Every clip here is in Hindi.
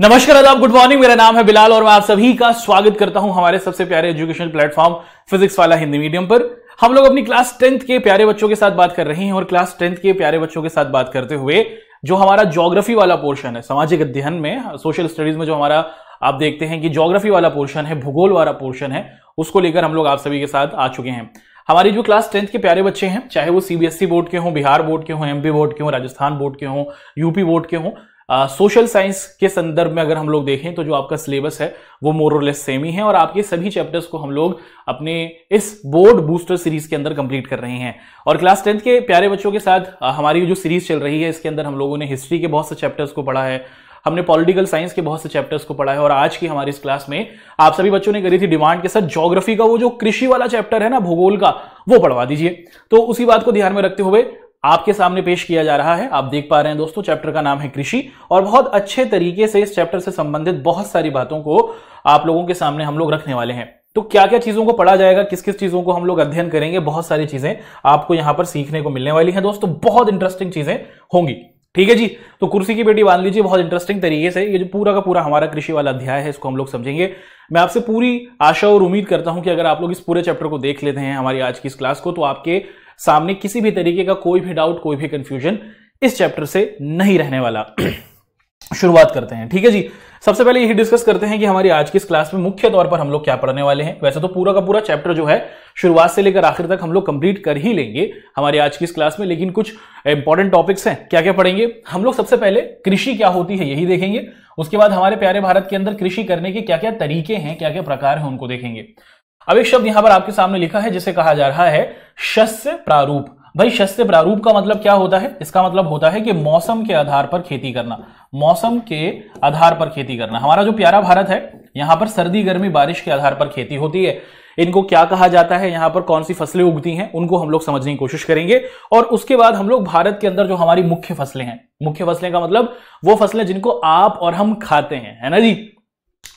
नमस्कार आदाब गुड मॉर्निंग मेरा नाम है बिलाल और मैं आप सभी का स्वागत करता हूं हमारे सबसे प्यारे एजुकेशन प्लेटफॉर्म फिजिक्स वाला हिंदी मीडियम पर हम लोग अपनी क्लास टेंथ के प्यारे बच्चों के साथ बात कर रहे हैं और क्लास टेंथ के प्यारे बच्चों के साथ बात करते हुए जो हमारा ज्योग्राफी वाला पोर्शन है सामाजिक अध्ययन में सोशल स्टडीज में जो हमारा आप देखते हैं कि ज्योग्राफी वाला पोर्शन है भूगोल वाला पोर्शन है उसको लेकर हम लोग आप सभी के साथ आ चुके हैं हमारी जो क्लास टेंथ के प्यारे बच्चे हैं चाहे वो सीबीएसई बोर्ड e के हों बिहार बोर्ड के हों एमपी बोर्ड के हों राजस्थान बोर्ड के हों यूपी बोर्ड के हों सोशल साइंस के संदर्भ में अगर हम लोग देखें तो जो आपका सिलेबस है वो मोरलेस सेम ही है और आपके सभी चैप्टर्स को हम लोग अपने इस बोर्ड बूस्टर सीरीज के अंदर कंप्लीट कर रहे हैं और क्लास टेंथ के प्यारे बच्चों के साथ आ, हमारी जो सीरीज चल रही है इसके अंदर हम लोगों ने हिस्ट्री के बहुत से चैप्टर्स को पढ़ा है हमने पॉलिटिकल साइंस के बहुत से चैप्टर्स को पढ़ा है और आज की हमारी इस क्लास में आप सभी बच्चों ने करी थी डिमांड के साथ ज्योग्राफी का वो जो कृषि वाला चैप्टर है ना भूगोल का वो पढ़वा दीजिए तो उसी बात को ध्यान में रखते हुए आपके सामने पेश किया जा रहा है आप देख पा रहे हैं दोस्तों चैप्टर का नाम है कृषि और बहुत अच्छे तरीके से इस चैप्टर से संबंधित बहुत सारी बातों को आप लोगों के सामने हम लोग रखने वाले हैं तो क्या क्या चीजों को पढ़ा जाएगा किस किस चीजों को हम लोग अध्ययन करेंगे बहुत सारी चीजें आपको यहां पर सीखने को मिलने वाली है दोस्तों बहुत इंटरेस्टिंग चीजें होंगी ठीक है जी तो कुर्सी की बेटी बांध लीजिए बहुत इंटरेस्टिंग तरीके से ये जो पूरा का पूरा हमारा कृषि वाला अध्याय है इसको हम लोग समझेंगे मैं आपसे पूरी आशा और उम्मीद करता हूं कि अगर आप लोग इस पूरे चैप्टर को देख लेते हैं हमारी आज की इस क्लास को तो आपके सामने किसी भी तरीके का कोई भी डाउट कोई भी कंफ्यूजन इस चैप्टर से नहीं रहने वाला शुरुआत करते हैं ठीक है जी सबसे पहले यही डिस्कस करते हैं कि हमारी आज की इस क्लास में मुख्य तौर पर हम लोग क्या पढ़ने वाले हैं वैसे तो पूरा का पूरा चैप्टर जो है शुरुआत से लेकर आखिर तक हम लोग कंप्लीट कर ही लेंगे हमारी आज की इस क्लास में लेकिन कुछ इंपॉर्टेंट टॉपिक्स हैं क्या क्या पढ़ेंगे हम लोग सबसे पहले कृषि क्या होती है यही देखेंगे उसके बाद हमारे प्यारे भारत के अंदर कृषि करने के क्या क्या तरीके हैं क्या क्या प्रकार हैं उनको देखेंगे अब एक शब्द यहां पर आपके सामने लिखा है जिसे कहा जा रहा है शस्य प्रारूप भाई शस्य प्रारूप का मतलब क्या होता है इसका मतलब होता है कि मौसम के आधार पर खेती करना मौसम के आधार पर खेती करना हमारा जो प्यारा भारत है यहां पर सर्दी गर्मी बारिश के आधार पर खेती होती है इनको क्या कहा जाता है यहां पर कौन सी फसलें उगती हैं उनको हम लोग समझने की कोशिश करेंगे और उसके बाद हम लोग भारत के अंदर जो हमारी मुख्य फसलें हैं मुख्य फसलें का मतलब वो फसलें जिनको आप और हम खाते हैं है ना जी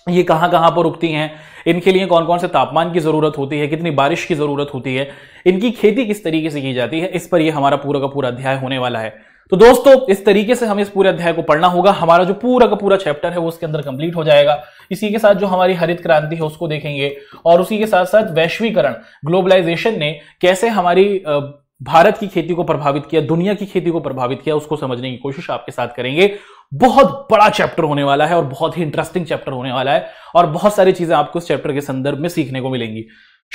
ये कहाँ कहाँ पर उगती हैं इनके लिए कौन कौन से तापमान की ज़रूरत होती है कितनी बारिश की ज़रूरत होती है इनकी खेती किस तरीके से की जाती है इस पर ये हमारा पूरा का पूरा अध्याय होने वाला है तो दोस्तों इस तरीके से हमें इस पूरे अध्याय को पढ़ना होगा हमारा जो पूरा का पूरा चैप्टर है वो उसके अंदर कंप्लीट हो जाएगा इसी के साथ जो हमारी हरित क्रांति है उसको देखेंगे और उसी के साथ साथ वैश्वीकरण ग्लोबलाइजेशन ने कैसे हमारी भारत की खेती को प्रभावित किया दुनिया की खेती को प्रभावित किया उसको समझने की कोशिश आपके साथ करेंगे बहुत बड़ा चैप्टर होने वाला है और बहुत ही इंटरेस्टिंग चैप्टर होने वाला है और बहुत सारी चीजें आपको इस चैप्टर के संदर्भ में सीखने को मिलेंगी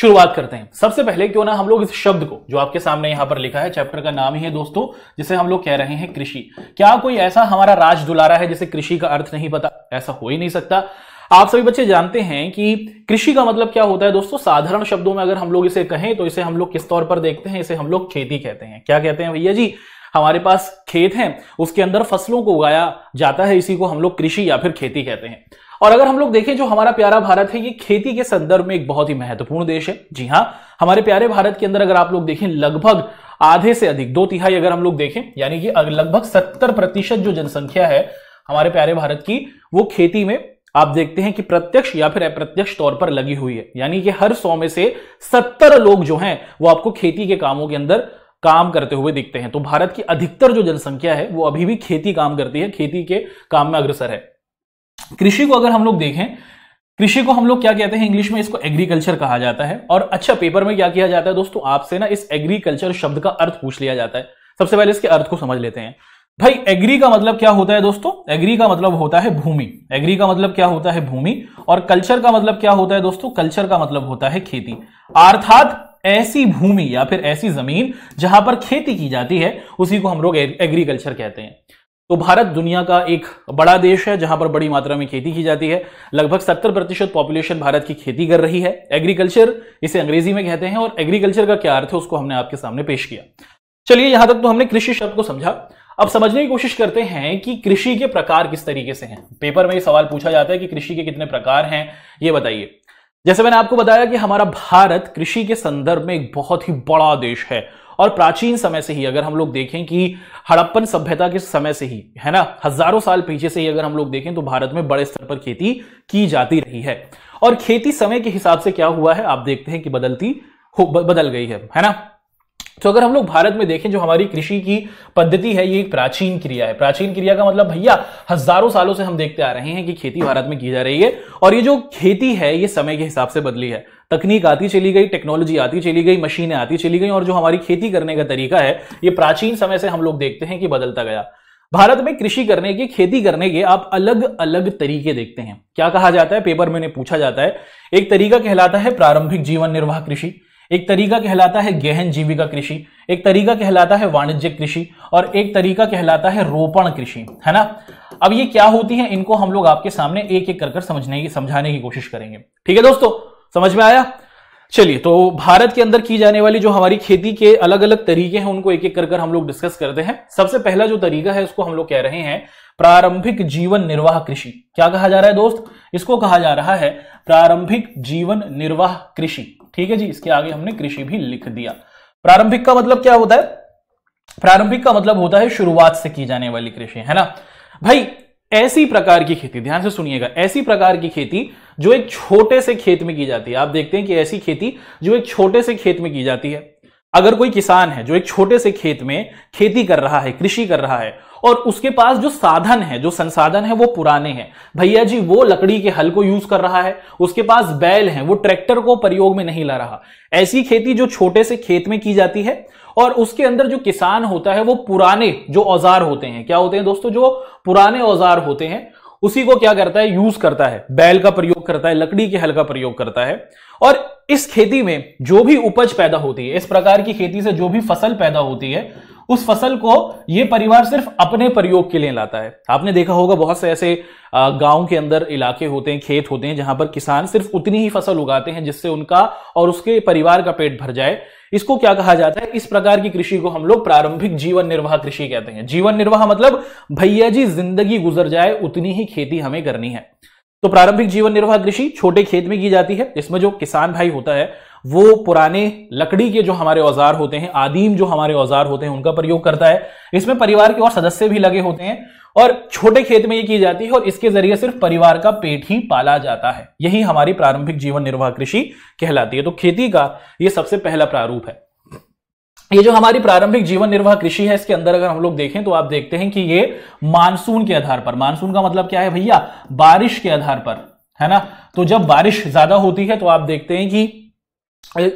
शुरुआत करते हैं सबसे पहले क्यों ना हम लोग इस शब्द को जो आपके सामने यहां पर लिखा है चैप्टर का नाम ही है दोस्तों जिसे हम लोग कह रहे हैं कृषि क्या कोई ऐसा हमारा राज दुलारा है जिसे कृषि का अर्थ नहीं पता ऐसा हो ही नहीं सकता आप सभी बच्चे जानते हैं कि कृषि का मतलब क्या होता है दोस्तों साधारण शब्दों में अगर हम लोग इसे कहें तो इसे हम लोग किस तौर पर देखते हैं इसे हम लोग खेती कहते हैं क्या कहते हैं भैया जी हमारे पास खेत हैं उसके अंदर फसलों को उगाया जाता है इसी को हम लोग कृषि या फिर खेती कहते हैं और अगर हम लोग देखें जो हमारा प्यारा भारत है ये खेती के संदर्भ में एक बहुत ही महत्वपूर्ण देश है जी हाँ हमारे प्यारे भारत के अंदर अगर आप लोग देखें लगभग आधे से अधिक दो तिहाई अगर हम लोग देखें यानी कि लगभग सत्तर प्रतिशत जो जनसंख्या है हमारे प्यारे भारत की वो खेती में आप देखते हैं कि प्रत्यक्ष या फिर अप्रत्यक्ष तौर पर लगी हुई है यानी कि हर सौ में से सत्तर लोग जो हैं वो आपको खेती के कामों के अंदर काम करते हुए दिखते हैं तो भारत की अधिकतर जो जनसंख्या है वो अभी भी खेती काम करती है खेती के काम में अग्रसर है कृषि को अगर हम लोग देखें कृषि को हम लोग क्या कहते हैं इंग्लिश में इसको एग्रीकल्चर कहा जाता है और अच्छा पेपर में क्या किया जाता है दोस्तों आपसे ना इस एग्रीकल्चर शब्द का अर्थ पूछ लिया जाता है सबसे पहले इसके अर्थ को समझ लेते हैं भाई एग्री का मतलब क्या होता है दोस्तों एग्री का मतलब होता है भूमि एग्री का मतलब क्या होता है भूमि और कल्चर का मतलब क्या होता है दोस्तों कल्चर का मतलब होता है खेती अर्थात ऐसी भूमि या फिर ऐसी जमीन जहां पर खेती की जाती है उसी को हम लोग एग्रीकल्चर कहते हैं तो भारत दुनिया का एक बड़ा देश है जहां पर बड़ी मात्रा में खेती की जाती है लगभग 70 प्रतिशत पॉपुलेशन भारत की खेती कर रही है एग्रीकल्चर इसे अंग्रेजी में कहते हैं और एग्रीकल्चर का क्या अर्थ है उसको हमने आपके सामने पेश किया चलिए यहां तक तो हमने कृषि शब्द को समझा अब समझने की कोशिश करते हैं कि कृषि के प्रकार किस तरीके से हैं पेपर में ये सवाल पूछा जाता है कि कृषि के कितने प्रकार हैं ये बताइए जैसे मैंने आपको बताया कि हमारा भारत कृषि के संदर्भ में एक बहुत ही बड़ा देश है और प्राचीन समय से ही अगर हम लोग देखें कि हड़प्पन सभ्यता के समय से ही है ना हजारों साल पीछे से ही अगर हम लोग देखें तो भारत में बड़े स्तर पर खेती की जाती रही है और खेती समय के हिसाब से क्या हुआ है आप देखते हैं कि बदलती हो बदल गई है है ना तो अगर हम लोग भारत में देखें जो हमारी कृषि की पद्धति है ये एक प्राचीन क्रिया है प्राचीन क्रिया का मतलब भैया हजारों सालों से हम देखते आ रहे हैं कि खेती भारत में की जा रही है और ये जो खेती है ये समय के हिसाब से बदली है तकनीक आती चली गई टेक्नोलॉजी आती चली गई मशीनें आती चली गई और जो हमारी खेती करने का तरीका है ये प्राचीन समय से हम लोग देखते हैं कि बदलता गया भारत में कृषि करने के खेती करने के आप अलग अलग तरीके देखते हैं क्या कहा जाता है पेपर में पूछा जाता है एक तरीका कहलाता है प्रारंभिक जीवन निर्वाह कृषि एक तरीका कहलाता है गहन जीविका कृषि एक तरीका कहलाता है वाणिज्यिक कृषि और एक तरीका कहलाता है रोपण कृषि है ना अब ये क्या होती है इनको हम लोग आपके सामने एक एक कर कर समझने की समझाने की कोशिश करेंगे ठीक है दोस्तों समझ में आया चलिए तो भारत के अंदर की जाने वाली जो हमारी खेती के अलग अलग तरीके हैं उनको एक एक कर हम लोग डिस्कस करते हैं सबसे पहला जो तरीका है उसको हम लोग कह रहे हैं प्रारंभिक जीवन निर्वाह कृषि क्या कहा जा रहा है दोस्त इसको कहा जा रहा है प्रारंभिक जीवन निर्वाह कृषि ठीक है जी इसके आगे हमने कृषि भी लिख दिया प्रारंभिक का मतलब क्या होता है प्रारंभिक का मतलब होता है शुरुआत से की जाने वाली कृषि है ना भाई ऐसी प्रकार की खेती ध्यान से सुनिएगा ऐसी प्रकार की खेती जो एक छोटे से खेत में की जाती है आप देखते हैं कि ऐसी खेती जो एक छोटे से खेत में की जाती है अगर कोई किसान है जो एक छोटे से खेत में खेती कर रहा है कृषि कर रहा है और उसके पास जो साधन है जो संसाधन है वो पुराने हैं भैया जी वो लकड़ी के हल को यूज कर रहा है उसके पास बैल है वो ट्रैक्टर को प्रयोग में नहीं ला रहा ऐसी खेती जो छोटे से खेत में की जाती है और उसके अंदर जो किसान होता है वो पुराने जो औजार होते हैं क्या होते हैं दोस्तों जो पुराने औजार होते हैं उसी को क्या करता है यूज करता है बैल का प्रयोग करता है लकड़ी के हल का प्रयोग करता है और इस खेती में जो भी उपज पैदा होती है इस प्रकार की खेती से जो भी फसल पैदा होती है उस फसल को ये परिवार सिर्फ अपने प्रयोग के लिए लाता है आपने देखा होगा बहुत से ऐसे गांव के अंदर इलाके होते हैं खेत होते हैं जहां पर किसान सिर्फ उतनी ही फसल उगाते हैं जिससे उनका और उसके परिवार का पेट भर जाए इसको क्या कहा जाता है इस प्रकार की कृषि को हम लोग प्रारंभिक जीवन निर्वाह कृषि कहते हैं जीवन निर्वाह मतलब भैया जी जिंदगी गुजर जाए उतनी ही खेती हमें करनी है तो प्रारंभिक जीवन निर्वाह कृषि छोटे खेत में की जाती है इसमें जो किसान भाई होता है वो पुराने लकड़ी के जो हमारे औजार होते हैं आदिम जो हमारे औजार होते हैं उनका प्रयोग करता है इसमें परिवार के और सदस्य भी लगे होते हैं और छोटे खेत में ये की जाती है और इसके जरिए सिर्फ परिवार का पेट ही पाला जाता है यही हमारी प्रारंभिक जीवन निर्वाह कृषि कहलाती है तो खेती का ये सबसे पहला प्रारूप है ये जो हमारी प्रारंभिक जीवन निर्वाह कृषि है इसके अंदर अगर हम लोग देखें तो आप देखते हैं कि ये मानसून के आधार पर मानसून का मतलब क्या है भैया बारिश के आधार पर है ना तो जब बारिश ज्यादा होती है तो आप देखते हैं कि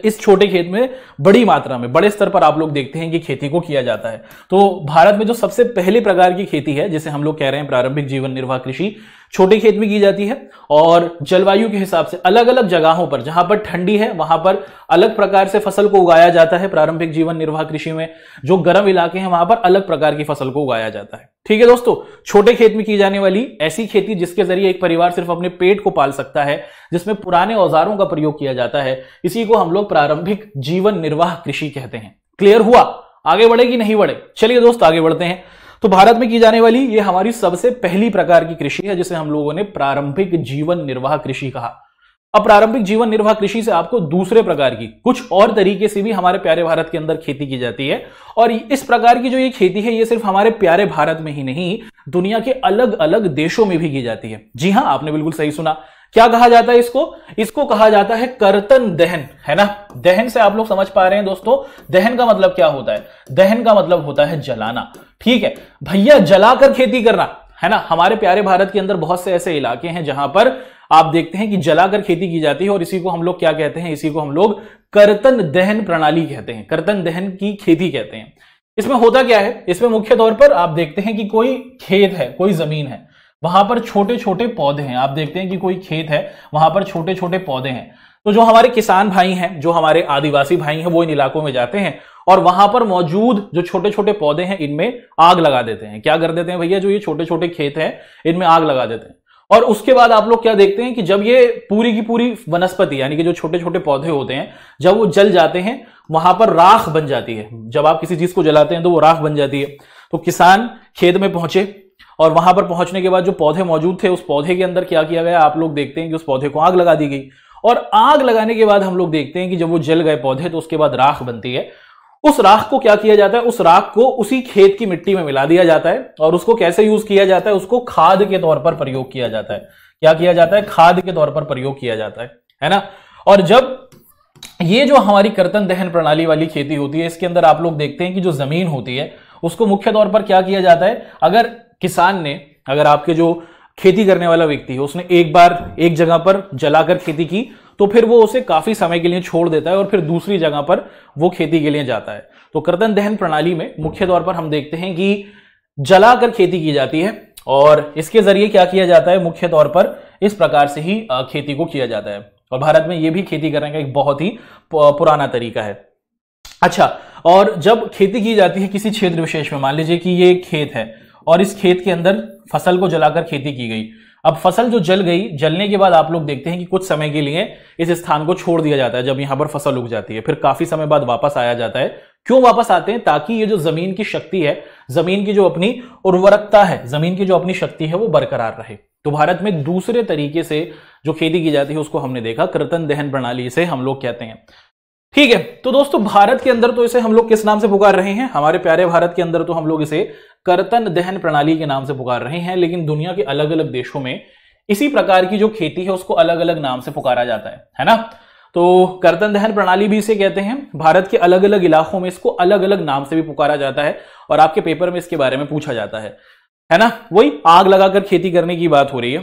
इस छोटे खेत में बड़ी मात्रा में बड़े स्तर पर आप लोग देखते हैं कि खेती को किया जाता है तो भारत में जो सबसे पहले प्रकार की खेती है जिसे हम लोग कह रहे हैं प्रारंभिक जीवन निर्वाह कृषि छोटे खेत में की जाती है और जलवायु के हिसाब से अलग अलग जगहों पर जहां पर ठंडी है वहां पर अलग प्रकार से फसल को उगाया जाता है प्रारंभिक जीवन निर्वाह कृषि में जो गर्म इलाके हैं वहां पर अलग प्रकार की फसल को उगाया जाता है ठीक है दोस्तों छोटे खेत में की जाने वाली ऐसी खेती जिसके जरिए एक परिवार सिर्फ अपने पेट को पाल सकता है जिसमें पुराने औजारों का प्रयोग किया जाता है इसी को हम लोग प्रारंभिक जीवन निर्वाह कृषि कहते हैं क्लियर हुआ आगे बढ़े कि नहीं बढ़े चलिए दोस्त आगे बढ़ते हैं तो भारत में की जाने वाली ये हमारी सबसे पहली प्रकार की कृषि है जिसे हम लोगों ने प्रारंभिक जीवन निर्वाह कृषि कहा अब प्रारंभिक जीवन निर्वाह कृषि से आपको दूसरे प्रकार की कुछ और तरीके से भी हमारे प्यारे भारत के अंदर खेती की जाती है और इस प्रकार की जो ये खेती है ये सिर्फ हमारे प्यारे भारत में ही नहीं दुनिया के अलग अलग देशों में भी की जाती है जी हाँ आपने बिल्कुल सही सुना क्या कहा जाता है इसको इसको कहा जाता है करतन दहन है ना दहन से आप लोग समझ पा रहे हैं दोस्तों दहन का मतलब क्या होता है दहन का मतलब होता है जलाना ठीक है भैया जलाकर खेती करना है ना हमारे प्यारे भारत के अंदर बहुत से ऐसे इलाके हैं जहां पर आप देखते हैं कि जलाकर खेती की जाती है और इसी को हम लोग क्या कहते हैं इसी को हम लोग करतन दहन प्रणाली कहते हैं करतन दहन की खेती कहते हैं इसमें होता क्या है इसमें मुख्य तौर पर आप देखते हैं कि कोई खेत है कोई जमीन है वहां पर छोटे छोटे पौधे हैं आप देखते हैं कि कोई खेत है वहां पर छोटे छोटे पौधे हैं तो जो हमारे किसान भाई हैं जो हमारे आदिवासी भाई हैं वो इन इलाकों में जाते हैं और वहां पर मौजूद जो छोटे छोटे पौधे हैं इनमें आग लगा देते हैं क्या कर देते हैं भैया जो ये छोटे छोटे खेत हैं इनमें आग लगा देते हैं और उसके बाद आप लोग क्या देखते हैं कि जब ये पूरी की पूरी वनस्पति यानी कि जो छोटे छोटे पौधे होते हैं जब वो जल जाते हैं वहां पर राख बन जाती है जब आप किसी चीज को जलाते हैं तो वो राख बन जाती है तो किसान खेत में पहुंचे और वहां पर पहुंचने के बाद जो पौधे मौजूद थे उस पौधे के अंदर क्या किया गया आप लोग देखते हैं कि उस पौधे को आग लगा दी गई और आग लगाने के बाद हम लोग देखते हैं कि जब वो जल गए पौधे तो उसके बाद राख बनती है उस राख को क्या किया जाता है उस राख को उसी खेत की मिट्टी में मिला दिया जाता है और उसको कैसे यूज किया जाता है उसको खाद के तौर पर प्रयोग किया जाता है क्या किया जाता है खाद के तौर पर प्रयोग किया जाता है है ना और जब ये जो हमारी कर्तन दहन प्रणाली वाली खेती होती है इसके अंदर आप लोग देखते हैं कि जो जमीन होती है उसको मुख्य तौर पर क्या किया जाता है अगर किसान ने अगर आपके जो खेती करने वाला व्यक्ति है उसने एक बार एक जगह पर जलाकर खेती की तो फिर वो उसे काफी समय के लिए छोड़ देता है और फिर दूसरी जगह पर वो खेती के लिए जाता है तो कर्तन दहन प्रणाली में मुख्य तौर पर हम देखते हैं कि जलाकर खेती की जाती है और इसके जरिए क्या किया जाता है मुख्य तौर पर इस प्रकार से ही खेती को किया जाता है और भारत में यह भी खेती करने का एक बहुत ही पुराना तरीका है अच्छा और जब खेती की जाती है किसी क्षेत्र विशेष में मान लीजिए कि ये खेत है और इस खेत के अंदर फसल को जलाकर खेती की गई अब फसल जो जल गई जलने के बाद आप लोग देखते हैं कि कुछ समय के लिए इस स्थान को छोड़ दिया जाता है जब यहां पर फसल उग जाती है फिर काफी समय बाद वापस आया जाता है क्यों वापस आते हैं ताकि ये जो जमीन की शक्ति है जमीन की जो अपनी उर्वरकता है जमीन की जो अपनी शक्ति है वो बरकरार रहे तो भारत में दूसरे तरीके से जो खेती की जाती है उसको हमने देखा कृतन दहन प्रणाली से हम लोग कहते हैं ठीक है तो दोस्तों भारत के अंदर तो इसे हम लोग किस नाम से पुकार रहे हैं हमारे प्यारे भारत के अंदर तो हम लोग इसे करतन दहन प्रणाली के नाम से पुकार रहे हैं लेकिन दुनिया के अलग अलग देशों में इसी प्रकार की जो खेती है उसको अलग अलग नाम से पुकारा जाता है है ना तो करतन दहन प्रणाली भी इसे कहते हैं भारत के अलग अलग इलाकों में इसको अलग अलग नाम से भी पुकारा जाता है और आपके पेपर में इसके बारे में पूछा जाता है है ना वही आग लगाकर खेती करने की बात हो रही है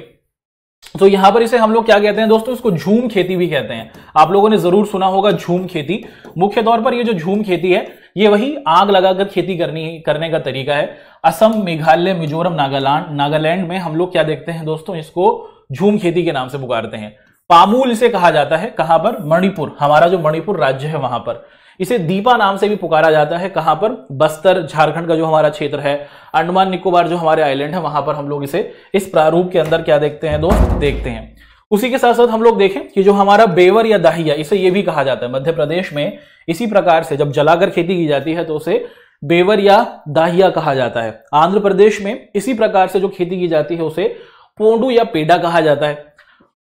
तो यहां पर इसे हम लोग क्या कहते हैं दोस्तों इसको झूम खेती भी कहते हैं आप लोगों ने जरूर सुना होगा झूम खेती मुख्य तौर पर ये जो झूम खेती है ये वही आग लगाकर खेती करनी करने का तरीका है असम मेघालय मिजोरम नागालैंड नागालैंड में हम लोग क्या देखते हैं दोस्तों इसको झूम खेती के नाम से पुकारते हैं पामूल इसे कहा जाता है कहां पर मणिपुर हमारा जो मणिपुर राज्य है वहां पर इसे दीपा नाम से भी पुकारा जाता है कहां पर बस्तर झारखंड का जो हमारा क्षेत्र है अंडमान निकोबार जो हमारे आइलैंड है वहां पर हम लोग इसे इस प्रारूप के अंदर क्या देखते हैं दोस्त देखते हैं उसी के साथ साथ हम लोग देखें कि जो हमारा बेवर या दाहिया इसे ये भी कहा जाता है मध्य प्रदेश में इसी प्रकार से जब जलाकर खेती की जाती है तो उसे बेवर या दाहिया कहा जाता है आंध्र प्रदेश में इसी प्रकार से जो खेती की जाती है उसे पोंडू या पेडा कहा जाता है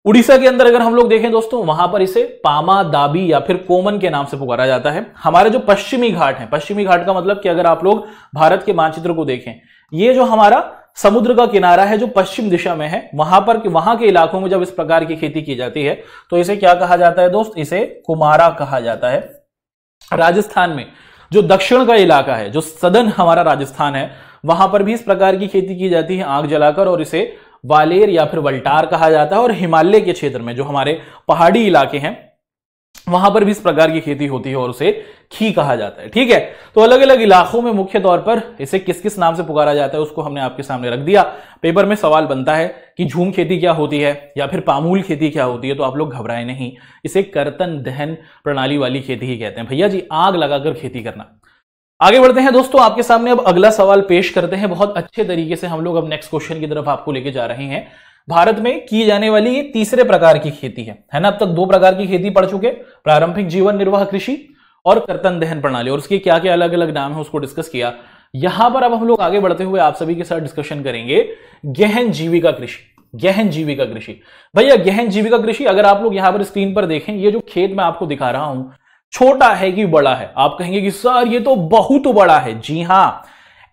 उड़ीसा के अंदर अगर हम लोग देखें दोस्तों वहां पर इसे पामा दाबी या फिर कोमन के नाम से पुकारा जाता है हमारे जो पश्चिमी घाट है पश्चिमी घाट का मतलब कि अगर आप लोग भारत के मानचित्र को देखें ये जो हमारा समुद्र का किनारा है जो पश्चिम दिशा में है वहां पर वहां के इलाकों में जब इस प्रकार की खेती की जाती है तो इसे क्या कहा जाता है दोस्त इसे कुमारा कहा जाता है राजस्थान में जो दक्षिण का इलाका है जो सदन हमारा राजस्थान है वहां पर भी इस प्रकार की खेती की जाती है आग जलाकर और इसे वालेर या फिर वल्टार कहा जाता है और हिमालय के क्षेत्र में जो हमारे पहाड़ी इलाके हैं वहां पर भी इस प्रकार की खेती होती है और उसे खी कहा जाता है ठीक है तो अलग अलग इलाकों में मुख्य तौर पर इसे किस किस नाम से पुकारा जाता है उसको हमने आपके सामने रख दिया पेपर में सवाल बनता है कि झूम खेती क्या होती है या फिर पामूल खेती क्या होती है तो आप लोग घबराए नहीं इसे करतन दहन प्रणाली वाली खेती ही कहते हैं भैया जी आग लगाकर खेती करना आगे बढ़ते हैं दोस्तों आपके सामने अब अगला सवाल पेश करते हैं बहुत अच्छे तरीके से हम लोग अब नेक्स्ट क्वेश्चन की तरफ आपको लेके जा रहे हैं भारत में की जाने वाली ये तीसरे प्रकार की खेती है है ना अब तक दो प्रकार की खेती पढ़ चुके प्रारंभिक जीवन निर्वाह कृषि और कर्तन दहन प्रणाली और उसके क्या क्या अलग अलग नाम है उसको डिस्कस किया यहां पर अब हम लोग आगे बढ़ते हुए आप सभी के साथ डिस्कशन करेंगे गहन जीविका कृषि गहन जीविका कृषि भैया गहन जीविका कृषि अगर आप लोग यहां पर स्क्रीन पर देखें ये जो खेत मैं आपको दिखा रहा हूं छोटा है कि बड़ा है आप कहेंगे कि सर ये तो बहुत बड़ा है जी हां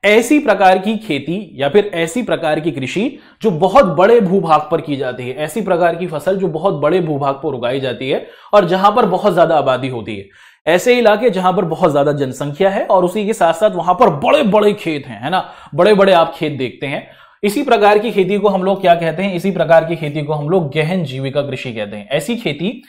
ऐसी प्रकार की खेती या फिर ऐसी प्रकार की कृषि जो बहुत बड़े भूभाग पर की जाती है ऐसी प्रकार की फसल जो बहुत बड़े भूभाग पर उगाई जाती है और जहां पर बहुत ज्यादा आबादी होती है ऐसे इलाके जहां पर बहुत ज्यादा जनसंख्या है और उसी के साथ साथ वहां पर बड़े बड़े खेत हैं है ना बड़े बड़े आप खेत देखते हैं इसी प्रकार की खेती को हम लोग क्या कहते हैं इसी प्रकार की खेती को हम लोग गहन जीविका कृषि कहते हैं ऐसी खेती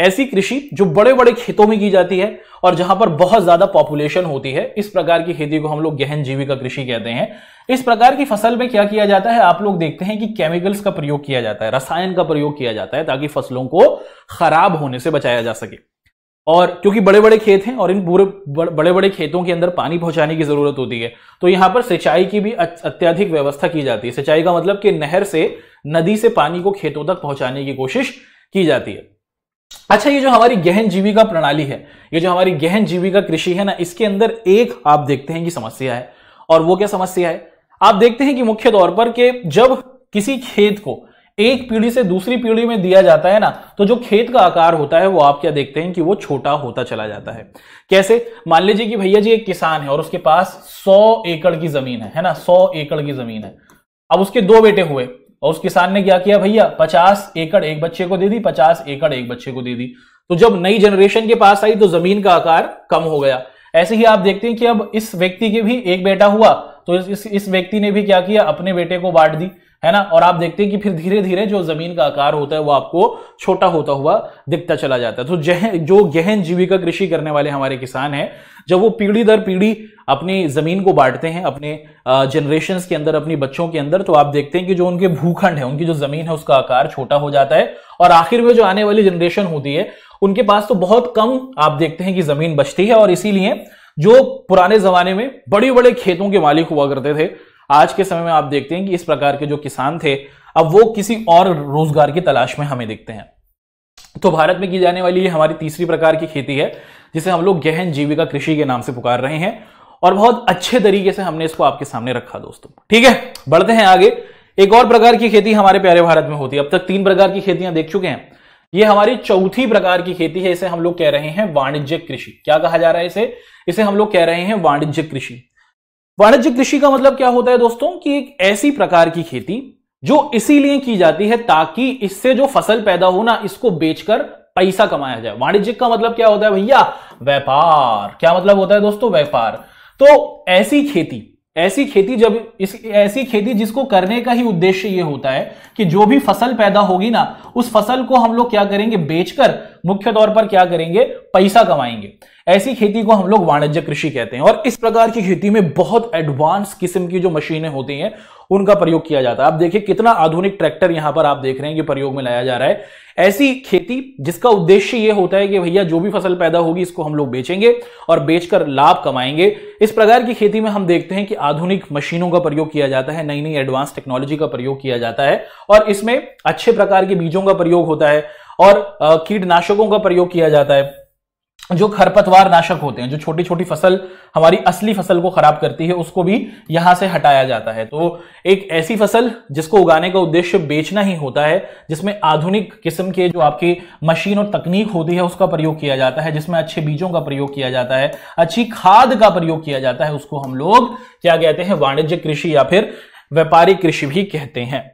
ऐसी कृषि जो बड़े बड़े खेतों में की जाती है और जहां पर बहुत ज्यादा पॉपुलेशन होती है इस प्रकार की खेती को हम लोग गहन जीविका कृषि कहते हैं इस प्रकार की फसल में क्या किया जाता है आप लोग देखते हैं कि केमिकल्स का प्रयोग किया जाता है रसायन का प्रयोग किया जाता है ताकि फसलों को खराब होने से बचाया जा सके और क्योंकि बड़े बड़े खेत हैं और इन पूरे बड़े बड़े खेतों के अंदर पानी पहुंचाने की जरूरत होती है तो यहां पर सिंचाई की भी अत्यधिक व्यवस्था की जाती है सिंचाई का मतलब कि नहर से नदी से पानी को खेतों तक पहुंचाने की कोशिश की जाती है अच्छा ये जो हमारी गहन जीविका प्रणाली है ये जो हमारी गहन जीविका कृषि है ना इसके अंदर एक आप देखते हैं कि समस्या है और वो क्या समस्या है आप देखते हैं कि मुख्य तौर पर कि जब किसी खेत को एक पीढ़ी से दूसरी पीढ़ी में दिया जाता है ना तो जो खेत का आकार होता है वो आप क्या देखते हैं कि वो छोटा होता चला जाता है कैसे मान लीजिए कि भैया जी एक किसान है और उसके पास सौ एकड़ की जमीन है है ना सौ एकड़ की जमीन है अब उसके दो बेटे हुए और उस किसान ने क्या किया भैया पचास एकड़ एक बच्चे को दे दी पचास एकड़ एक बच्चे को दे दी तो जब नई जनरेशन के पास आई तो जमीन का आकार कम हो गया ऐसे ही आप देखते हैं कि अब इस व्यक्ति के भी एक बेटा हुआ तो इस इस व्यक्ति ने भी क्या किया अपने बेटे को बांट दी है ना और आप देखते हैं कि फिर धीरे धीरे जो जमीन का आकार होता है वो आपको छोटा होता हुआ दिखता चला जाता है तो जह, जो गहन जीविका कृषि करने वाले हमारे किसान हैं जब वो पीढ़ी दर पीढ़ी अपनी ज़मीन को बांटते हैं अपने जनरेशन के अंदर अपने बच्चों के अंदर तो आप देखते हैं कि जो उनके भूखंड है उनकी जो ज़मीन है उसका आकार छोटा हो जाता है और आखिर में जो आने वाली जनरेशन होती है उनके पास तो बहुत कम आप देखते हैं कि ज़मीन बचती है और इसीलिए जो पुराने ज़माने में बड़े बड़े खेतों के मालिक हुआ करते थे आज के समय में आप देखते हैं कि इस प्रकार के जो किसान थे अब वो किसी और रोजगार की तलाश में हमें देखते हैं तो भारत में की जाने वाली ये हमारी तीसरी प्रकार की खेती है जिसे हम लोग गहन जीविका कृषि के नाम से पुकार रहे हैं और बहुत अच्छे तरीके से हमने इसको आपके सामने रखा दोस्तों ठीक है बढ़ते हैं आगे एक और प्रकार की खेती हमारे प्यारे भारत में होती है अब तक तीन प्रकार की खेतियां देख चुके हैं ये हमारी चौथी प्रकार की खेती है इसे हम लोग कह रहे हैं वाणिज्यिक कृषि क्या कहा जा रहा है इसे इसे हम लोग कह रहे हैं वाणिज्यिक कृषि वाणिज्यिक कृषि का मतलब क्या होता है दोस्तों कि एक ऐसी प्रकार की खेती जो इसीलिए की जाती है ताकि इससे जो फसल पैदा हो ना इसको बेचकर पैसा कमाया जाए वाणिज्यिक का मतलब क्या होता है भैया व्यापार क्या मतलब होता है दोस्तों व्यापार तो ऐसी खेती ऐसी खेती जब इस ऐसी खेती जिसको करने का ही उद्देश्य यह होता है कि जो भी फसल पैदा होगी ना उस फसल को हम लोग क्या करेंगे बेचकर मुख्य तौर पर क्या करेंगे पैसा कमाएंगे ऐसी खेती को हम लोग वाणिज्य कृषि कहते हैं और इस प्रकार की खेती में बहुत एडवांस किस्म की जो मशीनें होती हैं उनका प्रयोग किया जाता है आप देखिए कितना आधुनिक ट्रैक्टर यहां पर आप देख रहे हैं कि प्रयोग में लाया जा रहा है ऐसी खेती जिसका उद्देश्य यह होता है कि भैया जो भी फसल पैदा होगी इसको हम लोग बेचेंगे और बेचकर लाभ कमाएंगे इस प्रकार की खेती में हम देखते हैं कि आधुनिक मशीनों का प्रयोग किया जाता है नई नई एडवांस टेक्नोलॉजी का प्रयोग किया जाता है और इसमें अच्छे प्रकार के बीजों का प्रयोग होता है और कीटनाशकों का प्रयोग किया जाता है जो खरपतवार नाशक होते हैं जो छोटी छोटी फसल हमारी असली फसल को खराब करती है उसको भी यहां से हटाया जाता है तो एक ऐसी फसल जिसको उगाने का उद्देश्य बेचना ही होता है जिसमें आधुनिक किस्म के जो आपकी मशीन और तकनीक होती है उसका प्रयोग किया जाता है जिसमें अच्छे बीजों का प्रयोग किया जाता है अच्छी खाद का प्रयोग किया जाता है उसको हम लोग क्या कहते हैं वाणिज्य कृषि या फिर व्यापारिक कृषि भी कहते हैं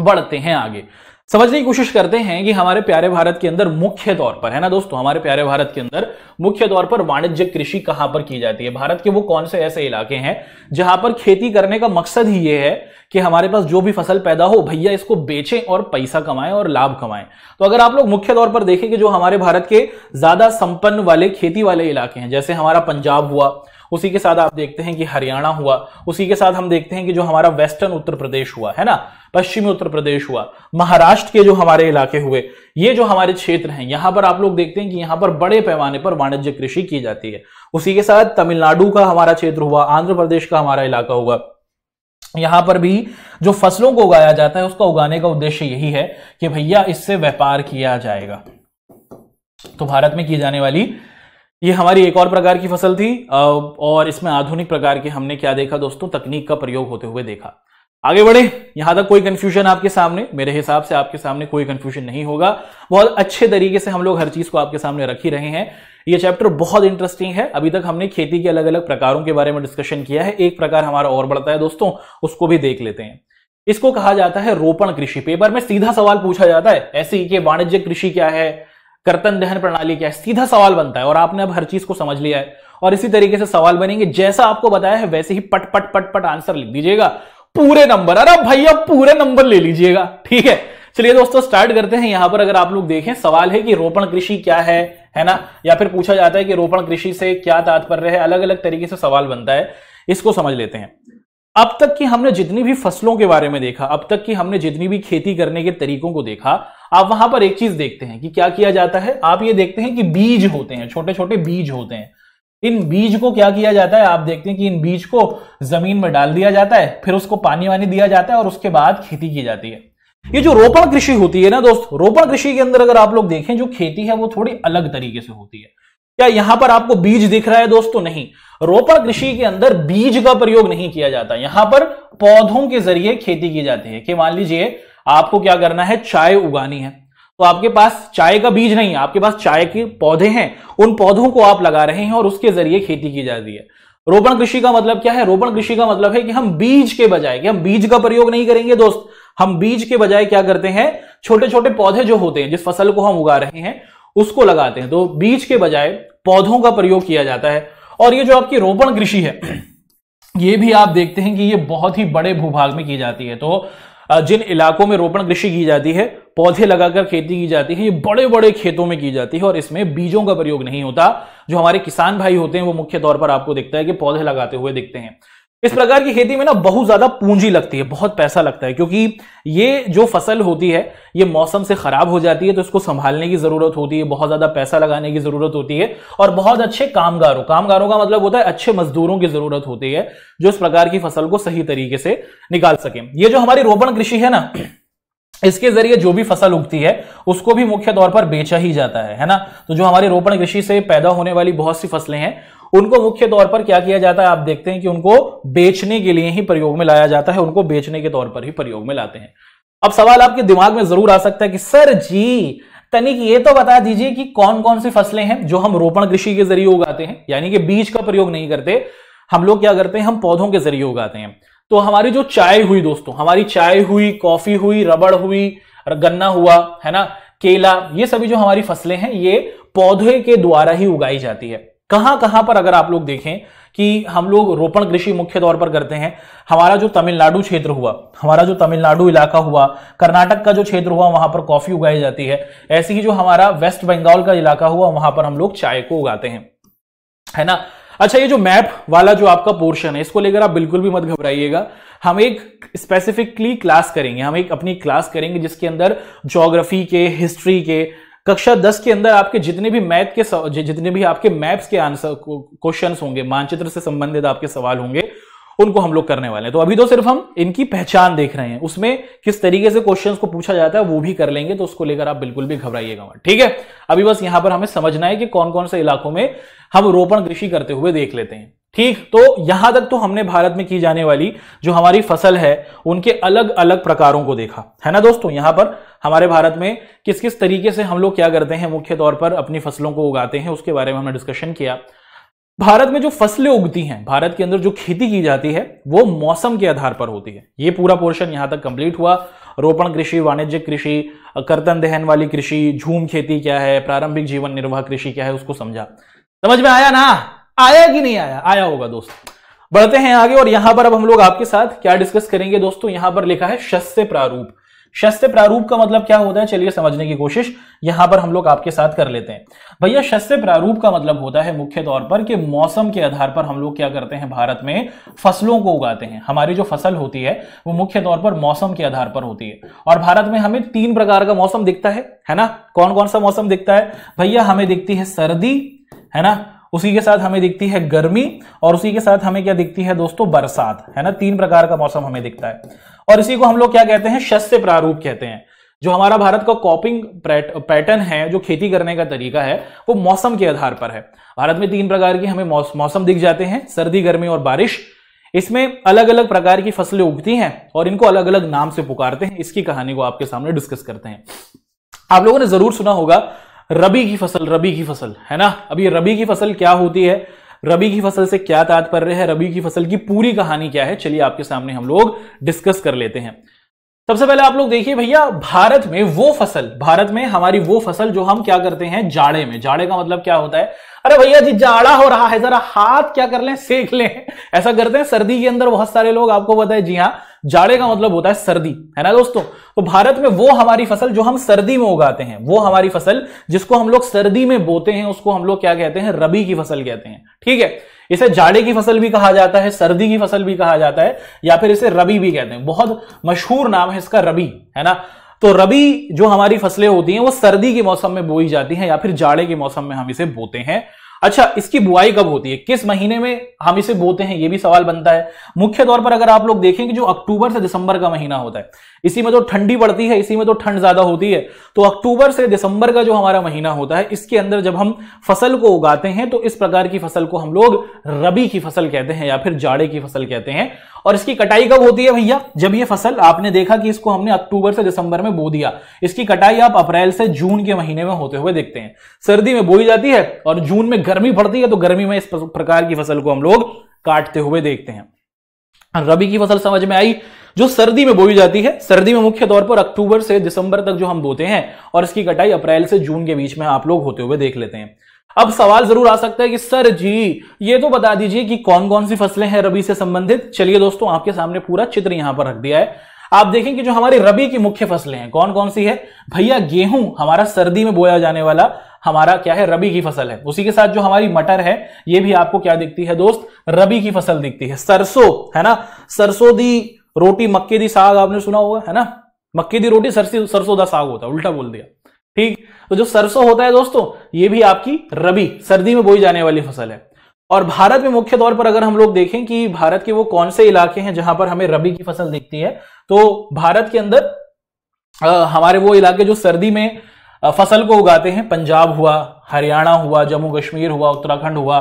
बढ़ते हैं आगे समझने की कोशिश करते हैं कि हमारे प्यारे भारत के अंदर मुख्य तौर पर है ना दोस्तों हमारे प्यारे भारत के अंदर मुख्य तौर पर वाणिज्य कृषि कहां पर की जाती है भारत के वो कौन से ऐसे इलाके हैं जहां पर खेती करने का मकसद ही ये है कि हमारे पास जो भी फसल पैदा हो भैया इसको बेचें और पैसा कमाएं और लाभ कमाएं तो अगर आप लोग मुख्य तौर पर देखें कि जो हमारे भारत के ज्यादा संपन्न वाले खेती वाले इलाके हैं जैसे हमारा पंजाब हुआ उसी के साथ आप देखते हैं कि हरियाणा हुआ उसी के साथ हम देखते हैं कि जो हमारा वेस्टर्न उत्तर प्रदेश हुआ है ना पश्चिमी उत्तर प्रदेश हुआ महाराष्ट्र के जो हमारे इलाके हुए ये जो हमारे क्षेत्र हैं यहां पर आप लोग देखते हैं कि यहां पर बड़े पैमाने पर वाणिज्य कृषि की जाती है उसी के साथ तमिलनाडु का हमारा क्षेत्र हुआ आंध्र प्रदेश का हमारा इलाका हुआ यहां पर भी जो फसलों को उगाया जाता है उसका उगाने का उद्देश्य यही है कि भैया इससे व्यापार किया जाएगा तो भारत में की जाने वाली ये हमारी एक और प्रकार की फसल थी और इसमें आधुनिक प्रकार के हमने क्या देखा दोस्तों तकनीक का प्रयोग होते हुए देखा आगे बढ़े यहां तक कोई कंफ्यूजन आपके सामने मेरे हिसाब से आपके सामने कोई कंफ्यूजन नहीं होगा बहुत अच्छे तरीके से हम लोग हर चीज को आपके सामने रख ही रहे हैं ये चैप्टर बहुत इंटरेस्टिंग है अभी तक हमने खेती के अलग अलग प्रकारों के बारे में डिस्कशन किया है एक प्रकार हमारा और बढ़ता है दोस्तों उसको भी देख लेते हैं इसको कहा जाता है रोपण कृषि पेपर में सीधा सवाल पूछा जाता है ऐसी कि वाणिज्य कृषि क्या है कर्तन दहन प्रणाली क्या है सीधा सवाल बनता है और आपने अब हर चीज को समझ लिया है और इसी तरीके से सवाल बनेंगे जैसा आपको बताया है वैसे ही पट पट पट पट आंसर लिख दीजिएगा पूरे नंबर अरे भैया पूरे नंबर ले लीजिएगा ठीक है चलिए दोस्तों स्टार्ट करते हैं यहां पर अगर आप लोग देखें सवाल है कि रोपण कृषि क्या है है ना या फिर पूछा जाता है कि रोपण कृषि से क्या तात्पर्य है अलग अलग तरीके से सवाल बनता है इसको समझ लेते हैं अब तक की हमने जितनी भी फसलों के बारे में देखा अब तक की हमने जितनी भी खेती करने के तरीकों को देखा आप वहां पर एक चीज देखते हैं कि क्या किया जाता है आप ये देखते हैं कि बीज होते हैं छोटे छोटे बीज होते हैं इन बीज को क्या किया जाता है आप देखते हैं कि इन बीज को जमीन में डाल दिया जाता है फिर उसको पानी वानी दिया जाता है और उसके बाद खेती की जाती है ये जो रोपण कृषि होती है ना दोस्त रोपण कृषि के अंदर अगर आप लोग देखें जो खेती है वो थोड़ी अलग तरीके से होती है क्या यहां पर आपको बीज दिख रहा है दोस्तों तो नहीं रोपण कृषि के अंदर बीज का प्रयोग नहीं किया जाता यहां पर पौधों के जरिए खेती की जाती है कि मान लीजिए आपको क्या करना है चाय उगानी है तो आपके पास चाय का बीज नहीं है आपके पास चाय के पौधे हैं उन पौधों को आप लगा रहे हैं और उसके जरिए खेती की जाती है रोपण कृषि का मतलब क्या है रोपण कृषि का मतलब है कि हम बीज के बजाय कि हम बीज का प्रयोग नहीं करेंगे दोस्त हम बीज के बजाय क्या करते हैं छोटे छोटे पौधे जो होते हैं जिस फसल को हम उगा रहे हैं उसको लगाते हैं तो बीज के बजाय पौधों का प्रयोग किया जाता है और ये जो आपकी रोपण कृषि है ये भी आप देखते हैं कि ये बहुत ही बड़े भूभाग में की जाती है तो जिन इलाकों में रोपण कृषि की जाती है पौधे लगाकर खेती की जाती है ये बड़े बड़े खेतों में की जाती है और इसमें बीजों का प्रयोग नहीं होता जो हमारे किसान भाई होते हैं वो मुख्य तौर पर आपको दिखता है कि पौधे लगाते हुए दिखते हैं इस प्रकार की खेती में ना बहुत ज्यादा पूंजी लगती है बहुत पैसा लगता है क्योंकि ये जो फसल होती है ये मौसम से खराब हो जाती है तो इसको संभालने की जरूरत होती है बहुत ज्यादा पैसा लगाने की जरूरत होती है और बहुत अच्छे कामगारों कामगारों का मतलब होता है अच्छे मजदूरों की जरूरत होती है जो इस प्रकार की फसल को सही तरीके से निकाल सके ये जो हमारी रोपण कृषि है ना इसके जरिए जो भी फसल उगती है उसको भी मुख्य तौर पर बेचा ही जाता है है ना तो जो हमारे रोपण कृषि से पैदा होने वाली बहुत सी फसलें हैं उनको मुख्य तौर पर क्या किया जाता है आप देखते हैं कि उनको बेचने के लिए ही प्रयोग में लाया जाता है उनको बेचने के तौर पर ही प्रयोग में लाते हैं अब सवाल आपके दिमाग में जरूर आ सकता है कि सर जी तनिक ये तो बता दीजिए कि कौन कौन सी फसलें हैं जो हम रोपण कृषि के जरिए उगाते हैं यानी कि बीज का प्रयोग नहीं करते हम लोग क्या करते हैं हम पौधों के जरिए उगाते हैं तो हमारी जो चाय हुई दोस्तों हमारी चाय हुई कॉफी हुई रबड़ हुई गन्ना हुआ है ना केला ये सभी जो हमारी फसलें हैं ये पौधे के द्वारा ही उगाई जाती है कहां कहां पर अगर आप लोग देखें कि हम लोग रोपण कृषि मुख्य तौर पर करते हैं हमारा जो तमिलनाडु क्षेत्र हुआ हमारा जो तमिलनाडु इलाका हुआ कर्नाटक का जो क्षेत्र हुआ वहां पर कॉफी उगाई जाती है ऐसे ही जो हमारा वेस्ट बंगाल का इलाका हुआ वहां पर हम लोग चाय को उगाते हैं है ना अच्छा ये जो मैप वाला जो आपका पोर्शन है इसको लेकर आप बिल्कुल भी मत घबराइएगा हम एक स्पेसिफिकली क्लास करेंगे हम एक अपनी क्लास करेंगे जिसके अंदर ज्योग्राफी के हिस्ट्री के कक्षा दस के अंदर आपके जितने भी मैथ के जितने भी आपके मैप्स के आंसर क्वेश्चन होंगे मानचित्र से संबंधित आपके सवाल होंगे उनको हम लोग करने वाले हैं तो अभी तो सिर्फ हम इनकी पहचान देख रहे हैं उसमें किस तरीके से क्वेश्चंस को पूछा जाता है वो भी कर लेंगे तो उसको लेकर आप बिल्कुल भी घबराइएगा मत ठीक है अभी बस यहां पर हमें समझना है कि कौन कौन से इलाकों में हम रोपण कृषि करते हुए देख लेते हैं ठीक तो यहां तक तो हमने भारत में की जाने वाली जो हमारी फसल है उनके अलग अलग प्रकारों को देखा है ना दोस्तों यहां पर हमारे भारत में किस किस तरीके से हम लोग क्या करते हैं मुख्य तौर पर अपनी फसलों को उगाते हैं उसके बारे में हमने डिस्कशन किया भारत में जो फसलें उगती हैं भारत के अंदर जो खेती की जाती है वो मौसम के आधार पर होती है ये पूरा पोर्शन यहां तक कंप्लीट हुआ रोपण कृषि वाणिज्यिक कृषि कर्तन दहन वाली कृषि झूम खेती क्या है प्रारंभिक जीवन निर्वाह कृषि क्या है उसको समझा समझ में आया ना आया कि नहीं आया आया होगा दोस्त बढ़ते हैं आगे और यहां पर अब हम लोग आपके साथ क्या डिस्कस करेंगे दोस्तों यहां पर लिखा है शस्त्र प्रारूप शस्त्र प्रारूप का मतलब क्या होता है चलिए समझने की कोशिश यहां पर हम लोग आपके साथ कर लेते हैं भैया शस्त्र प्रारूप का मतलब होता है मुख्य तौर पर कि मौसम के आधार पर हम लोग क्या करते हैं भारत में फसलों को उगाते हैं हमारी जो फसल होती है वो मुख्य तौर पर मौसम के आधार पर होती है और भारत में हमें तीन प्रकार का मौसम दिखता है है ना कौन कौन सा मौसम दिखता है भैया हमें दिखती है सर्दी है ना उसी के साथ हमें दिखती है गर्मी और उसी के साथ हमें क्या दिखती है दोस्तों बरसात है ना तीन प्रकार का मौसम हमें दिखता है और इसी को हम लोग क्या कहते हैं शस्य प्रारूप कहते हैं जो हमारा भारत का कॉपिंग पैटर्न है जो खेती करने का तरीका है वो मौसम के आधार पर है भारत में तीन प्रकार की हमें मौसम दिख जाते हैं सर्दी गर्मी और बारिश इसमें अलग अलग प्रकार की फसलें उगती हैं और इनको अलग अलग नाम से पुकारते हैं इसकी कहानी को आपके सामने डिस्कस करते हैं आप लोगों ने जरूर सुना होगा रबी की फसल रबी की फसल है ना अब ये रबी की फसल क्या होती है रबी की फसल से क्या तात्पर्य है रबी की फसल की पूरी कहानी क्या है चलिए आपके सामने हम लोग डिस्कस कर लेते हैं सबसे पहले आप लोग देखिए भैया भारत में वो फसल भारत में हमारी वो फसल जो हम क्या करते हैं जाड़े में जाड़े का मतलब क्या होता है अरे भैया जी जाड़ा हो रहा है जरा हाथ क्या कर लें सेक लें ऐसा करते हैं सर्दी के अंदर बहुत सारे लोग आपको पता है जी हाँ जाड़े का मतलब होता है सर्दी है ना दोस्तों तो भारत में वो हमारी फसल जो हम सर्दी में उगाते हैं वो हमारी फसल जिसको हम लोग सर्दी में बोते हैं उसको हम लोग क्या कहते हैं रबी की फसल कहते हैं ठीक है इसे जाड़े की फसल भी कहा जाता है सर्दी की फसल भी कहा जाता है या फिर इसे रबी भी कहते हैं बहुत मशहूर नाम है इसका रबी है ना तो रबी जो हमारी फसलें होती हैं वो सर्दी के मौसम में बोई जाती हैं या फिर जाड़े के मौसम में हम इसे बोते हैं अच्छा इसकी बुआई कब होती है किस महीने में हम इसे बोते हैं ये भी सवाल बनता है मुख्य तौर पर अगर आप लोग देखें कि जो अक्टूबर से दिसंबर का महीना होता है इसी में तो ठंडी पड़ती है इसी में तो ठंड ज्यादा होती है तो अक्टूबर से दिसंबर का जो हमारा महीना होता है इसके अंदर जब हम फसल को उगाते हैं तो इस प्रकार की फसल को हम लोग रबी की फसल कहते हैं या फिर जाड़े की फसल कहते हैं और इसकी कटाई कब होती है भैया जब ये फसल आपने देखा कि इसको हमने अक्टूबर से दिसंबर में बो दिया इसकी कटाई आप अप्रैल से जून के महीने में होते हुए देखते हैं सर्दी में बोई जाती है और जून में गर्मी पड़ती है तो गर्मी में इस प्रकार की फसल को हम लोग काटते हुए देखते हैं रबी की फसल समझ में आई जो सर्दी में बोई जाती है सर्दी में मुख्य तौर पर अक्टूबर से दिसंबर तक जो हम बोते हैं और इसकी कटाई अप्रैल से जून के बीच में आप लोग होते हुए देख लेते हैं अब सवाल जरूर आ सकता है कि सर जी ये तो बता दीजिए कि कौन कौन सी फसलें हैं रबी से संबंधित चलिए दोस्तों आपके सामने पूरा चित्र यहां पर रख दिया है आप देखें कि जो हमारी रबी की मुख्य फसलें हैं कौन कौन सी है भैया गेहूं हमारा सर्दी में बोया जाने वाला हमारा क्या है रबी की फसल है उसी के साथ जो हमारी मटर है ये भी आपको क्या दिखती है दोस्त रबी की फसल दिखती है सरसों है ना सरसों दी रोटी मक्के दी साग आपने सुना होगा है ना मक्के दी रोटी सरसी सरसों दा साग होता है उल्टा बोल दिया ठीक तो जो सरसों होता है दोस्तों ये भी आपकी रबी सर्दी में बोई जाने वाली फसल है और भारत में मुख्य तौर पर अगर हम लोग देखें कि भारत के वो कौन से इलाके हैं जहां पर हमें रबी की फसल दिखती है तो भारत के अंदर आ, हमारे वो इलाके जो सर्दी में फसल को उगाते हैं पंजाब हुआ हरियाणा हुआ जम्मू कश्मीर हुआ उत्तराखंड हुआ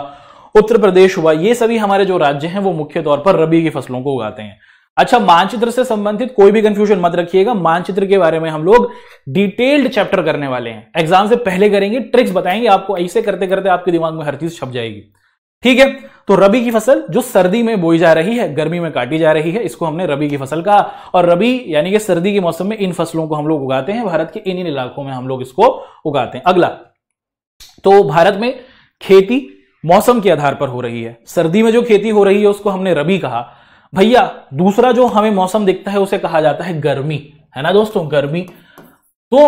उत्तर प्रदेश हुआ ये सभी हमारे जो राज्य हैं वो मुख्य तौर पर रबी की फसलों को उगाते हैं अच्छा मानचित्र से संबंधित कोई भी कंफ्यूजन मत रखिएगा मानचित्र के बारे में हम लोग डिटेल्ड चैप्टर करने वाले हैं एग्जाम से पहले करेंगे ट्रिक्स बताएंगे आपको ऐसे करते करते आपके दिमाग में हर चीज छप जाएगी ठीक है तो रबी की फसल जो सर्दी में बोई जा रही है गर्मी में काटी जा रही है इसको हमने रबी की फसल कहा और रबी यानी कि सर्दी के मौसम में इन फसलों को हम लोग उगाते हैं भारत के इन इन इलाकों में हम लोग इसको उगाते हैं अगला तो भारत में खेती मौसम के आधार पर हो रही है सर्दी में जो खेती हो रही है उसको हमने रबी कहा भैया दूसरा जो हमें मौसम दिखता है उसे कहा जाता है गर्मी है ना दोस्तों गर्मी तो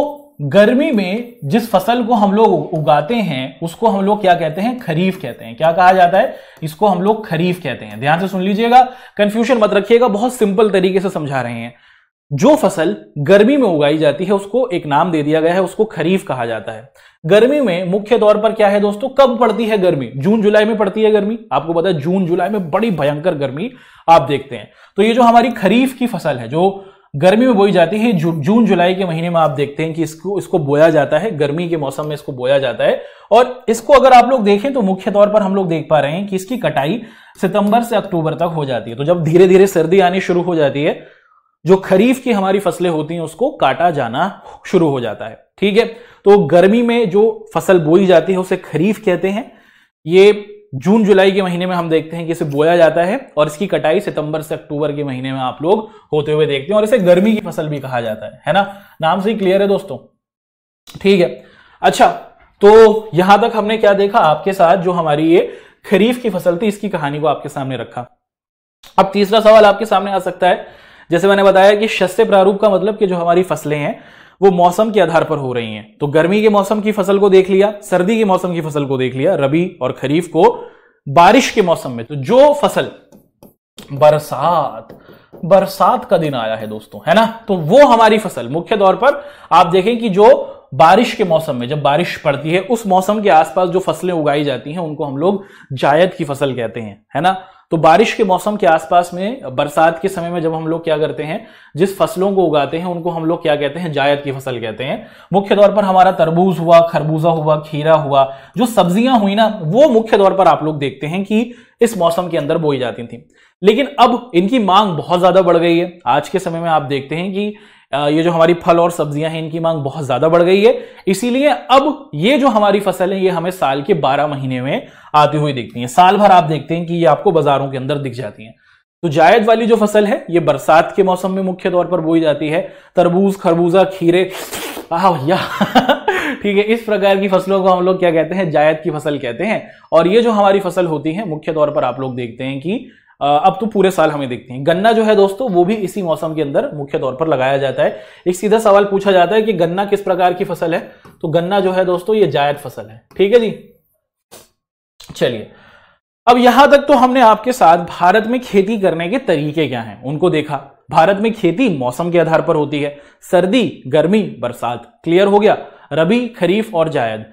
गर्मी में जिस फसल को हम लोग उगाते हैं उसको हम लोग क्या कहते हैं खरीफ कहते हैं क्या कहा जाता है इसको हम लोग खरीफ कहते हैं ध्यान से सुन लीजिएगा कंफ्यूजन मत रखिएगा बहुत सिंपल तरीके से समझा रहे हैं जो फसल गर्मी में उगाई जाती है उसको एक नाम दे दिया गया है उसको खरीफ कहा जाता है गर्मी में मुख्य तौर पर क्या है दोस्तों कब पड़ती है गर्मी जून जुलाई में पड़ती है गर्मी आपको पता है जून जुलाई में बड़ी भयंकर गर्मी आप देखते हैं तो ये जो हमारी खरीफ की फसल है जो गर्मी में बोई जाती है जू, जून जुलाई के महीने में आप देखते हैं कि इसको इसको बोया जाता है गर्मी के मौसम में इसको बोया जाता है और इसको अगर आप लोग देखें तो मुख्य तौर पर हम लोग देख पा रहे हैं कि इसकी कटाई सितंबर से अक्टूबर तक हो जाती है तो जब धीरे धीरे सर्दी आनी शुरू हो जाती है जो खरीफ की हमारी फसलें होती हैं उसको काटा जाना शुरू हो जाता है ठीक है तो गर्मी में जो फसल बोई जाती है उसे खरीफ कहते हैं ये जून जुलाई के महीने में हम देखते हैं कि इसे बोया जाता है और इसकी कटाई सितंबर से अक्टूबर के महीने में आप लोग होते हुए देखते हैं और इसे गर्मी की फसल भी कहा जाता है है ना नाम से ही क्लियर है दोस्तों ठीक है अच्छा तो यहां तक हमने क्या देखा आपके साथ जो हमारी ये खरीफ की फसल थी इसकी कहानी को आपके सामने रखा अब तीसरा सवाल आपके सामने आ सकता है जैसे मैंने बताया कि शस्य प्रारूप का मतलब कि जो हमारी फसलें हैं वो मौसम के आधार पर हो रही हैं तो गर्मी के मौसम की फसल को देख लिया सर्दी के मौसम की फसल को देख लिया रबी और खरीफ को बारिश के मौसम में तो जो फसल बरसात बरसात का दिन आया है दोस्तों है ना तो वो हमारी फसल मुख्य तौर पर आप देखें कि जो बारिश के मौसम में जब बारिश पड़ती है उस मौसम के आसपास जो फसलें उगाई जाती हैं उनको हम लोग जायद की फसल कहते हैं है ना तो बारिश के मौसम के आसपास में बरसात के समय में जब हम लोग क्या करते हैं जिस फसलों को उगाते हैं उनको हम लोग क्या कहते हैं जायद की फसल कहते हैं मुख्य तौर पर हमारा तरबूज हुआ खरबूजा हुआ खीरा हुआ जो सब्जियां हुई ना वो मुख्य तौर पर आप लोग देखते हैं कि इस मौसम के अंदर बोई जाती थी लेकिन अब इनकी मांग बहुत ज्यादा बढ़ गई है आज के समय में आप देखते हैं कि ये जो हमारी फल और सब्जियां हैं इनकी मांग बहुत ज्यादा बढ़ गई है इसीलिए अब ये जो हमारी फसल है ये हमें साल के बारह महीने में आती हुई दिखती है साल भर आप देखते हैं कि ये आपको बाजारों के अंदर दिख जाती है तो जायद वाली जो फसल है ये बरसात के मौसम में मुख्य तौर पर बोई जाती है तरबूज खरबूजा खीरे भैया ठीक है इस प्रकार की फसलों को हम लोग क्या कहते हैं जायद की फसल कहते हैं और ये जो हमारी फसल होती है मुख्य तौर पर आप लोग देखते हैं कि अब तो पूरे साल हमें देखते हैं गन्ना जो है दोस्तों वो भी इसी मौसम के अंदर मुख्य तौर पर लगाया जाता है एक सीधा सवाल पूछा जाता है कि गन्ना किस प्रकार की फसल है तो गन्ना जो है दोस्तों ये जायद फसल है ठीक है जी चलिए अब यहां तक तो हमने आपके साथ भारत में खेती करने के तरीके क्या हैं उनको देखा भारत में खेती मौसम के आधार पर होती है सर्दी गर्मी बरसात क्लियर हो गया रबी खरीफ और जायद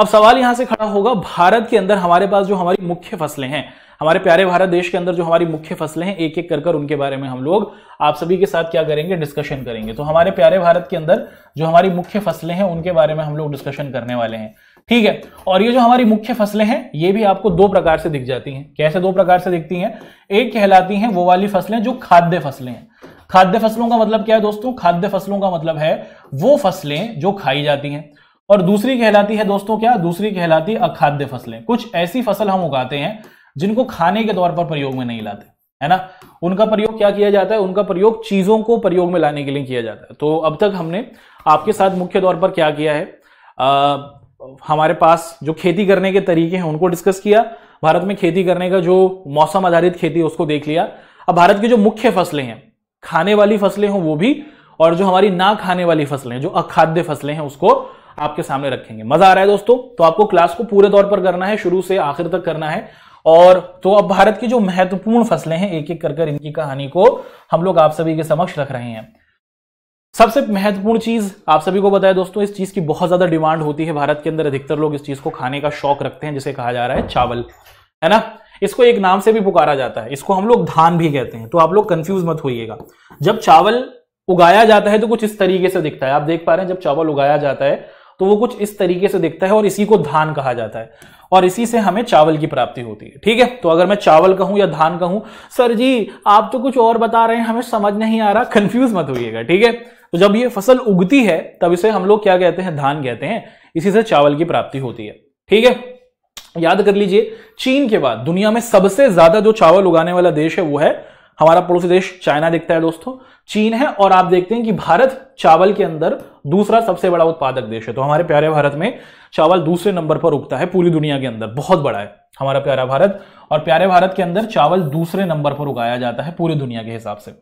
अब सवाल यहां से खड़ा होगा भारत के अंदर हमारे पास जो हमारी मुख्य फसलें हैं हमारे प्यारे भारत देश के अंदर जो हमारी मुख्य फसलें हैं एक एक कर कर उनके बारे में हम लोग आप सभी के साथ क्या करेंगे डिस्कशन करेंगे तो हमारे प्यारे भारत के अंदर जो हमारी मुख्य फसलें हैं उनके बारे में हम लोग डिस्कशन करने वाले हैं ठीक है और ये जो हमारी मुख्य फसलें हैं ये भी आपको दो प्रकार से दिख जाती हैं कैसे दो प्रकार से दिखती हैं एक कहलाती हैं वो वाली फसलें जो खाद्य फसलें हैं खाद्य फसलों का मतलब क्या है दोस्तों खाद्य फसलों का मतलब है वो फसलें जो खाई जाती हैं और दूसरी कहलाती है दोस्तों क्या दूसरी कहलाती है अखाद्य फसलें कुछ ऐसी फसल हम उगाते हैं जिनको खाने के तौर पर प्रयोग में नहीं लाते है ना उनका प्रयोग क्या किया जाता है उनका प्रयोग चीजों को प्रयोग में लाने के लिए किया जाता है तो अब तक हमने आपके साथ मुख्य तौर पर क्या किया है आ, हमारे पास जो खेती करने के तरीके हैं उनको डिस्कस किया भारत में खेती करने का जो मौसम आधारित खेती है उसको देख लिया अब भारत की जो मुख्य फसलें हैं खाने वाली फसलें हों वो भी और जो हमारी ना खाने वाली फसलें जो अखाद्य फसलें हैं उसको आपके सामने रखेंगे मजा आ रहा है दोस्तों तो आपको क्लास को पूरे तौर पर करना है शुरू से आखिर तक करना है और तो अब भारत की जो महत्वपूर्ण फसलें हैं एक एक कर कर इनकी कहानी को हम लोग आप सभी के समक्ष रख रहे हैं सबसे महत्वपूर्ण चीज आप सभी को बताया दोस्तों इस चीज की बहुत ज्यादा डिमांड होती है भारत के अंदर अधिकतर लोग इस चीज को खाने का शौक रखते हैं जिसे कहा जा रहा है चावल है ना इसको एक नाम से भी पुकारा जाता है इसको हम लोग धान भी कहते हैं तो आप लोग कंफ्यूज मत होइएगा जब चावल उगाया जाता है तो कुछ इस तरीके से दिखता है आप देख पा रहे हैं जब चावल उगाया जाता है तो वो कुछ इस तरीके से दिखता है और इसी को धान कहा जाता है और इसी से हमें चावल की प्राप्ति होती है ठीक है तो अगर मैं चावल कहूं या धान कहूं सर जी आप तो कुछ और बता रहे हैं हमें समझ नहीं आ रहा कंफ्यूज मत होइएगा ठीक है तो जब ये फसल उगती है तब इसे हम लोग क्या कहते हैं धान कहते हैं इसी से चावल की प्राप्ति होती है ठीक है याद कर लीजिए चीन के बाद दुनिया में सबसे ज्यादा जो चावल उगाने वाला देश है वो है हमारा पड़ोसी देश चाइना दिखता है दोस्तों चीन है और आप देखते हैं कि भारत चावल के अंदर दूसरा सबसे बड़ा उत्पादक देश है तो हमारे प्यारे भारत में चावल दूसरे नंबर पर उगता है पूरी दुनिया के अंदर बहुत बड़ा है हमारा प्यारा भारत और प्यारे भारत के अंदर चावल दूसरे नंबर पर उगाया जाता है पूरी दुनिया के हिसाब से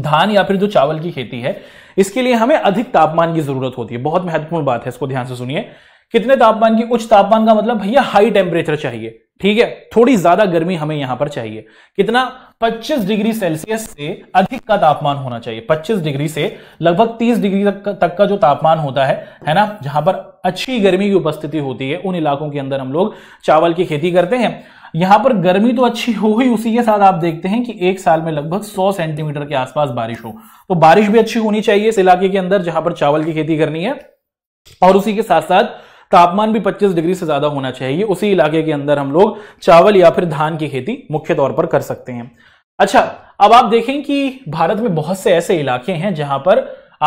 धान या फिर जो चावल की खेती है इसके लिए हमें अधिक तापमान की जरूरत होती है बहुत महत्वपूर्ण बात है इसको ध्यान से सुनिए कितने तापमान की उच्च तापमान का मतलब भैया हाई टेम्परेचर चाहिए ठीक है थोड़ी ज्यादा गर्मी हमें यहां पर चाहिए कितना 25 डिग्री सेल्सियस से अधिक का तापमान होना चाहिए 25 डिग्री से लगभग 30 डिग्री तक, तक का जो तापमान होता है है ना जहां पर अच्छी गर्मी की उपस्थिति होती है उन इलाकों के अंदर हम लोग चावल की खेती करते हैं यहां पर गर्मी तो अच्छी हो ही उसी के साथ आप देखते हैं कि एक साल में लगभग 100 सेंटीमीटर के आसपास बारिश हो तो बारिश भी अच्छी होनी चाहिए इस इलाके के अंदर जहां पर चावल की खेती करनी है और उसी के साथ साथ तापमान भी 25 डिग्री से ज्यादा होना चाहिए उसी इलाके के अंदर हम लोग चावल या फिर धान की खेती मुख्य तौर पर कर सकते हैं अच्छा अब आप देखें कि भारत में बहुत से ऐसे इलाके हैं जहां पर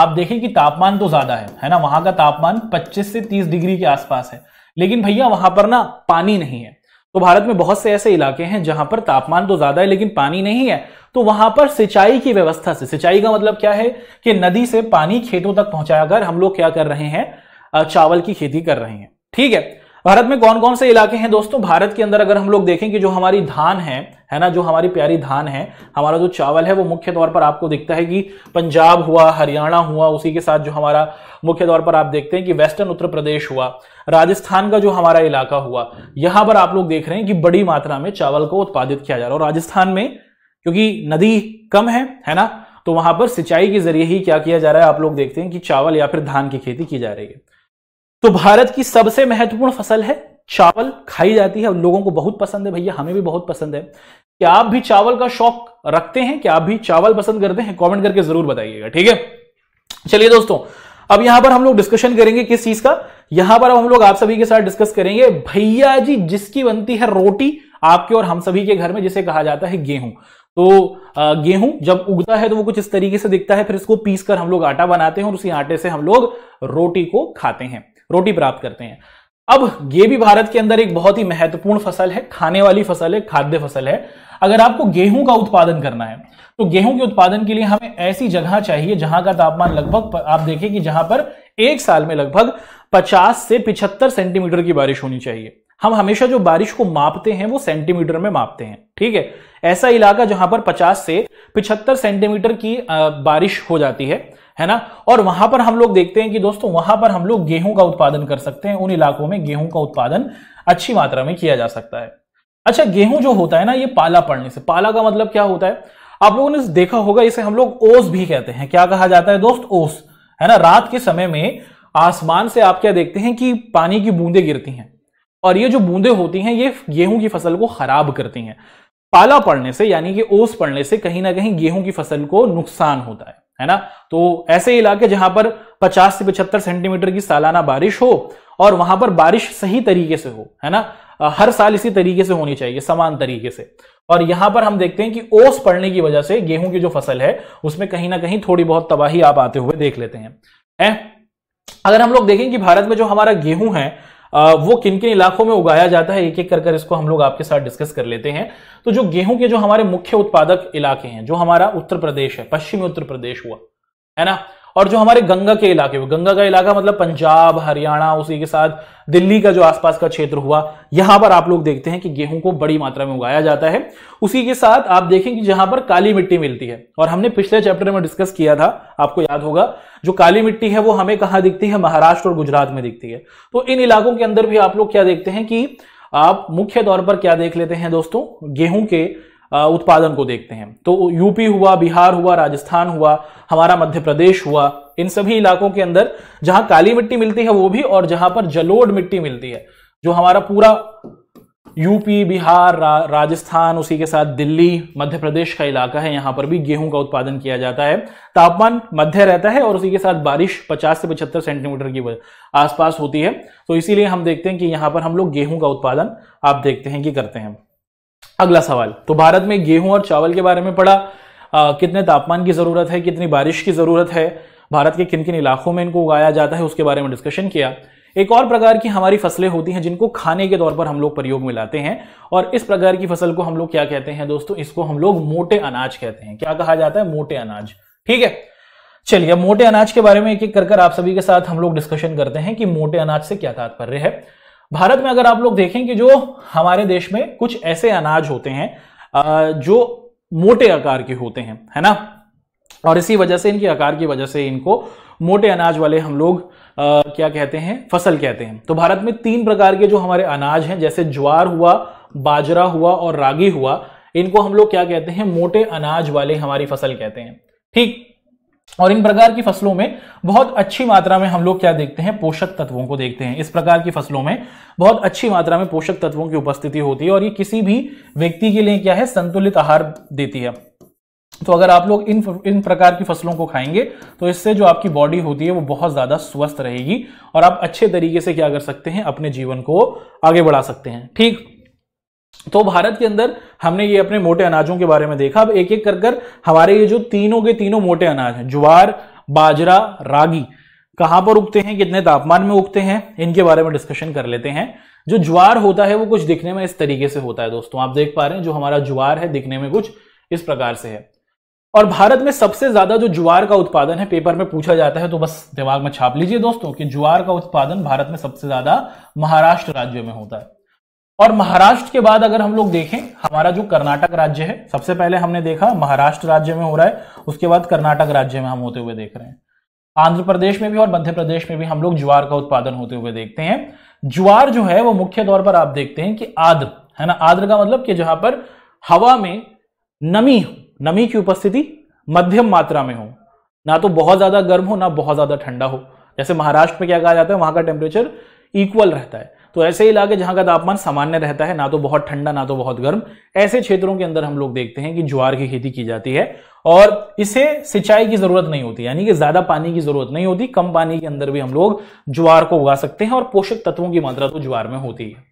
आप देखें कि तापमान तो ज्यादा है है ना वहां का तापमान 25 से 30 डिग्री के आसपास है लेकिन भैया वहां पर ना पानी नहीं है तो भारत में बहुत से ऐसे इलाके हैं जहां पर तापमान तो ज्यादा है लेकिन पानी नहीं है तो वहां पर सिंचाई की व्यवस्था से सिंचाई का मतलब क्या है कि नदी से पानी खेतों तक पहुंचाकर हम लोग क्या कर रहे हैं चावल की खेती कर रहे हैं ठीक है भारत में कौन कौन से इलाके हैं दोस्तों भारत के अंदर अगर हम लोग देखें कि जो हमारी धान है है ना जो हमारी प्यारी धान है हमारा जो चावल है वो मुख्य तौर पर आपको दिखता है कि पंजाब हुआ हरियाणा हुआ उसी के साथ जो हमारा मुख्य तौर पर आप देखते हैं कि वेस्टर्न उत्तर प्रदेश हुआ राजस्थान का जो हमारा इलाका हुआ यहां पर आप लोग देख रहे हैं कि बड़ी मात्रा में चावल को उत्पादित किया जा रहा है और राजस्थान में क्योंकि नदी कम है है ना तो वहां पर सिंचाई के जरिए ही क्या किया जा रहा है आप लोग देखते हैं कि चावल या फिर धान की खेती की जा रही है तो भारत की सबसे महत्वपूर्ण फसल है चावल खाई जाती है और लोगों को बहुत पसंद है भैया हमें भी बहुत पसंद है क्या आप भी चावल का शौक रखते हैं क्या आप भी चावल पसंद करते हैं कमेंट करके जरूर बताइएगा ठीक है चलिए दोस्तों अब यहां पर हम लोग डिस्कशन करेंगे किस चीज का यहां पर हम लोग आप सभी के साथ डिस्कस करेंगे भैया जी जिसकी बनती है रोटी आपके और हम सभी के घर में जिसे कहा जाता है गेहूं तो गेहूं जब उगता है तो वो कुछ इस तरीके से दिखता है फिर इसको पीस कर हम लोग आटा बनाते हैं और उसी आटे से हम लोग रोटी को खाते हैं रोटी प्राप्त करते हैं अब ये भी भारत के अंदर एक बहुत ही महत्वपूर्ण फसल है खाने वाली फसल है खाद्य फसल है अगर आपको गेहूं का उत्पादन करना है तो गेहूं के उत्पादन के लिए हमें ऐसी जगह चाहिए जहां का तापमान लगभग आप देखें कि जहां पर एक साल में लगभग 50 से 75 सेंटीमीटर की बारिश होनी चाहिए हम हमेशा जो बारिश को मापते हैं वो सेंटीमीटर में मापते हैं ठीक है ऐसा इलाका जहां पर 50 से 75 सेंटीमीटर की बारिश हो जाती है है ना और वहां पर हम लोग देखते हैं कि दोस्तों वहां पर हम लोग गेहूं का उत्पादन कर सकते हैं उन इलाकों में गेहूं का उत्पादन अच्छी मात्रा में किया जा सकता है अच्छा गेहूं जो होता है ना ये पाला पड़ने से पाला का मतलब क्या होता है आप लोगों ने देखा होगा इसे हम लोग ओस भी कहते हैं क्या कहा जाता है दोस्त ओस है ना रात के समय में आसमान से आप क्या देखते हैं कि पानी की बूंदे गिरती हैं और ये जो बूंदे होती हैं ये गेहूं की फसल को खराब करती हैं पाला पड़ने से यानी कि ओस पड़ने से कहीं ना कहीं गेहूं की फसल को नुकसान होता है है ना तो ऐसे इलाके जहां पर 50 से 75 सेंटीमीटर की सालाना बारिश हो और वहां पर बारिश सही तरीके से हो है ना हर साल इसी तरीके से होनी चाहिए समान तरीके से और यहां पर हम देखते हैं कि ओस पड़ने की वजह से गेहूं की जो फसल है उसमें कहीं ना कहीं थोड़ी बहुत तबाही आप आते हुए देख लेते हैं है? अगर हम लोग देखें कि भारत में जो हमारा गेहूं है वो किन किन इलाकों में उगाया जाता है एक एक कर कर इसको हम लोग आपके साथ डिस्कस कर लेते हैं तो जो गेहूं के जो हमारे मुख्य उत्पादक इलाके हैं जो हमारा उत्तर प्रदेश है पश्चिमी उत्तर प्रदेश हुआ है ना और जो हमारे गंगा के इलाके हुए गंगा का इलाका मतलब पंजाब हरियाणा उसी के साथ दिल्ली का जो आसपास का क्षेत्र हुआ यहां पर आप लोग देखते हैं कि गेहूं को बड़ी मात्रा में उगाया जाता है उसी के साथ आप देखें कि जहां पर काली मिट्टी मिलती है और हमने पिछले चैप्टर में डिस्कस किया था आपको याद होगा जो काली मिट्टी है वो हमें कहाँ दिखती है महाराष्ट्र और गुजरात में दिखती है तो इन इलाकों के अंदर भी आप लोग क्या देखते हैं कि आप मुख्य तौर पर क्या देख लेते हैं दोस्तों गेहूं के उत्पादन को देखते हैं तो यूपी हुआ बिहार हुआ राजस्थान हुआ हमारा मध्य प्रदेश हुआ इन सभी इलाकों के अंदर जहां काली मिट्टी मिलती है वो भी और जहां पर जलोड़ मिट्टी मिलती है जो हमारा पूरा यूपी बिहार रा, राजस्थान उसी के साथ दिल्ली मध्य प्रदेश का इलाका है यहां पर भी गेहूं का उत्पादन किया जाता है तापमान मध्य रहता है और उसी के साथ बारिश 50 से 75 सेंटीमीटर की आसपास होती है तो इसीलिए हम देखते हैं कि यहाँ पर हम लोग गेहूं का उत्पादन आप देखते हैं कि करते हैं अगला सवाल तो भारत में गेहूं और चावल के बारे में पढ़ा कितने तापमान की जरूरत है कितनी बारिश की जरूरत है भारत के किन किन इलाकों में इनको उगाया जाता है उसके बारे में डिस्कशन किया एक और प्रकार की हमारी फसलें होती हैं जिनको खाने के तौर पर हम लोग प्रयोग में लाते हैं और इस प्रकार की फसल को हम लोग क्या कहते हैं दोस्तों इसको हम लोग मोटे अनाज कहते हैं क्या कहा जाता है मोटे अनाज ठीक है चलिए अब मोटे अनाज के बारे में एक एक कर कर आप सभी के साथ हम लोग डिस्कशन करते हैं कि मोटे अनाज से क्या तात्पर्य है भारत में अगर आप लोग देखें कि जो हमारे देश में कुछ ऐसे अनाज होते हैं जो मोटे आकार के होते हैं है ना और इसी वजह से इनके आकार की वजह से इनको मोटे अनाज वाले हम लोग आ, क्या कहते हैं फसल कहते हैं तो भारत में तीन प्रकार के जो हमारे अनाज हैं जैसे ज्वार हुआ बाजरा हुआ और रागी हुआ इनको हम लोग क्या कहते हैं मोटे अनाज वाले हमारी फसल कहते हैं ठीक और इन प्रकार की फसलों में बहुत अच्छी मात्रा में हम लोग क्या देखते हैं पोषक तत्वों को देखते हैं इस प्रकार की फसलों में बहुत अच्छी मात्रा में पोषक तत्वों की उपस्थिति होती है और ये किसी भी व्यक्ति के लिए क्या है संतुलित आहार देती है तो अगर आप लोग इन इन प्रकार की फसलों को खाएंगे तो इससे जो आपकी बॉडी होती है वो बहुत ज़्यादा स्वस्थ रहेगी और आप अच्छे तरीके से क्या कर सकते हैं अपने जीवन को आगे बढ़ा सकते हैं ठीक तो भारत के अंदर हमने ये अपने मोटे अनाजों के बारे में देखा अब एक एक कर कर हमारे ये जो तीनों के तीनों मोटे अनाज हैं ज्वार बाजरा रागी कहां पर उगते हैं कितने तापमान में उगते हैं इनके बारे में डिस्कशन कर लेते हैं जो ज्वार होता है वो कुछ दिखने में इस तरीके से होता है दोस्तों आप देख पा रहे हैं जो हमारा ज्वार है दिखने में कुछ इस प्रकार से है और भारत में सबसे ज्यादा जो ज्वार का उत्पादन है पेपर में पूछा जाता है तो बस दिमाग में छाप लीजिए दोस्तों कि ज्वार का उत्पादन भारत में सबसे ज्यादा महाराष्ट्र राज्य में होता है और महाराष्ट्र के बाद अगर हम लोग देखें हमारा जो कर्नाटक राज्य है सबसे पहले हमने देखा महाराष्ट्र राज्य में हो रहा है उसके बाद कर्नाटक राज्य में हम होते हुए देख रहे हैं आंध्र प्रदेश में भी और मध्य प्रदेश में भी हम लोग ज्वार का उत्पादन होते हुए देखते हैं ज्वार जो है वो मुख्य तौर पर आप देखते हैं कि आद्र है ना आद्र का मतलब कि जहां पर हवा में नमी नमी की उपस्थिति मध्यम मात्रा में हो ना तो बहुत ज्यादा गर्म हो ना बहुत ज्यादा ठंडा हो जैसे महाराष्ट्र में क्या कहा जाता है वहां का टेम्परेचर इक्वल रहता है तो ऐसे इलाके जहां का तापमान सामान्य रहता है ना तो बहुत ठंडा ना तो बहुत गर्म ऐसे क्षेत्रों के अंदर हम लोग देखते हैं कि ज्वार की खेती की जाती है और इसे सिंचाई की जरूरत नहीं होती यानी कि ज्यादा पानी की जरूरत नहीं होती कम पानी के अंदर भी हम लोग ज्वार को उगा सकते हैं और पोषक तत्वों की मात्रा तो ज्वार में होती है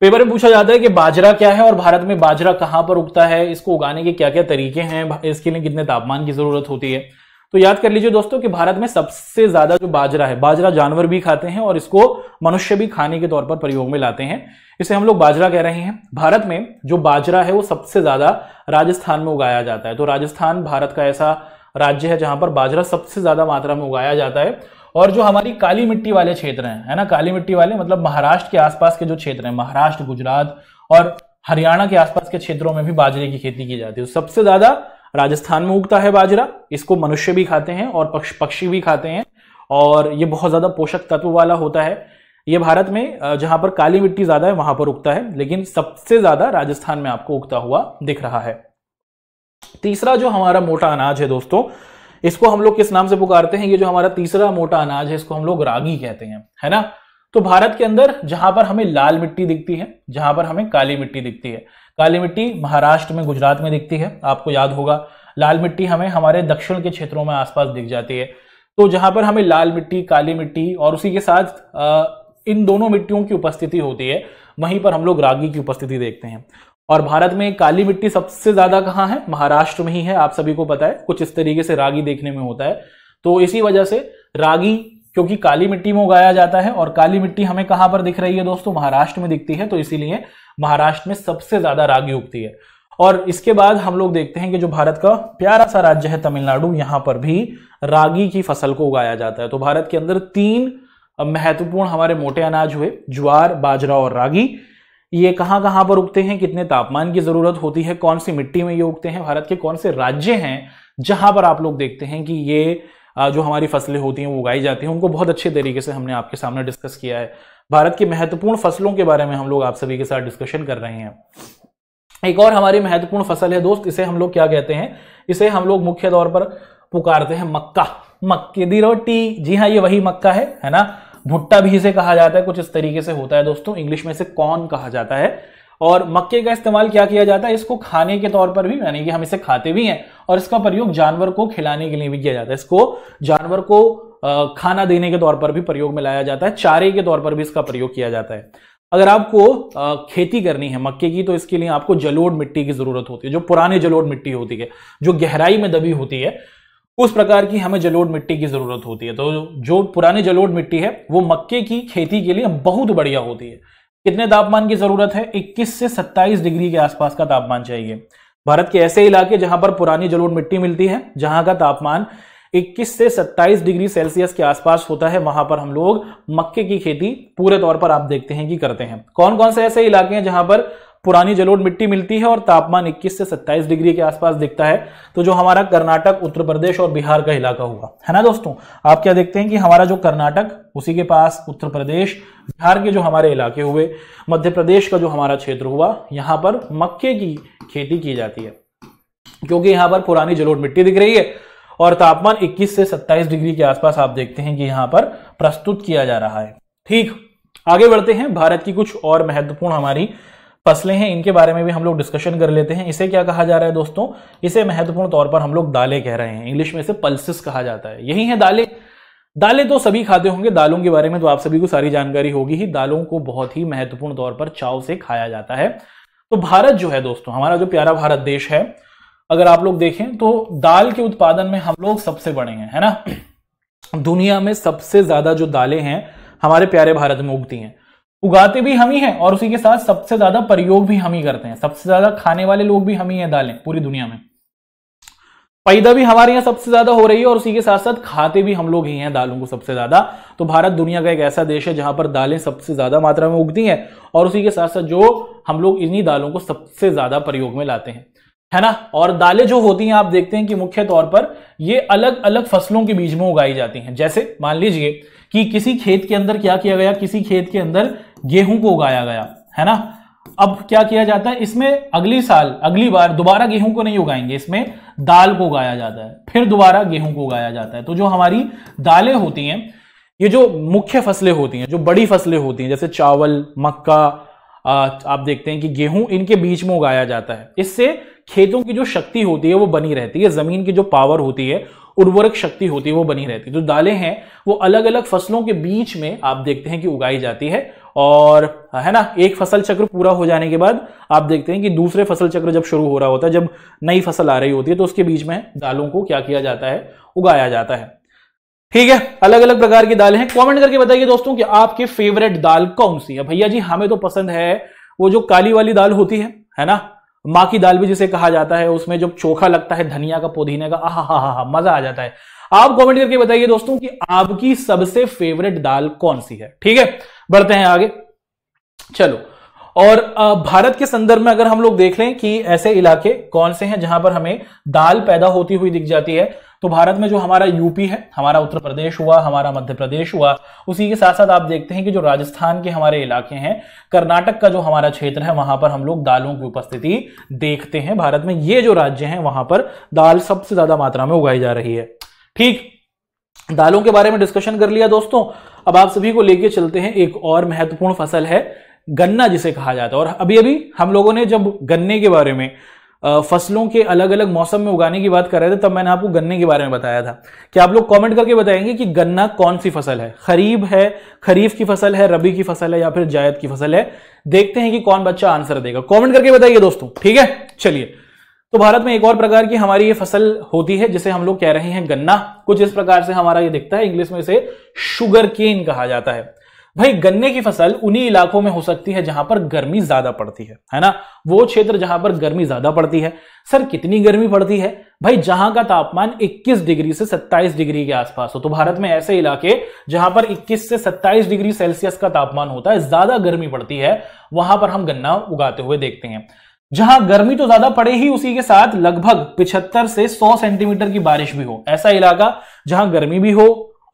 पेपर तो में पूछा जाता है कि बाजरा क्या है और भारत में बाजरा कहां पर उगता है इसको उगाने के क्या क्या तरीके हैं इसके लिए कितने तापमान की जरूरत होती है तो याद कर लीजिए दोस्तों कि भारत में सबसे ज्यादा जो बाजरा है बाजरा जानवर भी खाते हैं और इसको मनुष्य भी खाने के तौर पर प्रयोग में लाते हैं इसे हम लोग बाजरा कह रहे हैं भारत में जो बाजरा है वो सबसे ज्यादा राजस्थान में उगाया जाता है तो राजस्थान भारत का ऐसा राज्य है जहां पर बाजरा सबसे ज्यादा मात्रा में उगाया जाता है और जो हमारी काली मिट्टी वाले क्षेत्र हैं है ना काली मिट्टी वाले मतलब महाराष्ट्र के आसपास के जो क्षेत्र हैं महाराष्ट्र गुजरात और हरियाणा के आसपास के क्षेत्रों में भी बाजरे की खेती की जाती है तो सबसे ज्यादा राजस्थान में उगता है बाजरा इसको मनुष्य भी खाते हैं और पक्ष पक्षी भी खाते हैं और ये बहुत ज्यादा पोषक तत्व वाला होता है ये भारत में जहां पर काली मिट्टी ज्यादा है वहां पर उगता है लेकिन सबसे ज्यादा राजस्थान में आपको उगता हुआ दिख रहा है तीसरा जो हमारा मोटा अनाज है दोस्तों इसको हम लोग किस नाम से पुकारते हैं ये जो हमारा तीसरा मोटा अनाज है इसको हम लोग रागी कहते हैं है ना तो भारत के अंदर जहां पर हमें लाल मिट्टी दिखती है जहां पर हमें काली मिट्टी दिखती है काली मिट्टी महाराष्ट्र में गुजरात में दिखती है आपको याद होगा लाल मिट्टी हमें हमारे दक्षिण के क्षेत्रों में आसपास दिख जाती है तो जहां पर हमें लाल मिट्टी काली मिट्टी और उसी के साथ इन दोनों मिट्टियों की उपस्थिति होती है वहीं पर हम लोग रागी की उपस्थिति देखते हैं और भारत में काली मिट्टी सबसे ज्यादा कहाँ है महाराष्ट्र में ही है आप सभी को पता है कुछ इस तरीके से रागी देखने में होता है तो इसी वजह से रागी क्योंकि काली मिट्टी में उगाया जाता है और काली मिट्टी हमें कहां पर दिख रही है दोस्तों महाराष्ट्र में दिखती है तो इसीलिए महाराष्ट्र में सबसे ज्यादा रागी उगती है और इसके बाद हम लोग देखते हैं कि जो भारत का प्यारा सा राज्य है तमिलनाडु यहां पर भी रागी की फसल को उगाया जाता है तो भारत के अंदर तीन महत्वपूर्ण हमारे मोटे अनाज हुए ज्वार बाजरा और रागी ये कहाँ कहाँ पर उगते हैं कितने तापमान की ज़रूरत होती है कौन सी मिट्टी में ये उगते हैं भारत के कौन से राज्य हैं जहाँ पर आप लोग देखते हैं कि ये जो हमारी फसलें होती हैं वो उगाई जाती हैं उनको बहुत अच्छे तरीके से हमने आपके सामने डिस्कस किया है भारत की महत्वपूर्ण फसलों के बारे में हम लोग आप सभी के साथ डिस्कशन कर रहे हैं एक और हमारी महत्वपूर्ण फसल है दोस्त इसे हम लोग क्या कहते हैं इसे हम लोग मुख्य तौर पर पुकारते हैं मक्का मक्के दी रोटी जी हाँ ये वही मक्का है है ना भुट्टा भी इसे कहा जाता है कुछ इस तरीके से होता है दोस्तों इंग्लिश में इसे कॉर्न कहा जाता है और मक्के का इस्तेमाल क्या किया जाता है इसको खाने के तौर पर भी यानी कि हम इसे खाते भी हैं और इसका प्रयोग जानवर को खिलाने के लिए भी किया जाता है इसको जानवर को खाना देने के तौर पर भी प्रयोग में लाया जाता है चारे के तौर पर भी इसका प्रयोग किया जाता है अगर आपको खेती करनी है मक्के की तो इसके लिए आपको जलोढ़ मिट्टी की जरूरत होती है जो पुराने जलोढ़ मिट्टी होती है जो गहराई में दबी होती है उस प्रकार की हमें जलोढ़ मिट्टी की ज़रूरत होती है तो जो पुरानी जलोढ़ मिट्टी है वो मक्के की खेती के लिए बहुत बढ़िया होती है कितने तापमान की ज़रूरत है 21 से 27 डिग्री के आसपास का तापमान चाहिए भारत के ऐसे इलाके जहां पर पुरानी जलोढ़ मिट्टी मिलती है जहां का तापमान 21 से 27 डिग्री सेल्सियस के आसपास होता है वहां पर हम लोग मक्के की खेती पूरे तौर पर आप देखते हैं कि करते हैं कौन कौन से ऐसे इलाके हैं जहां पर पुरानी जलोढ़ मिट्टी मिलती है और तापमान 21 से 27 डिग्री के आसपास दिखता है तो जो हमारा कर्नाटक उत्तर प्रदेश और बिहार का इलाका हुआ है ना दोस्तों आप क्या देखते हैं कि हमारा जो कर्नाटक उसी के पास उत्तर प्रदेश बिहार के जो हमारे इलाके हुए मध्य प्रदेश का जो हमारा क्षेत्र हुआ यहां पर मक्के की खेती की जाती है क्योंकि यहां पर पुरानी जलोढ़ मिट्टी दिख रही है और तापमान 21 से 27 डिग्री के आसपास आप देखते हैं कि यहाँ पर प्रस्तुत किया जा रहा है ठीक आगे बढ़ते हैं भारत की कुछ और महत्वपूर्ण हमारी फसलें हैं इनके बारे में भी हम लोग डिस्कशन कर लेते हैं इसे क्या कहा जा रहा है दोस्तों इसे महत्वपूर्ण तौर पर हम लोग दालें कह रहे हैं इंग्लिश में इसे पल्सिस कहा जाता है यही है दालें दालें तो सभी खाते होंगे दालों के बारे में तो आप सभी को सारी जानकारी होगी ही दालों को बहुत ही महत्वपूर्ण तौर पर चाव से खाया जाता है तो भारत जो है दोस्तों हमारा जो प्यारा भारत देश है अगर आप लोग देखें तो दाल के उत्पादन में हम लोग सबसे बड़े हैं है ना दुनिया में सबसे ज्यादा जो दालें हैं हमारे प्यारे भारत में उगती हैं उगाते भी हम ही हैं और उसी के साथ सबसे ज्यादा प्रयोग भी हम ही करते हैं सबसे ज्यादा खाने वाले लोग भी हम ही हैं दालें पूरी दुनिया में पैदा भी हमारे यहाँ सबसे ज्यादा हो रही है और उसी के साथ साथ खाते भी हम लोग ही हैं दालों को सबसे ज्यादा तो भारत दुनिया का एक ऐसा देश है जहां पर दालें सबसे ज्यादा मात्रा में उगती हैं और उसी के साथ साथ जो हम लोग इन्हीं दालों को सबसे ज्यादा प्रयोग में लाते हैं है ना और दालें जो होती हैं आप देखते हैं कि मुख्य तौर पर ये अलग अलग फसलों के बीज में उगाई जाती हैं जैसे मान लीजिए कि किसी खेत के अंदर क्या किया गया किसी खेत के अंदर गेहूं को उगाया गया है ना अब क्या किया जाता है इसमें अगली साल अगली बार दोबारा गेहूं को नहीं उगाएंगे इसमें दाल को उगाया जाता है फिर दोबारा गेहूं को उगाया जाता है तो जो हमारी दालें होती हैं ये जो मुख्य फसलें होती हैं जो बड़ी फसलें होती हैं जैसे चावल मक्का आप देखते हैं कि गेहूं इनके बीच में उगाया जाता है इससे खेतों की जो शक्ति होती है वो बनी रहती है जमीन की जो पावर होती है उर्वरक शक्ति होती है वो बनी रहती है जो दालें हैं वो अलग अलग फसलों के बीच में आप देखते हैं कि उगाई जाती है और है ना एक फसल चक्र पूरा हो जाने के बाद आप देखते हैं कि दूसरे फसल चक्र जब शुरू हो रहा होता है जब नई फसल आ रही होती है तो उसके बीच में दालों को क्या किया जाता है उगाया जाता है ठीक है अलग अलग प्रकार की दालें हैं कमेंट करके बताइए दोस्तों कि आपके फेवरेट दाल कौन सी है भैया जी हमें तो पसंद है वो जो काली वाली दाल होती है है ना माँ की दाल भी जिसे कहा जाता है उसमें जब चोखा लगता है धनिया का पुदीने का आहा हा हा हा मजा आ जाता है आप कमेंट करके बताइए दोस्तों कि आपकी सबसे फेवरेट दाल कौन सी है ठीक है बढ़ते हैं आगे चलो और भारत के संदर्भ में अगर हम लोग देख लें कि ऐसे इलाके कौन से हैं जहां पर हमें दाल पैदा होती हुई दिख जाती है तो भारत में जो हमारा यूपी है हमारा उत्तर प्रदेश हुआ हमारा मध्य प्रदेश हुआ उसी के साथ साथ आप देखते हैं कि जो राजस्थान के हमारे इलाके हैं कर्नाटक का जो हमारा क्षेत्र है वहां पर हम लोग दालों की उपस्थिति देखते हैं भारत में ये जो राज्य हैं वहां पर दाल सबसे ज्यादा मात्रा में उगाई जा रही है ठीक दालों के बारे में डिस्कशन कर लिया दोस्तों अब आप सभी को लेके चलते हैं एक और महत्वपूर्ण फसल है गन्ना जिसे कहा जाता है और अभी अभी हम लोगों ने जब गन्ने के बारे में फसलों के अलग अलग मौसम में उगाने की बात कर रहे थे तब मैंने आपको गन्ने के बारे में बताया था कि आप लोग कमेंट करके बताएंगे कि गन्ना कौन सी फसल है खरीफ है खरीफ की फसल है रबी की फसल है या फिर जायद की फसल है देखते हैं कि कौन बच्चा आंसर देगा कमेंट करके बताइए दोस्तों ठीक है चलिए तो भारत में एक और प्रकार की हमारी ये फसल होती है जिसे हम लोग कह रहे हैं गन्ना कुछ इस प्रकार से हमारा ये दिखता है इंग्लिश में इसे शुगर केन कहा जाता है भाई गन्ने की फसल उन्हीं इलाकों में हो सकती है जहां पर गर्मी ज्यादा पड़ती है है ना वो क्षेत्र जहां पर गर्मी ज्यादा पड़ती है सर कितनी गर्मी पड़ती है भाई जहां का तापमान 21 डिग्री से 27 डिग्री के आसपास हो तो भारत में ऐसे इलाके जहां पर 21 से 27 डिग्री सेल्सियस का तापमान होता है ज्यादा गर्मी पड़ती है वहां पर हम गन्ना उगाते हुए देखते हैं जहां गर्मी तो ज्यादा पड़े ही उसी के साथ लगभग पिछहत्तर से 100 सेंटीमीटर की बारिश भी हो ऐसा इलाका जहां गर्मी भी हो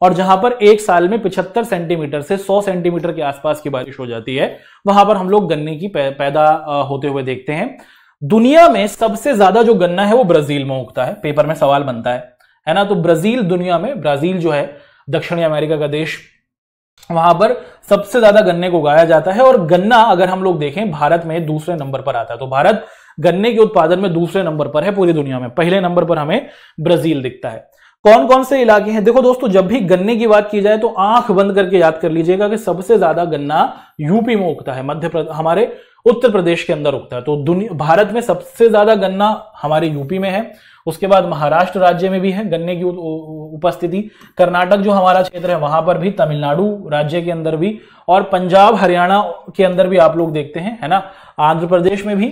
और जहां पर एक साल में पिछहत्तर सेंटीमीटर से 100 सेंटीमीटर के आसपास की बारिश हो जाती है वहां पर हम लोग गन्ने की पैदा होते हुए देखते हैं दुनिया में सबसे ज्यादा जो गन्ना है वो ब्राजील में उगता है पेपर में सवाल बनता है है ना तो ब्राजील दुनिया में ब्राजील जो है दक्षिणी अमेरिका का देश वहां पर सबसे ज्यादा गन्ने को उगाया जाता है और गन्ना अगर हम लोग देखें भारत में दूसरे नंबर पर आता है तो भारत गन्ने के उत्पादन में दूसरे नंबर पर है पूरी दुनिया में पहले नंबर पर हमें ब्राजील दिखता है कौन कौन से इलाके हैं देखो दोस्तों जब भी गन्ने की बात की जाए तो आंख बंद करके याद कर लीजिएगा कि सबसे ज्यादा गन्ना यूपी में उगता है मध्य प्रदेश हमारे उत्तर प्रदेश के अंदर उगता है तो भारत में सबसे ज्यादा गन्ना हमारे यूपी में है उसके बाद महाराष्ट्र राज्य में भी है गन्ने की उपस्थिति कर्नाटक जो हमारा क्षेत्र है वहां पर भी तमिलनाडु राज्य के अंदर भी और पंजाब हरियाणा के अंदर भी आप लोग देखते हैं है ना आंध्र प्रदेश में भी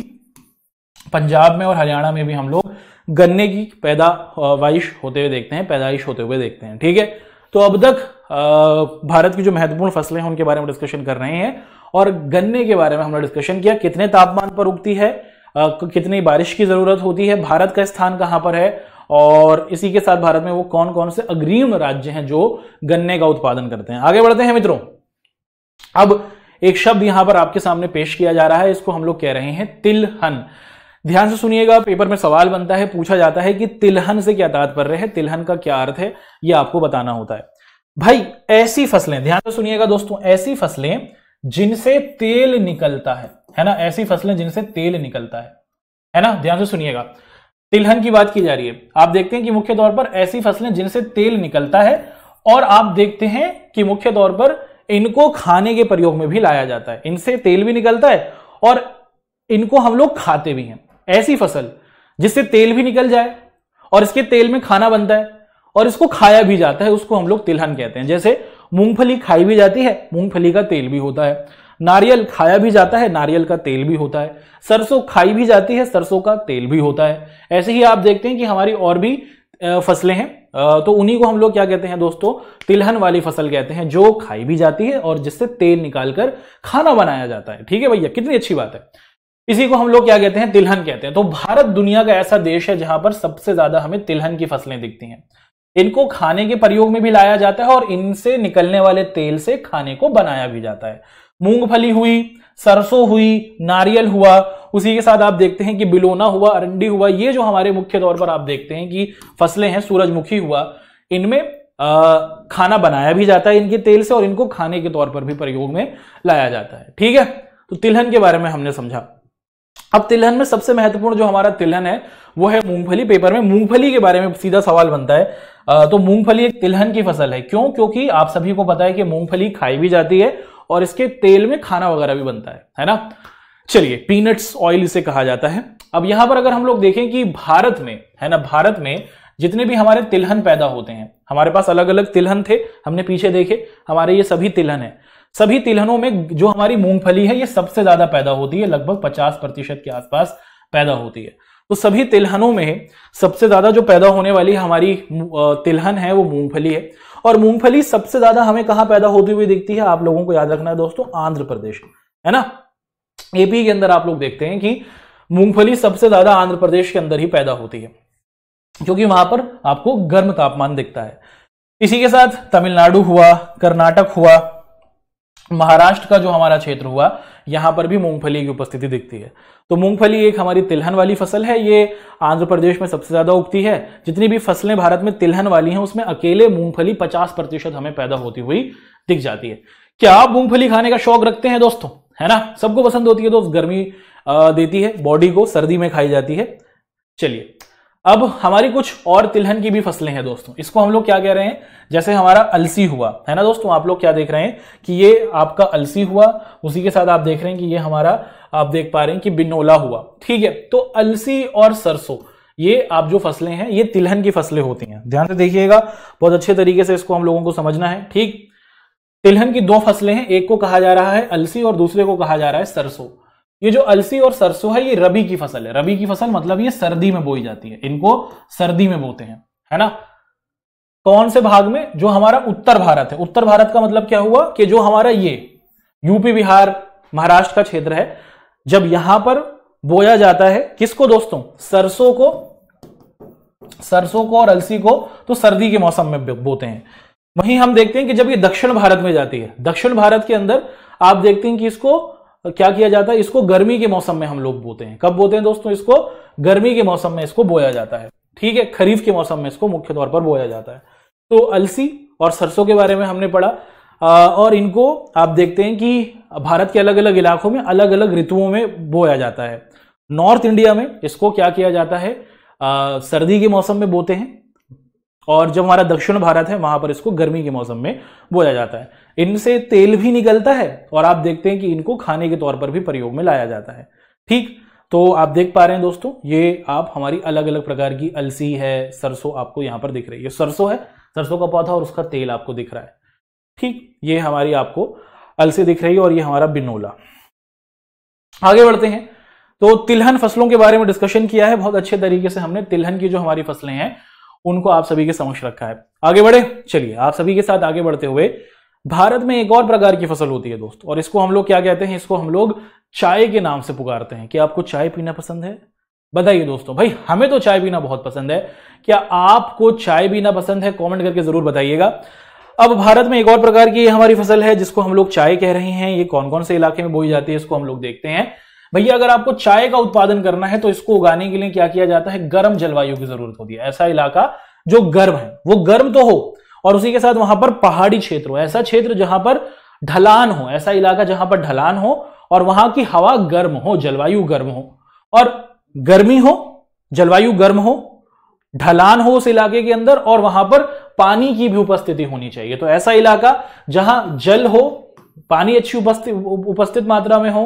पंजाब में और हरियाणा में भी हम लोग गन्ने की पैदावाइश होते हुए देखते हैं पैदाइश होते हुए देखते हैं ठीक है तो अब तक भारत की जो महत्वपूर्ण फसलें हैं उनके बारे में डिस्कशन कर रहे हैं और गन्ने के बारे में हमने डिस्कशन किया कितने तापमान पर उगती है कितनी बारिश की ज़रूरत होती है भारत का स्थान कहां पर है और इसी के साथ भारत में वो कौन कौन से अग्रिम राज्य हैं जो गन्ने का उत्पादन करते हैं आगे बढ़ते हैं मित्रों अब एक शब्द यहां पर आपके सामने पेश किया जा रहा है इसको हम लोग कह रहे हैं तिलहन ध्यान से सुनिएगा पेपर में सवाल बनता है पूछा जाता है कि तिलहन से क्या तात्पर्य है तिलहन का क्या अर्थ है यह आपको बताना होता है भाई ऐसी फसलें ध्यान से सुनिएगा दोस्तों ऐसी फसलें जिनसे तेल निकलता है है ना ऐसी फसलें जिनसे तेल निकलता है है ना ध्यान से सुनिएगा तिलहन की बात की जा रही है आप देखते हैं कि मुख्य तौर पर ऐसी फसलें जिनसे तेल निकलता है और आप देखते हैं कि मुख्य तौर पर इनको खाने के प्रयोग में भी लाया जाता है इनसे तेल भी निकलता है और इनको हम लोग खाते भी हैं ऐसी फसल जिससे तेल भी निकल जाए और इसके तेल में खाना बनता है और इसको खाया भी जाता है उसको हम लोग तिलहन कहते हैं जैसे मूंगफली खाई भी जाती है मूंगफली का तेल भी होता है नारियल खाया भी जाता है नारियल का तेल भी होता है सरसों खाई भी जाती है सरसों का तेल भी होता है ऐसे ही आप देखते हैं कि हमारी और भी फसलें हैं तो उन्हीं को हम लोग क्या कहते हैं दोस्तों तिलहन वाली फसल कहते हैं जो खाई भी जाती है और जिससे तेल निकालकर खाना बनाया जाता है ठीक है भैया कितनी अच्छी बात है इसी को हम लोग क्या कहते हैं तिलहन कहते हैं तो भारत दुनिया का ऐसा देश है जहां पर सबसे ज्यादा हमें तिलहन की फसलें दिखती हैं इनको खाने के प्रयोग में भी लाया जाता है और इनसे निकलने वाले तेल से खाने को बनाया भी जाता है मूंगफली हुई सरसों हुई नारियल हुआ उसी के साथ आप देखते हैं कि बिलोना हुआ अरंडी हुआ ये जो हमारे मुख्य तौर पर आप देखते हैं कि फसलें हैं सूरजमुखी हुआ इनमें खाना बनाया भी जाता है इनके तेल से और इनको खाने के तौर पर भी प्रयोग में लाया जाता है ठीक है तो तिलहन के बारे में हमने समझा अब तिलहन में सबसे महत्वपूर्ण जो हमारा तिलहन है वो है मूंगफली पेपर में मूंगफली के बारे में सीधा सवाल बनता है तो मूंगफली एक तिलहन की फसल है क्यों क्योंकि आप सभी को पता है कि मूंगफली खाई भी जाती है और इसके तेल में खाना वगैरह भी बनता है है ना चलिए पीनट्स ऑयल इसे कहा जाता है अब यहां पर अगर हम लोग देखें कि भारत में है ना भारत में जितने भी हमारे तिलहन पैदा होते हैं हमारे पास अलग अलग तिलहन थे हमने पीछे देखे हमारे ये सभी तिलहन है सभी तिलहनों में जो हमारी मूंगफली है ये सबसे ज्यादा पैदा होती है लगभग पचास प्रतिशत के आसपास पैदा होती है तो सभी तिलहनों में सबसे ज्यादा जो पैदा होने वाली हमारी तिलहन है वो मूंगफली है और मूंगफली सबसे ज्यादा हमें कहां पैदा होती हुई दिखती है आप लोगों को याद रखना है दोस्तों आंध्र प्रदेश है ना एपी के अंदर आप लोग देखते हैं कि मूंगफली सबसे ज्यादा आंध्र प्रदेश के अंदर ही पैदा होती है क्योंकि वहां पर आपको गर्म तापमान दिखता है इसी के साथ तमिलनाडु हुआ कर्नाटक हुआ महाराष्ट्र का जो हमारा क्षेत्र हुआ यहां पर भी मूंगफली की उपस्थिति दिखती है तो मूंगफली एक हमारी तिलहन वाली फसल है ये आंध्र प्रदेश में सबसे ज्यादा उगती है जितनी भी फसलें भारत में तिलहन वाली हैं उसमें अकेले मूंगफली 50 प्रतिशत हमें पैदा होती हुई दिख जाती है क्या आप मूंगफली खाने का शौक रखते हैं दोस्तों है ना सबको पसंद होती है दोस्त तो गर्मी देती है बॉडी को सर्दी में खाई जाती है चलिए अब हमारी कुछ और तिलहन की भी फसलें हैं दोस्तों इसको हम लोग क्या कह रहे हैं जैसे हमारा अलसी हुआ है ना दोस्तों आप लोग क्या देख रहे हैं कि ये आपका अलसी हुआ उसी के साथ आप देख रहे हैं कि ये हमारा आप देख पा रहे हैं कि बिनोला हुआ ठीक है तो अलसी और सरसों ये आप जो फसलें हैं ये तिलहन की फसलें होती हैं ध्यान से देखिएगा बहुत अच्छे तरीके से इसको हम लोगों को समझना है ठीक तिलहन की दो फसलें हैं एक को कहा जा रहा है अलसी और दूसरे को कहा जा रहा है सरसों ये जो अलसी और सरसों है ये रबी की फसल है रबी की फसल मतलब ये सर्दी में बोई जाती है इनको सर्दी में बोते हैं है ना कौन से भाग में जो हमारा उत्तर भारत है उत्तर भारत का मतलब क्या हुआ कि जो हमारा ये यूपी बिहार महाराष्ट्र का क्षेत्र है जब यहां पर बोया जाता है किसको दोस्तों सरसों को सरसों को और अलसी को तो सर्दी के मौसम में बोते हैं वहीं हम देखते हैं कि जब ये दक्षिण भारत में जाती है दक्षिण भारत के अंदर आप देखते हैं कि इसको क्या किया जाता है इसको गर्मी के मौसम में हम लोग बोते हैं कब बोते हैं दोस्तों इसको गर्मी के मौसम में इसको बोया जाता है ठीक है खरीफ के मौसम में इसको मुख्य तौर पर बोया जाता है तो अलसी और सरसों के बारे में हमने पढ़ा और इनको आप देखते हैं कि भारत के अलग अलग इलाकों में अलग अलग ऋतुओं में बोया जाता है नॉर्थ इंडिया में इसको क्या किया जाता है आ, सर्दी के मौसम में बोते हैं और जब हमारा दक्षिण भारत है वहां पर इसको गर्मी के मौसम में बोया जाता है इनसे तेल भी निकलता है और आप देखते हैं कि इनको खाने के तौर पर भी प्रयोग में लाया जाता है ठीक तो आप देख पा रहे हैं दोस्तों ये आप हमारी अलग अलग प्रकार की अलसी है सरसों आपको यहां पर दिख रही है सरसों है सरसों का पौधा और उसका तेल आपको दिख रहा है ठीक ये हमारी आपको अलसी दिख रही है और ये हमारा बिनोला आगे बढ़ते हैं तो तिलहन फसलों के बारे में डिस्कशन किया है बहुत अच्छे तरीके से हमने तिलहन की जो हमारी फसलें हैं उनको आप सभी के समक्ष रखा है आगे बढ़े चलिए आप सभी के साथ आगे बढ़ते हुए भारत में एक और प्रकार की फसल होती है दोस्तों और इसको हम लोग क्या कहते हैं इसको हम लोग चाय के नाम से पुकारते हैं कि आपको चाय पीना पसंद है बताइए दोस्तों भाई हमें तो चाय पीना बहुत पसंद है क्या आपको चाय पीना पसंद है कमेंट करके जरूर बताइएगा अब भारत में एक और प्रकार की हमारी फसल है जिसको हम लोग चाय कह रहे हैं ये कौन कौन से इलाके में बोई जाती है इसको हम लोग देखते हैं भैया अगर आपको चाय का उत्पादन करना है तो इसको उगाने के लिए क्या किया जाता है गर्म जलवायु की जरूरत होती है ऐसा इलाका जो गर्म है वो गर्म तो हो और उसी के साथ वहां पर पहाड़ी क्षेत्र हो ऐसा क्षेत्र जहां पर ढलान हो ऐसा इलाका जहां पर ढलान हो और वहां की हवा गर्म हो जलवायु गर्म हो और गर्मी हो जलवायु गर्म हो ढलान हो उस इलाके के अंदर और वहां पर पानी की भी उपस्थिति होनी चाहिए तो ऐसा इलाका जहां जल हो पानी अच्छी उपस्थित उपस्थित मात्रा में हो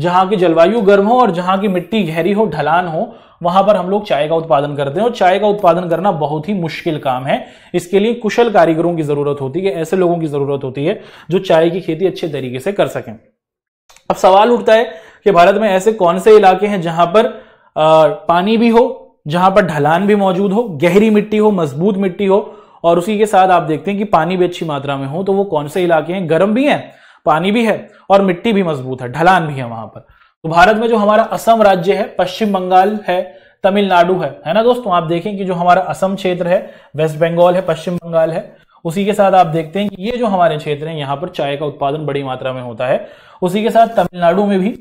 जहां की जलवायु गर्म हो और जहां की मिट्टी गहरी हो ढलान हो वहां पर हम लोग चाय का उत्पादन करते हैं और चाय का उत्पादन करना बहुत ही मुश्किल काम है इसके लिए कुशल कारीगरों की जरूरत होती है ऐसे लोगों की जरूरत होती है जो चाय की खेती अच्छे तरीके से कर सकें अब सवाल उठता है कि भारत में ऐसे कौन से इलाके हैं जहां पर पानी भी हो जहां पर ढलान भी मौजूद हो गहरी मिट्टी हो मजबूत मिट्टी हो और उसी के साथ आप देखते हैं कि पानी भी अच्छी मात्रा में हो तो वो कौन से इलाके हैं गर्म भी हैं पानी भी है और मिट्टी भी मजबूत है ढलान भी है वहां पर तो भारत में जो हमारा असम राज्य है पश्चिम बंगाल है तमिलनाडु है है ना दोस्तों आप देखें कि जो हमारा असम क्षेत्र है वेस्ट बंगाल है पश्चिम बंगाल है उसी के साथ आप देखते हैं कि ये जो हमारे क्षेत्र हैं यहाँ पर चाय का उत्पादन बड़ी मात्रा में होता है उसी के साथ तमिलनाडु में भी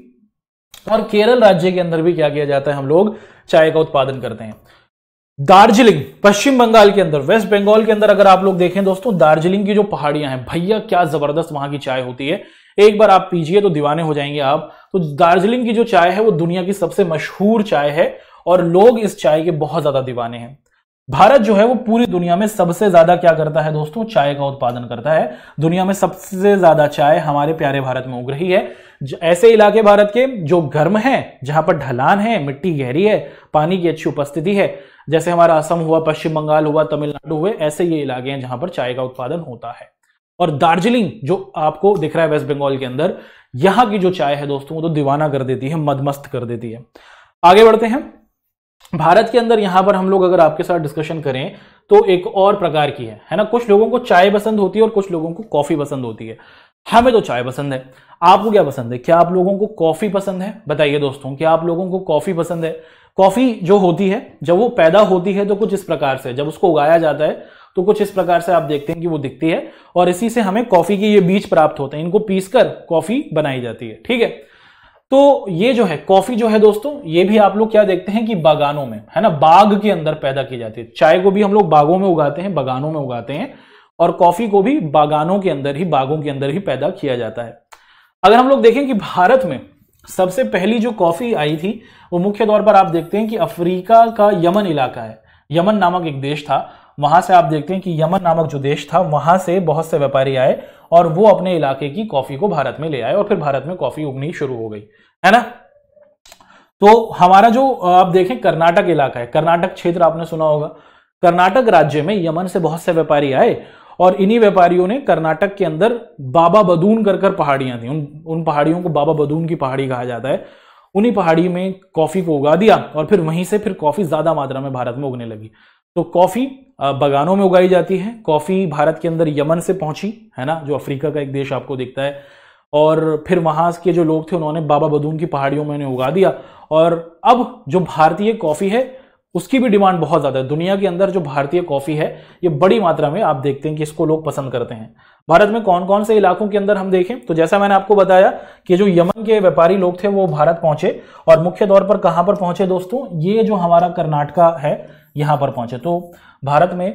और केरल राज्य के अंदर भी क्या किया जाता है हम लोग चाय का उत्पादन करते हैं दार्जिलिंग पश्चिम बंगाल के अंदर वेस्ट बंगाल के अंदर अगर आप लोग देखें दोस्तों दार्जिलिंग की जो पहाड़ियां हैं भैया क्या जबरदस्त वहां की चाय होती है एक बार आप पीजिए तो दीवाने हो जाएंगे आप तो दार्जिलिंग की जो चाय है वो दुनिया की सबसे मशहूर चाय है और लोग इस चाय के बहुत ज्यादा दीवाने हैं भारत जो है वो पूरी दुनिया में सबसे ज्यादा क्या करता है दोस्तों चाय का उत्पादन करता है दुनिया में सबसे ज्यादा चाय हमारे प्यारे भारत में उग रही है ऐसे इलाके भारत के जो गर्म हैं जहां पर ढलान है मिट्टी गहरी है पानी की अच्छी उपस्थिति है जैसे हमारा असम हुआ पश्चिम बंगाल हुआ तमिलनाडु हुए ऐसे ये इलाके हैं जहां पर चाय का उत्पादन होता है और दार्जिलिंग जो आपको दिख रहा है वेस्ट बंगाल के अंदर यहां की जो चाय है दोस्तों वो तो दीवाना कर देती है मदमस्त कर देती है आगे बढ़ते हैं भारत के अंदर यहां पर हम लोग अगर आपके साथ डिस्कशन करें तो एक और प्रकार की है है ना कुछ लोगों को चाय पसंद होती है और कुछ लोगों को कॉफी पसंद होती है हमें तो चाय पसंद है आपको क्या पसंद है क्या आप लोगों को कॉफी पसंद है बताइए दोस्तों क्या आप लोगों को कॉफी पसंद है कॉफी जो होती है जब वो पैदा होती है तो कुछ इस प्रकार से जब उसको उगाया जाता है तो कुछ इस प्रकार से आप देखते हैं कि वो दिखती है और इसी से हमें कॉफी के ये बीज प्राप्त होते हैं इनको पीसकर कॉफी बनाई जाती है ठीक है तो ये जो है कॉफी जो है दोस्तों ये भी आप लोग क्या देखते हैं कि बागानों में है ना बाग के अंदर पैदा की जाती है चाय को भी हम लोग बागों में उगाते हैं बागानों में उगाते हैं और कॉफी को भी बागानों के अंदर ही बागों के अंदर ही पैदा किया जाता है अगर हम लोग देखें कि भारत में सबसे पहली जो कॉफी आई थी वो मुख्य तौर पर आप देखते हैं कि अफ्रीका का यमन इलाका है यमन नामक एक देश था वहां से आप देखते हैं कि यमन नामक जो देश था वहां से बहुत से व्यापारी आए और वो अपने इलाके की कॉफी को भारत में ले आए और फिर भारत में कॉफी उगनी शुरू हो गई है ना तो हमारा जो आप देखें कर्नाटक इलाका है कर्नाटक क्षेत्र आपने सुना होगा कर्नाटक राज्य में यमन से बहुत से व्यापारी आए और इन्हीं व्यापारियों ने कर्नाटक के अंदर बाबा बदून कर कर पहाड़ियां थी उन उन पहाड़ियों को बाबा बदून की पहाड़ी कहा जाता है उन्हीं पहाड़ी में कॉफी को उगा दिया और फिर वहीं से फिर कॉफी ज्यादा मात्रा में भारत में उगने लगी तो कॉफी बगानों में उगाई जाती है कॉफी भारत के अंदर यमन से पहुंची है ना जो अफ्रीका का एक देश आपको दिखता है और फिर वहां के जो लोग थे उन्होंने बाबा बदून की पहाड़ियों में उन्हें उगा दिया और अब जो भारतीय कॉफी है उसकी भी डिमांड बहुत ज़्यादा है दुनिया के अंदर जो भारतीय कॉफ़ी है ये बड़ी मात्रा में आप देखते हैं कि इसको लोग पसंद करते हैं भारत में कौन कौन से इलाकों के अंदर हम देखें तो जैसा मैंने आपको बताया कि जो यमन के व्यापारी लोग थे वो भारत पहुंचे और मुख्य तौर पर कहाँ पर पहुंचे दोस्तों ये जो हमारा कर्नाटका है यहाँ पर पहुंचे तो भारत में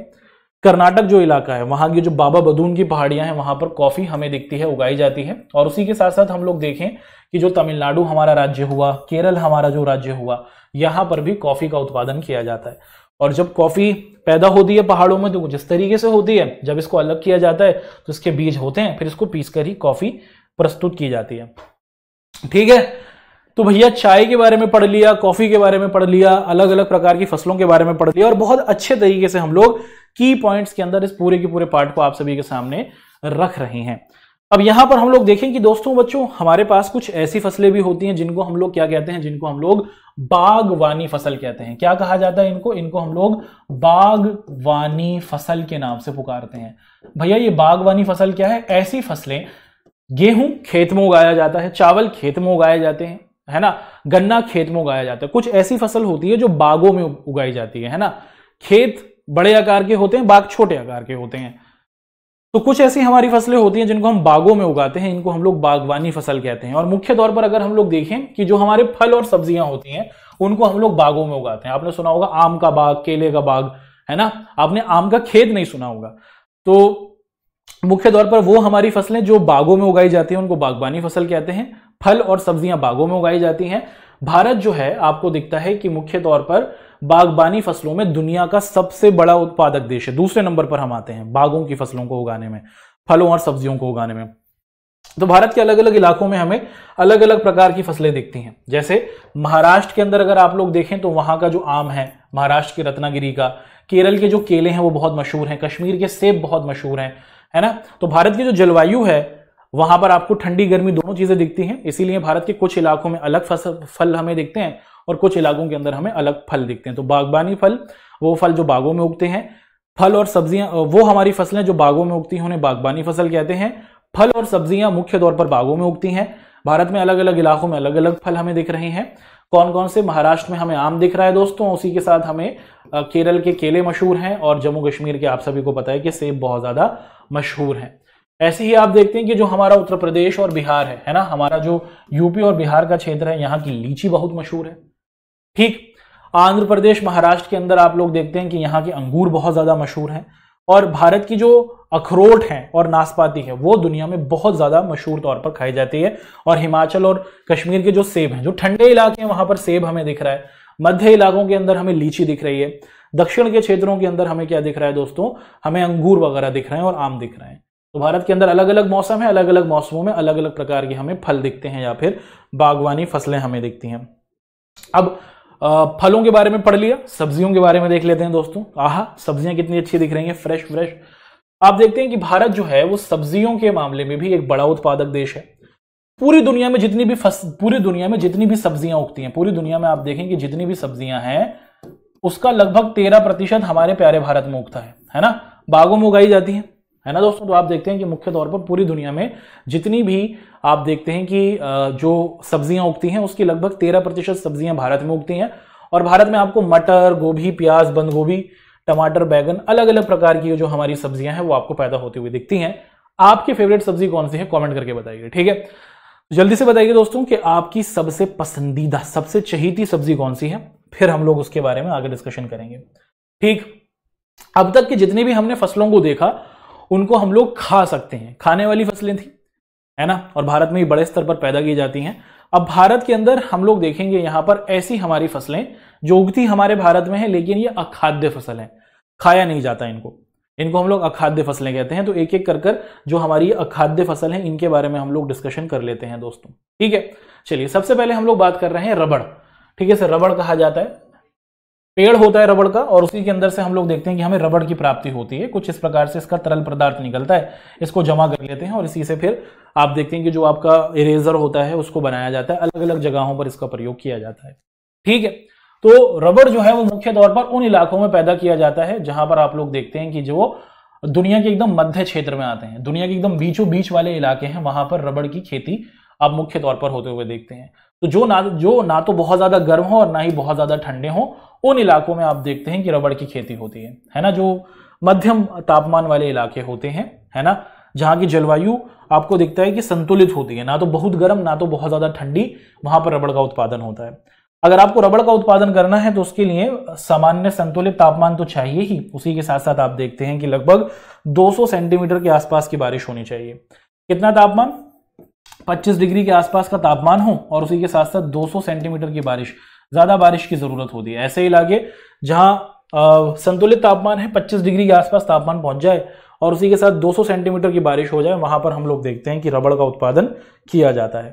कर्नाटक जो इलाका है वहां की जो बाबा बदून की पहाड़ियां हैं वहां पर कॉफी हमें दिखती है उगाई जाती है और उसी के साथ साथ हम लोग देखें कि जो तमिलनाडु हमारा राज्य हुआ केरल हमारा जो राज्य हुआ यहाँ पर भी कॉफी का उत्पादन किया जाता है और जब कॉफी पैदा होती है पहाड़ों में तो जिस तरीके से होती है जब इसको अलग किया जाता है तो इसके बीज होते हैं फिर इसको पीस कर ही कॉफी प्रस्तुत की जाती है ठीक है तो भैया चाय के बारे में पढ़ लिया कॉफी के बारे में पढ़ लिया अलग अलग प्रकार की फसलों के बारे में पढ़ लिया और बहुत अच्छे तरीके से हम लोग की पॉइंट्स के अंदर इस पूरे के पूरे पार्ट को आप सभी के सामने रख रहे हैं अब यहां पर हम लोग देखें कि दोस्तों बच्चों हमारे पास कुछ ऐसी फसलें भी होती हैं जिनको हम लोग क्या कहते हैं जिनको हम लोग बागवानी फसल कहते हैं क्या कहा जाता है इनको इनको हम लोग बागवानी फसल के नाम से पुकारते हैं भैया ये बागवानी फसल क्या है ऐसी फसलें गेहूं खेत में उगाया जाता है चावल खेत में उगाए जाते हैं है ना गन्ना खेत में उगाया जाता है कुछ ऐसी फसल होती है जो बागों में उगाई जाती है है ना खेत बड़े आकार के होते हैं बाग छोटे आकार के होते हैं तो कुछ ऐसी हमारी फसलें होती हैं जिनको हम बागों में उगाते हैं इनको हम लोग बागवानी फसल कहते हैं और मुख्य तौर पर अगर हम लोग देखें कि जो हमारे फल और सब्जियां होती हैं उनको हम लोग बागों में उगाते हैं आपने सुना होगा आम का बाग केले का बाग है ना आपने आम का खेत नहीं सुना होगा तो मुख्य तौर पर वो हमारी फसलें जो बागों में उगाई जाती हैं उनको बागबानी फसल कहते हैं फल और सब्जियां बागों में उगाई जाती हैं भारत जो है आपको दिखता है कि मुख्य तौर पर बागबानी फसलों में दुनिया का सबसे बड़ा उत्पादक देश है दूसरे नंबर पर हम आते हैं बागों की फसलों को उगाने में फलों और सब्जियों को उगाने में तो भारत के अलग अलग इलाकों में हमें अलग अलग प्रकार की फसलें दिखती हैं जैसे महाराष्ट्र के अंदर अगर आप लोग देखें तो वहां का जो आम है महाराष्ट्र के रत्नागिरी का केरल के जो केले हैं वो बहुत मशहूर हैं कश्मीर के सेब बहुत मशहूर हैं है ना तो भारत की जो जलवायु है वहां पर आपको ठंडी गर्मी दोनों चीजें दिखती हैं इसीलिए भारत के कुछ इलाकों में अलग फल हमें दिखते हैं और कुछ इलाकों के अंदर हमें अलग फल दिखते हैं तो बागबानी फल वो फल जो बागों में उगते हैं फल और सब्जियां वो हमारी फसलें जो बागों में उगती हैं उन्हें बागबानी फसल कहते हैं फल और सब्जियां मुख्य तौर पर बागों में उगती हैं भारत में अलग अलग इलाकों में अलग अलग फल हमें दिख रहे हैं कौन कौन से महाराष्ट्र में हमें आम दिख रहा है दोस्तों उसी के साथ हमें केरल के केले मशहूर हैं और जम्मू कश्मीर के आप सभी को पता है कि सेब बहुत ज़्यादा मशहूर हैं ऐसे ही आप देखते हैं कि जो हमारा उत्तर प्रदेश और बिहार है है ना हमारा जो यूपी और बिहार का क्षेत्र है यहाँ की लीची बहुत मशहूर है ठीक आंध्र प्रदेश महाराष्ट्र के अंदर आप लोग देखते हैं कि यहाँ के अंगूर बहुत ज़्यादा मशहूर हैं और भारत की जो अखरोट है और नाशपाती है वो दुनिया में बहुत ज़्यादा मशहूर तौर पर खाई जाती है और हिमाचल और कश्मीर के जो सेब हैं जो ठंडे इलाके हैं वहां पर सेब हमें दिख रहा है मध्य इलाकों के अंदर हमें लीची दिख रही है दक्षिण के क्षेत्रों के अंदर हमें क्या दिख रहा है दोस्तों हमें अंगूर वगैरह दिख रहे हैं और आम दिख रहे हैं तो भारत के अंदर अलग अलग मौसम है अलग अलग मौसमों में अलग अलग प्रकार के हमें फल दिखते हैं या फिर बागवानी फसलें हमें दिखती हैं अब फलों के बारे में पढ़ लिया सब्जियों के बारे में देख लेते हैं दोस्तों आहा सब्जियां कितनी अच्छी दिख रही हैं फ्रेश फ्रेश आप देखते हैं कि भारत जो है वो सब्जियों के मामले में भी एक बड़ा उत्पादक देश है पूरी दुनिया में जितनी भी फस पूरी दुनिया में जितनी भी सब्जियां उगती हैं पूरी दुनिया में आप देखें कि जितनी भी सब्जियां हैं उसका लगभग तेरह प्रतिशत हमारे प्यारे भारत में उगता है है ना बागों में उगाई जाती है है ना दोस्तों तो आप देखते हैं कि मुख्य तौर पर पूरी दुनिया में जितनी भी आप देखते हैं कि जो सब्जियां उगती हैं उसकी लगभग तेरह प्रतिशत सब्जियां भारत में उगती हैं और भारत में आपको मटर गोभी प्याज बंद गोभी टमाटर बैगन अलग अलग प्रकार की जो हमारी सब्जियां हैं वो आपको पैदा होती हुई दिखती हैं आपकी फेवरेट सब्जी कौन सी है कॉमेंट करके बताइए ठीक है जल्दी से बताइए दोस्तों कि आपकी सबसे पसंदीदा सबसे चहीती सब्जी कौन सी है फिर हम लोग उसके बारे में आगे डिस्कशन करेंगे ठीक अब तक के जितनी भी हमने फसलों को देखा उनको हम लोग खा सकते हैं खाने वाली फसलें थी है ना और भारत में ही बड़े स्तर पर पैदा की जाती हैं अब भारत के अंदर हम लोग देखेंगे यहां पर ऐसी हमारी फसलें जो उगती हमारे भारत में है लेकिन ये अखाद्य फसल है खाया नहीं जाता इनको इनको हम लोग अखाद्य फसलें कहते हैं तो एक एक कर कर जो हमारी अखाद्य फसल है इनके बारे में हम लोग डिस्कशन कर लेते हैं दोस्तों ठीक है चलिए सबसे पहले हम लोग बात कर रहे हैं रबड़ ठीक है सर रबड़ कहा जाता है पेड़ होता है रबड़ का और उसी के अंदर से हम लोग देखते हैं कि हमें रबड़ की प्राप्ति होती है कुछ इस प्रकार से इसका तरल पदार्थ निकलता है इसको जमा कर लेते हैं और इसी से फिर आप देखते हैं कि जो आपका इरेजर होता है उसको बनाया जाता है अलग अलग जगहों पर इसका प्रयोग किया जाता है ठीक है तो रबड़ जो है वो मुख्य तौर पर उन इलाकों में पैदा किया जाता है जहां पर आप लोग देखते हैं कि जो दुनिया के एकदम मध्य क्षेत्र में आते हैं दुनिया के एकदम बीचों बीच वाले इलाके हैं वहां पर रबड़ की खेती आप मुख्य तौर पर होते हुए देखते हैं तो जो ना जो ना तो बहुत ज्यादा गर्म हो और ना ही बहुत ज्यादा ठंडे हों उन इलाकों में आप देखते हैं कि रबड़ की खेती होती है है ना जो मध्यम तापमान वाले इलाके होते हैं है ना जहाँ की जलवायु आपको दिखता है कि संतुलित होती है ना तो बहुत गर्म ना तो बहुत ज़्यादा ठंडी वहां पर रबड़ का उत्पादन होता है अगर आपको रबड़ का उत्पादन करना है तो उसके लिए सामान्य संतुलित तापमान तो चाहिए ही उसी के साथ साथ आप देखते हैं कि लगभग 200 सेंटीमीटर के आसपास की बारिश होनी चाहिए कितना तापमान 25 डिग्री के आसपास का तापमान हो और उसी के साथ साथ 200 सेंटीमीटर की बारिश ज्यादा बारिश की जरूरत होती है ऐसे इलाके जहां संतुलित तापमान है 25 डिग्री के आसपास तापमान पहुंच जाए और उसी के साथ 200 सेंटीमीटर की बारिश हो जाए वहां पर हम लोग देखते हैं कि रबड़ का उत्पादन किया जाता है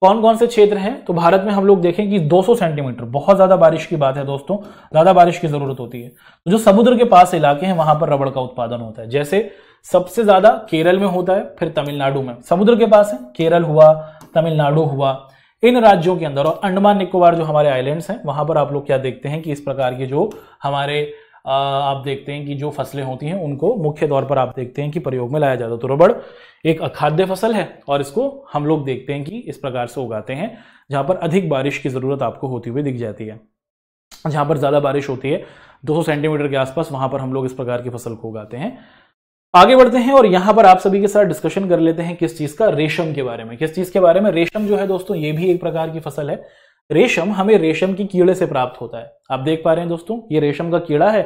कौन कौन से क्षेत्र हैं तो भारत में हम लोग देखें कि 200 सेंटीमीटर बहुत ज़्यादा बारिश की बात है दोस्तों ज़्यादा बारिश की ज़रूरत होती है तो जो समुद्र के पास इलाके हैं वहां पर रबड़ का उत्पादन होता है जैसे सबसे ज़्यादा केरल में होता है फिर तमिलनाडु में समुद्र के पास है केरल हुआ तमिलनाडु हुआ इन राज्यों के अंदर और अंडमान निकोबार जो हमारे आइलैंड्स हैं वहां पर आप लोग क्या देखते हैं कि इस प्रकार के जो हमारे आप देखते हैं कि जो फसलें होती हैं उनको मुख्य तौर पर आप देखते हैं कि प्रयोग में लाया जाता है तो रबड़ एक अखाद्य फसल है और इसको हम लोग देखते हैं कि इस प्रकार से उगाते हैं जहां पर अधिक बारिश की ज़रूरत आपको होती हुई दिख जाती है जहां पर ज़्यादा बारिश होती है 200 सेंटीमीटर के आसपास वहां पर हम लोग इस प्रकार की फसल को उगाते हैं आगे बढ़ते हैं और यहां पर आप सभी के साथ डिस्कशन कर लेते हैं किस चीज का रेशम के बारे में किस चीज के बारे में रेशम जो है दोस्तों ये भी एक प्रकार की फसल है रेशम हमें रेशम की कीड़े से प्राप्त होता है आप देख पा रहे हैं दोस्तों ये रेशम का कीड़ा है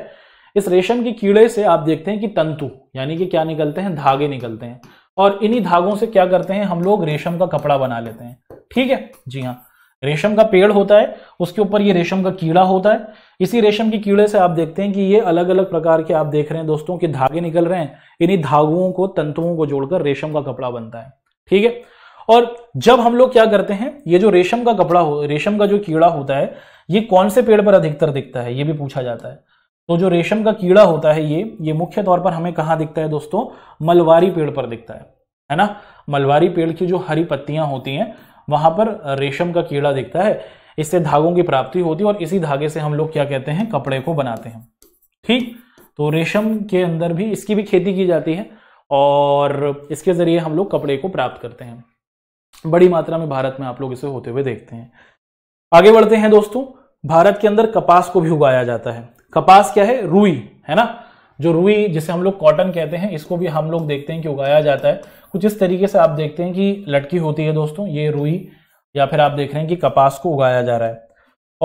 इस रेशम के कीड़े से आप देखते हैं कि तंतु यानी कि क्या निकलते हैं धागे निकलते हैं और इन्हीं धागों से क्या करते हैं हम लोग रेशम का कपड़ा बना लेते हैं ठीक है जी हाँ रेशम का पेड़ होता है उसके ऊपर ये रेशम का कीड़ा होता है इसी रेशम के कीड़े से आप देखते हैं कि ये अलग अलग प्रकार के आप देख रहे हैं दोस्तों के धागे निकल रहे हैं इन्हीं धागुओं को तंतुओं को जोड़कर रेशम का कपड़ा बनता है ठीक है और जब हम लोग क्या करते हैं ये जो रेशम का कपड़ा हो रेशम का जो कीड़ा होता है ये कौन से पेड़ पर अधिकतर दिखता है ये भी पूछा जाता है तो जो रेशम का कीड़ा होता है ये ये मुख्य तौर पर हमें कहाँ दिखता है दोस्तों मलवारी पेड़ पर दिखता है है ना मलवारी पेड़ की जो हरी पत्तियां होती हैं वहाँ पर रेशम का कीड़ा दिखता है इससे धागों की प्राप्ति होती है और इसी धागे से हम लोग क्या कहते हैं कपड़े को बनाते हैं ठीक तो रेशम के अंदर भी इसकी भी खेती की जाती है और इसके ज़रिए हम लोग कपड़े को प्राप्त करते हैं बड़ी मात्रा में भारत में आप लोग इसे होते हुए देखते हैं आगे बढ़ते हैं दोस्तों भारत के अंदर कपास को भी उगाया जाता है कपास क्या है रूई है ना जो रूई जिसे हम लोग कॉटन कहते हैं इसको भी हम लोग देखते हैं कि उगाया जाता है कुछ इस तरीके से आप देखते हैं कि लटकी होती है दोस्तों ये रूई या फिर आप देख रहे हैं कि कपास को उगाया जा रहा है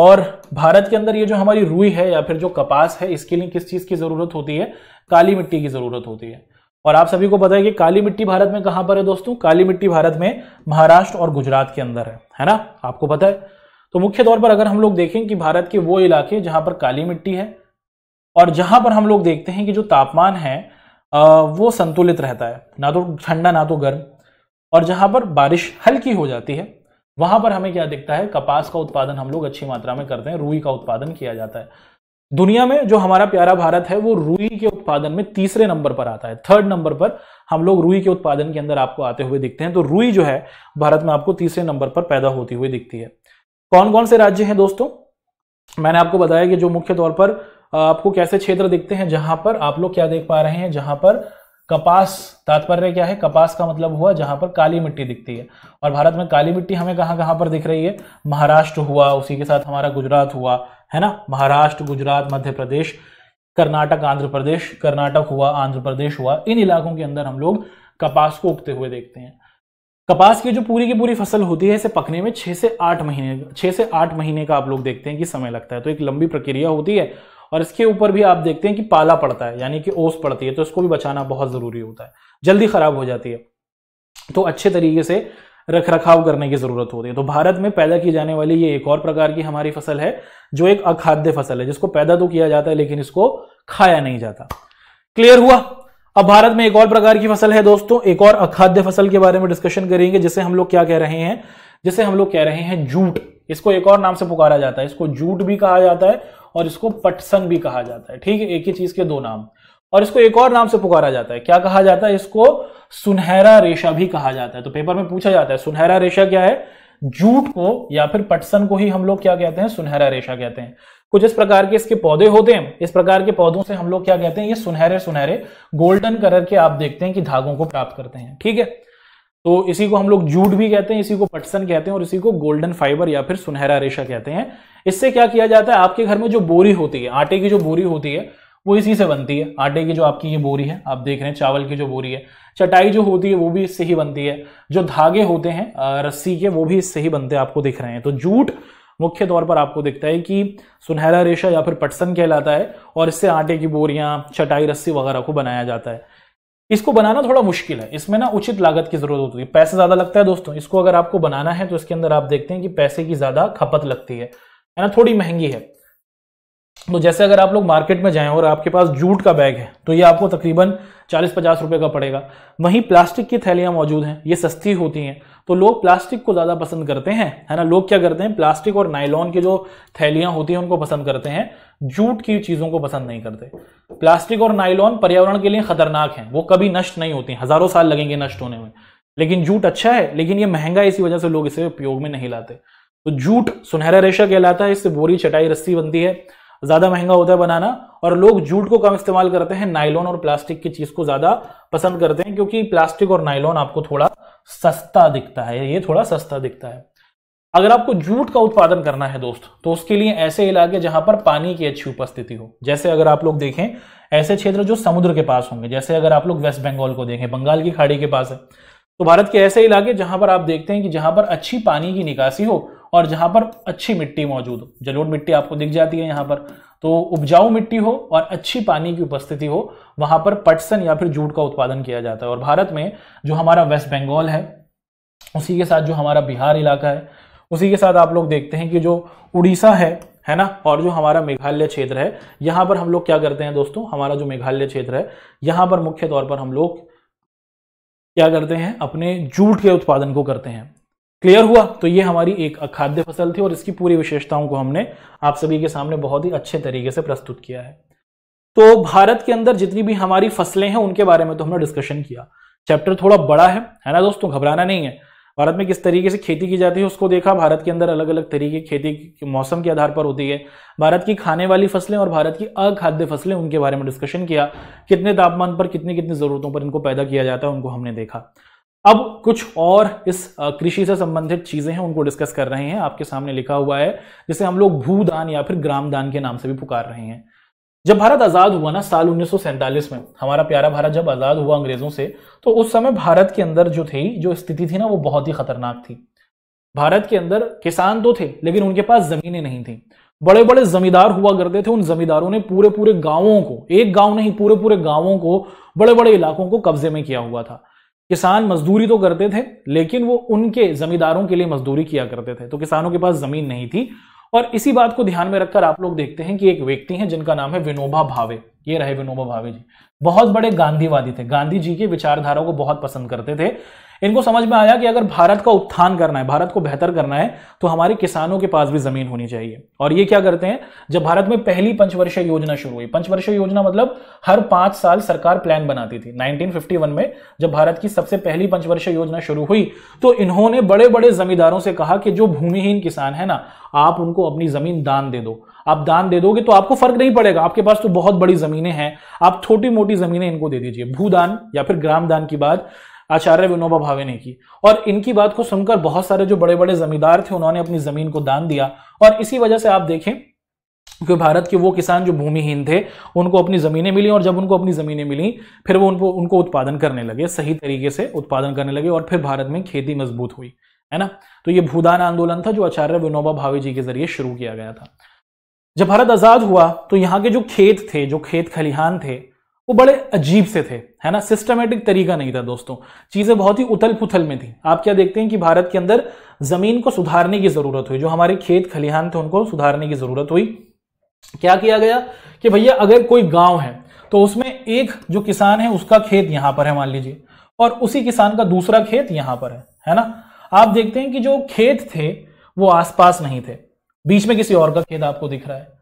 और भारत के अंदर ये जो हमारी रूई है या फिर जो कपास है इसके लिए किस चीज़ की ज़रूरत होती है काली मिट्टी की ज़रूरत होती है और आप सभी को पता है कि काली मिट्टी भारत में कहाँ पर है दोस्तों काली मिट्टी भारत में महाराष्ट्र और गुजरात के अंदर है है ना आपको पता है तो मुख्य तौर पर अगर हम लोग देखें कि भारत के वो इलाके जहाँ पर काली मिट्टी है और जहां पर हम लोग देखते हैं कि जो तापमान है वो संतुलित रहता है ना तो ठंडा ना तो गर्म और जहां पर बारिश हल्की हो जाती है वहां पर हमें क्या दिखता है कपास का उत्पादन हम लोग अच्छी मात्रा में करते हैं रूई का उत्पादन किया जाता है दुनिया में जो हमारा प्यारा भारत है वो रूई के उत्पादन में तीसरे नंबर पर आता है थर्ड नंबर पर हम लोग रूई के उत्पादन के अंदर आपको आते हुए दिखते हैं तो रूई जो है भारत में आपको तीसरे नंबर पर पैदा होती हुई दिखती है कौन कौन से राज्य हैं दोस्तों मैंने आपको बताया कि जो मुख्य तौर पर आपको कैसे क्षेत्र दिखते हैं जहां पर आप लोग क्या देख पा रहे हैं जहां पर कपास तात्पर्य क्या है कपास का मतलब हुआ जहां पर काली मिट्टी दिखती है और भारत में काली मिट्टी हमें कहां कहां पर दिख रही है महाराष्ट्र हुआ उसी के साथ हमारा गुजरात हुआ है ना महाराष्ट्र गुजरात मध्य प्रदेश कर्नाटक आंध्र प्रदेश कर्नाटक हुआ आंध्र प्रदेश हुआ इन इलाकों के अंदर हम लोग कपास को उगते हुए देखते हैं कपास की जो पूरी की पूरी फसल होती है इसे पकने में छह से आठ महीने छह से आठ महीने का आप लोग देखते हैं कि समय लगता है तो एक लंबी प्रक्रिया होती है और इसके ऊपर भी आप देखते हैं कि पाला पड़ता है यानी कि ओस पड़ती है तो इसको भी बचाना बहुत ज़रूरी होता है जल्दी ख़राब हो जाती है तो अच्छे तरीके से रख रखाव करने की ज़रूरत होती है तो भारत में पैदा की जाने वाली ये एक और प्रकार की हमारी फसल है जो एक अखाद्य फसल है जिसको पैदा तो किया जाता है लेकिन इसको खाया नहीं जाता क्लियर हुआ अब भारत में एक और प्रकार की फसल है दोस्तों एक और अखाद्य फसल के बारे में डिस्कशन करेंगे जिसे हम लोग क्या कह रहे हैं जिसे हम लोग कह रहे हैं जूट इसको एक और नाम से पुकारा जाता है इसको जूट भी कहा जाता है और इसको पटसन भी कहा जाता है ठीक है एक ही चीज के दो नाम और इसको एक और नाम से पुकारा जाता है क्या कहा जाता है इसको सुनहरा रेशा भी कहा जाता है तो पेपर में पूछा जाता है सुनहरा रेशा क्या है जूट को या फिर पटसन को ही हम लोग क्या कहते हैं सुनहरा रेशा कहते हैं कुछ इस प्रकार के इसके पौधे होते हैं इस प्रकार के पौधों से हम लोग क्या कहते हैं ये सुनहरे सुनहरे गोल्डन कलर के आप देखते हैं कि धागों को प्राप्त करते हैं ठीक है तो इसी को हम लोग जूट भी कहते हैं इसी को पटसन कहते हैं और इसी को गोल्डन फाइबर या फिर सुनहरा रेशा कहते हैं इससे क्या किया जाता है आपके घर में जो बोरी होती है आटे की जो बोरी होती है वो इसी से बनती है आटे की जो आपकी ये बोरी है आप देख रहे हैं चावल की जो बोरी है चटाई जो होती है वो भी इससे ही बनती है जो धागे होते हैं रस्सी के वो भी इससे ही बनते हैं आपको दिख रहे हैं तो जूट मुख्य तौर पर आपको दिखता है कि सुनहरा रेशा या फिर पटसन कहलाता है और इससे आटे की बोरियां चटाई रस्सी वगैरह को बनाया जाता है इसको बनाना थोड़ा मुश्किल है इसमें ना उचित लागत की जरूरत होती है पैसे ज्यादा लगता है दोस्तों इसको अगर आपको बनाना है तो इसके अंदर आप देखते हैं कि पैसे की ज्यादा खपत लगती है है ना थोड़ी महंगी है तो जैसे अगर आप लोग मार्केट में जाएं और आपके पास जूट का बैग है तो ये आपको तकरीबन 40-50 रुपए का पड़ेगा वहीं प्लास्टिक की थैलियां मौजूद हैं ये सस्ती होती हैं तो लोग प्लास्टिक को ज़्यादा पसंद करते हैं है ना लोग क्या करते हैं प्लास्टिक और नाइलॉन की जो थैलियां होती हैं उनको पसंद करते हैं जूट की चीजों को पसंद नहीं करते प्लास्टिक और नाइलॉन पर्यावरण के लिए खतरनाक हैं वो कभी नष्ट नहीं होती हजारों साल लगेंगे नष्ट होने में लेकिन जूट अच्छा है लेकिन ये महंगा है इसी वजह से लोग इसे उपयोग में नहीं लाते तो जूट सुनहरा रेशा कहलाता है इससे बोरी चटाई रस्सी बनती है ज्यादा महंगा होता है बनाना और लोग जूट को कम इस्तेमाल करते हैं नाइलॉन और प्लास्टिक की चीज को ज्यादा पसंद करते हैं क्योंकि प्लास्टिक और नाइलॉन आपको थोड़ा सस्ता दिखता है ये थोड़ा सस्ता दिखता है अगर आपको जूट का उत्पादन करना है दोस्त तो उसके लिए ऐसे इलाके जहां पर पानी की अच्छी उपस्थिति हो जैसे अगर आप लोग देखें ऐसे क्षेत्र जो समुद्र के पास होंगे जैसे अगर आप लोग वेस्ट बंगाल को देखें बंगाल की खाड़ी के पास है तो भारत के ऐसे इलाके जहां पर आप देखते हैं कि जहां पर अच्छी पानी की निकासी हो और जहां पर अच्छी मिट्टी मौजूद हो जलोड़ मिट्टी आपको दिख जाती है यहां पर तो उपजाऊ मिट्टी हो और अच्छी पानी की उपस्थिति हो वहां पर पटसन या फिर जूट का उत्पादन किया जाता है और भारत में जो हमारा वेस्ट बंगाल है उसी के साथ जो हमारा बिहार इलाका है उसी के साथ आप लोग देखते हैं कि जो उड़ीसा है है ना और जो हमारा मेघालय क्षेत्र है यहाँ पर हम लोग क्या करते हैं दोस्तों हमारा जो मेघालय क्षेत्र है यहाँ पर मुख्य तौर पर हम लोग क्या करते हैं अपने जूट के उत्पादन को करते हैं क्लियर हुआ तो ये हमारी एक खाद्य फसल थी और इसकी पूरी विशेषताओं को हमने आप सभी के सामने बहुत ही अच्छे तरीके से प्रस्तुत किया है तो भारत के अंदर जितनी भी हमारी फसलें हैं उनके बारे में तो हमने डिस्कशन किया चैप्टर थोड़ा बड़ा है है ना दोस्तों घबराना नहीं है भारत में किस तरीके से खेती की जाती है उसको देखा भारत के अंदर अलग अलग तरीके की खेती मौसम के आधार पर होती है भारत की खाने वाली फसलें और भारत की अखाद्य फसलें उनके बारे में डिस्कशन किया कितने तापमान पर कितनी कितनी ज़रूरतों पर इनको पैदा किया जाता है उनको हमने देखा अब कुछ और इस कृषि से संबंधित चीज़ें हैं उनको डिस्कस कर रहे हैं आपके सामने लिखा हुआ है जिसे हम लोग भूदान या फिर ग्रामदान के नाम से भी पुकार रहे हैं जब भारत आज़ाद हुआ ना साल उन्नीस में हमारा प्यारा भारत जब आज़ाद हुआ अंग्रेज़ों से तो उस समय भारत के अंदर जो थी जो स्थिति थी ना वो बहुत ही खतरनाक थी भारत के अंदर किसान तो थे लेकिन उनके पास ज़मीनें नहीं थी बड़े बड़े जमींदार हुआ करते थे उन जमींदारों ने पूरे पूरे गांवों को एक गांव नहीं पूरे पूरे गांवों को बड़े बड़े इलाकों को कब्जे में किया हुआ था किसान मजदूरी तो करते थे लेकिन वो उनके जमींदारों के लिए मजदूरी किया करते थे तो किसानों के पास जमीन नहीं थी और इसी बात को ध्यान में रखकर आप लोग देखते हैं कि एक व्यक्ति हैं जिनका नाम है विनोबा भावे ये रहे विनोबा भावे जी बहुत बड़े गांधीवादी थे गांधी जी की विचारधारा को बहुत पसंद करते थे इनको समझ में आया कि अगर भारत का उत्थान करना है भारत को बेहतर करना है तो हमारे किसानों के पास भी जमीन होनी चाहिए और ये क्या करते हैं जब भारत में पहली पंचवर्षीय योजना शुरू हुई पंचवर्षीय योजना मतलब हर पांच साल सरकार प्लान बनाती थी 1951 में जब भारत की सबसे पहली पंचवर्षीय योजना शुरू हुई तो इन्होंने बड़े बड़े जमींदारों से कहा कि जो भूमिहीन किसान है ना आप उनको अपनी जमीन दान दे दो आप दान दे दोगे तो आपको फर्क नहीं पड़ेगा आपके पास तो बहुत बड़ी जमीनें हैं आप छोटी मोटी जमीनें इनको दे दीजिए भूदान या फिर ग्राम दान की बात आचार्य विनोबा भावे ने की और इनकी बात को सुनकर बहुत सारे जो बड़े बड़े जमींदार थे उन्होंने अपनी जमीन को दान दिया और इसी वजह से आप देखें क्योंकि भारत के वो किसान जो भूमिहीन थे उनको अपनी ज़मीनें मिली और जब उनको अपनी ज़मीनें मिली फिर वो उनको उनको उत्पादन करने लगे सही तरीके से उत्पादन करने लगे और फिर भारत में खेती मजबूत हुई है ना तो ये भूदान आंदोलन था जो आचार्य विनोबा भावे जी के जरिए शुरू किया गया था जब भारत आज़ाद हुआ तो यहाँ के जो खेत थे जो खेत खलिहान थे वो बड़े अजीब से थे है ना सिस्टमेटिक तरीका नहीं था दोस्तों चीजें बहुत ही उथल पुथल में थी आप क्या देखते हैं कि भारत के अंदर जमीन को सुधारने की जरूरत हुई जो हमारे खेत खलिहान थे उनको सुधारने की जरूरत हुई क्या किया गया कि भैया अगर कोई गांव है तो उसमें एक जो किसान है उसका खेत यहां पर है मान लीजिए और उसी किसान का दूसरा खेत यहां पर है है ना आप देखते हैं कि जो खेत थे वो आसपास नहीं थे बीच में किसी और का खेत आपको दिख रहा है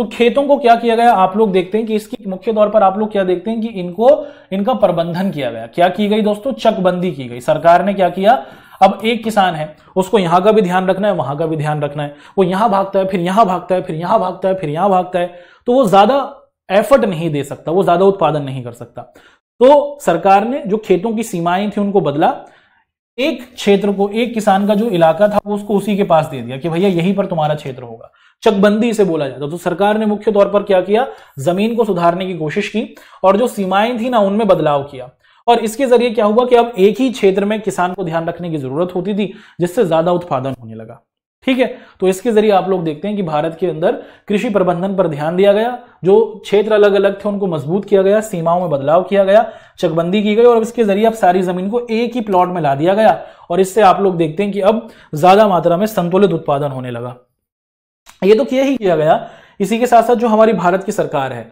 तो खेतों को क्या किया गया आप लोग देखते हैं कि इसकी मुख्य तौर पर आप लोग क्या देखते हैं कि इनको इनका प्रबंधन किया गया क्या की गई दोस्तों चकबंदी की गई सरकार ने क्या किया अब एक किसान है उसको यहां का भी ध्यान रखना है वहां का भी ध्यान रखना है वो यहां भागता है फिर यहां भागता है फिर यहां भागता है फिर यहां भागता है तो वो ज्यादा एफर्ट नहीं दे सकता वो ज्यादा उत्पादन नहीं कर सकता तो सरकार ने जो खेतों की सीमाएं थी उनको बदला एक क्षेत्र को एक किसान का जो इलाका था वो उसको उसी के पास दे दिया कि भैया यहीं पर तुम्हारा क्षेत्र होगा चकबंदी से बोला जाता तो सरकार ने मुख्य तौर पर क्या किया जमीन को सुधारने की कोशिश की और जो सीमाएं थी ना उनमें बदलाव किया और इसके जरिए क्या हुआ कि अब एक ही क्षेत्र में किसान को ध्यान रखने की जरूरत होती थी जिससे ज्यादा उत्पादन होने लगा ठीक है तो इसके जरिए आप लोग देखते हैं कि भारत के अंदर कृषि प्रबंधन पर ध्यान दिया गया जो क्षेत्र अलग अलग थे उनको मजबूत किया गया सीमाओं में बदलाव किया गया चकबंदी की गई और इसके जरिए अब सारी जमीन को एक ही प्लॉट में ला दिया गया और इससे आप लोग देखते हैं कि अब ज्यादा मात्रा में संतुलित उत्पादन होने लगा ये तो किया ही किया गया इसी के साथ साथ जो हमारी भारत की सरकार है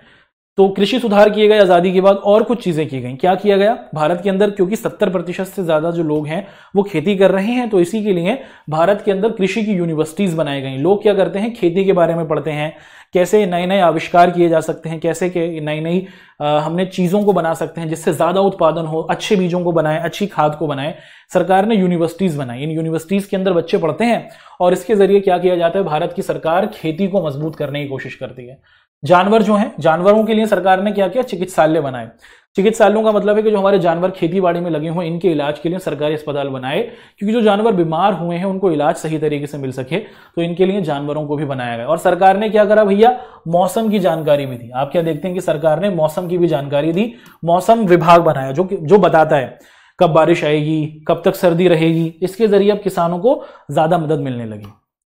तो कृषि सुधार किए गए आज़ादी के बाद और कुछ चीज़ें की गई क्या किया गया भारत के अंदर क्योंकि 70 प्रतिशत से ज़्यादा जो लोग हैं वो खेती कर रहे हैं तो इसी के लिए भारत के अंदर कृषि की यूनिवर्सिटीज़ बनाई गई लोग क्या करते हैं खेती के बारे में पढ़ते हैं कैसे नए नए आविष्कार किए जा सकते हैं कैसे नई नई हमने चीज़ों को बना सकते हैं जिससे ज़्यादा उत्पादन हो अच्छे बीजों को बनाए अच्छी खाद को बनाएं सरकार ने यूनिवर्सिटीज़ बनाई इन यूनिवर्सिटीज़ के अंदर बच्चे पढ़ते हैं और इसके ज़रिए क्या किया जाता है भारत की सरकार खेती को मजबूत करने की कोशिश करती है जानवर जो हैं जानवरों के लिए सरकार ने क्या किया चिकित्सालय बनाए चिकित्सालयों का मतलब है कि जो हमारे जानवर खेती बाड़ी में लगे हुए इनके इलाज के लिए सरकारी अस्पताल बनाए क्योंकि जो जानवर बीमार हुए हैं उनको इलाज सही तरीके से मिल सके तो इनके लिए जानवरों को भी बनाया गया और सरकार ने क्या करा भैया मौसम की जानकारी भी दी आप क्या देखते हैं कि सरकार ने मौसम की भी जानकारी दी मौसम विभाग बनाया जो जो बताता है कब बारिश आएगी कब तक सर्दी रहेगी इसके जरिए अब किसानों को ज्यादा मदद मिलने लगी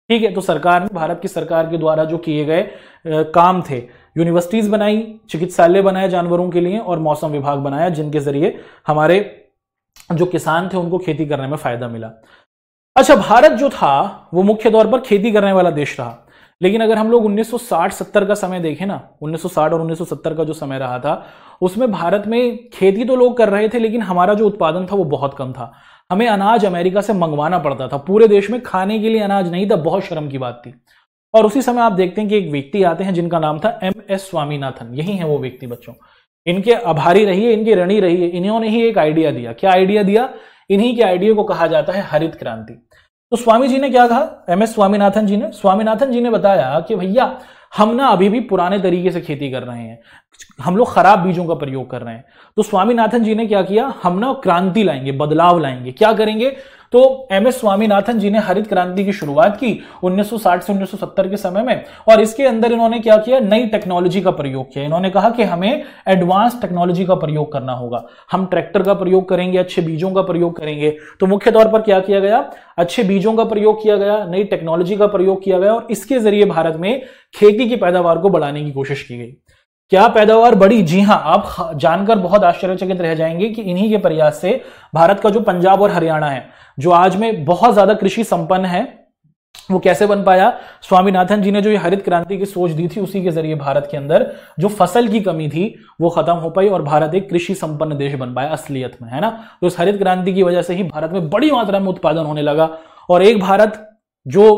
ठीक है तो सरकार ने भारत की सरकार के द्वारा जो किए गए काम थे यूनिवर्सिटीज बनाई चिकित्सालय बनाए जानवरों के लिए और मौसम विभाग बनाया जिनके जरिए हमारे जो किसान थे उनको खेती करने में फायदा मिला अच्छा भारत जो था वो मुख्य तौर पर खेती करने वाला देश रहा लेकिन अगर हम लोग 1960-70 का समय देखें ना 1960 और 1970 का जो समय रहा था उसमें भारत में खेती तो लोग कर रहे थे लेकिन हमारा जो उत्पादन था वो बहुत कम था हमें अनाज अमेरिका से मंगवाना पड़ता था पूरे देश में खाने के लिए अनाज नहीं था बहुत शर्म की बात थी और उसी समय आप देखते हैं कि एक व्यक्ति आते हैं जिनका नाम था एम एस स्वामीनाथन यही है वो व्यक्ति बच्चों इनके आभारी रहिए इनके रही रहिए इन्होंने ही एक आइडिया दिया क्या आइडिया दिया इन्हीं के आइडिया को कहा जाता है हरित क्रांति तो स्वामी जी ने क्या कहा एम एस स्वामीनाथन जी ने स्वामीनाथन जी ने बताया कि भैया हम ना अभी भी पुराने तरीके से खेती कर रहे हैं हम लोग खराब बीजों का प्रयोग कर रहे हैं तो स्वामीनाथन जी ने क्या किया हम ना क्रांति लाएंगे बदलाव लाएंगे क्या करेंगे तो एम एस स्वामीनाथन जी ने हरित क्रांति की शुरुआत की 1960 से 1970 के समय में और इसके अंदर इन्होंने क्या किया नई टेक्नोलॉजी का प्रयोग किया इन्होंने कहा कि हमें एडवांस टेक्नोलॉजी का प्रयोग करना होगा हम ट्रैक्टर का प्रयोग करेंगे अच्छे बीजों का प्रयोग करेंगे तो मुख्य तौर पर क्या किया गया अच्छे बीजों का प्रयोग किया गया नई टेक्नोलॉजी का प्रयोग किया गया और इसके जरिए भारत में खेती की पैदावार को बढ़ाने की कोशिश की गई क्या पैदावार बढ़ी जी हाँ आप जानकर बहुत आश्चर्यचकित रह जाएंगे कि इन्हीं के प्रयास से भारत का जो पंजाब और हरियाणा है जो आज में बहुत ज्यादा कृषि संपन्न है वो कैसे बन पाया स्वामीनाथन जी ने जो ये हरित क्रांति की सोच दी थी उसी के जरिए भारत के अंदर जो फसल की कमी थी वो खत्म हो पाई और भारत एक कृषि संपन्न देश बन पाया असलियत में है ना तो इस हरित क्रांति की वजह से ही भारत में बड़ी मात्रा में उत्पादन होने लगा और एक भारत जो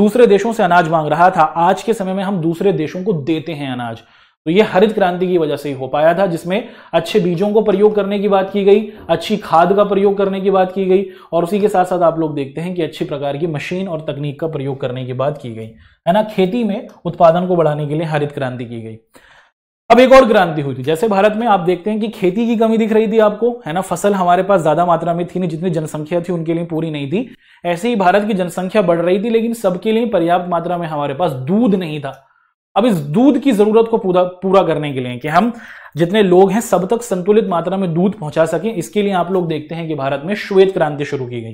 दूसरे देशों से अनाज मांग रहा था आज के समय में हम दूसरे देशों को देते हैं अनाज तो ये हरित क्रांति की वजह से ही हो पाया था जिसमें अच्छे बीजों को प्रयोग करने की बात की गई अच्छी खाद का प्रयोग करने की बात की गई और उसी के साथ साथ आप लोग देखते हैं कि अच्छी प्रकार की मशीन और तकनीक का प्रयोग करने की बात की गई है ना खेती में उत्पादन को बढ़ाने के लिए हरित क्रांति की गई अब एक और क्रांति हुई थी जैसे भारत में आप देखते हैं कि खेती की कमी दिख रही थी आपको है ना फसल हमारे पास ज्यादा मात्रा में थी नहीं जितनी जनसंख्या थी उनके लिए पूरी नहीं थी ऐसे ही भारत की जनसंख्या बढ़ रही थी लेकिन सबके लिए पर्याप्त मात्रा में हमारे पास दूध नहीं था अब इस दूध की जरूरत को पूरा पूरा करने के लिए कि हम जितने लोग हैं सब तक संतुलित मात्रा में दूध पहुंचा सकें इसके लिए आप लोग देखते हैं कि भारत में श्वेत क्रांति शुरू की गई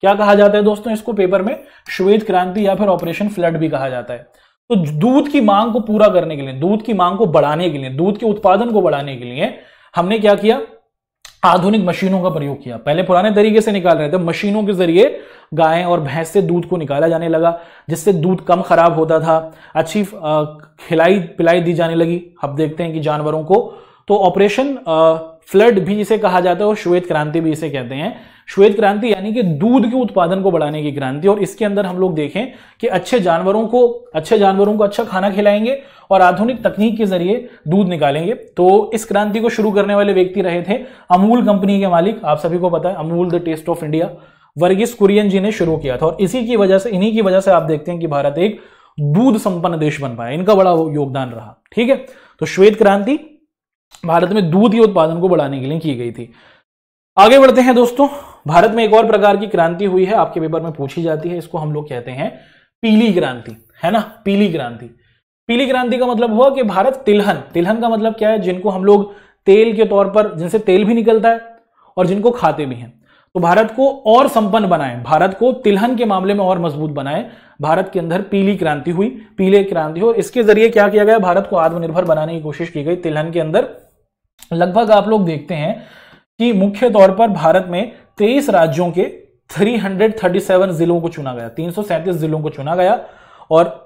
क्या कहा जाता है दोस्तों इसको पेपर में श्वेत क्रांति या फिर ऑपरेशन फ्लड भी कहा जाता है तो दूध की मांग को पूरा करने के लिए दूध की मांग को बढ़ाने के लिए दूध के उत्पादन को बढ़ाने के लिए हमने क्या किया आधुनिक मशीनों का प्रयोग किया पहले पुराने तरीके से निकाल रहे थे मशीनों के जरिए गायें और भैंस से दूध को निकाला जाने लगा जिससे दूध कम खराब होता था अच्छी खिलाई पिलाई दी जाने लगी अब देखते हैं कि जानवरों को तो ऑपरेशन फ्लड भी इसे कहा जाता है और श्वेत क्रांति भी इसे कहते हैं श्वेत क्रांति यानी कि दूध के उत्पादन को बढ़ाने की क्रांति और इसके अंदर हम लोग देखें कि अच्छे जानवरों को अच्छे जानवरों को अच्छा खाना खिलाएंगे और आधुनिक तकनीक के जरिए दूध निकालेंगे तो इस क्रांति को शुरू करने वाले व्यक्ति रहे थे अमूल कंपनी के मालिक आप सभी को पता है Amul the taste of India Varghese Kurien ji ने शुरू किया था और इसी की वजह से इन्हीं की वजह से आप देखते हैं कि भारत एक दूध संपन्न देश बन पाया इनका बड़ा योगदान रहा ठीक है तो श्वेत क्रांति भारत में दूध के उत्पादन को बढ़ाने के लिए की गई थी आगे बढ़ते हैं दोस्तों भारत में एक और प्रकार की क्रांति हुई है आपके पेपर में पूछी जाती है इसको हम लोग कहते हैं पीली क्रांति है ना पीली क्रांति पीली क्रांति का मतलब हुआ कि भारत तिलहन तिलहन का मतलब क्या है जिनको हम लोग तेल के तौर पर जिनसे तेल भी निकलता है और जिनको खाते भी हैं तो भारत को और संपन्न बनाए भारत को तिलहन के मामले में और मजबूत बनाए भारत के अंदर पीली क्रांति हुई पीले क्रांति और इसके जरिए क्या किया गया भारत को आत्मनिर्भर बनाने की कोशिश की गई तिलहन के अंदर लगभग आप लोग देखते हैं कि मुख्य तौर पर भारत में तेईस राज्यों के 337 जिलों को चुना गया तीन जिलों को चुना गया और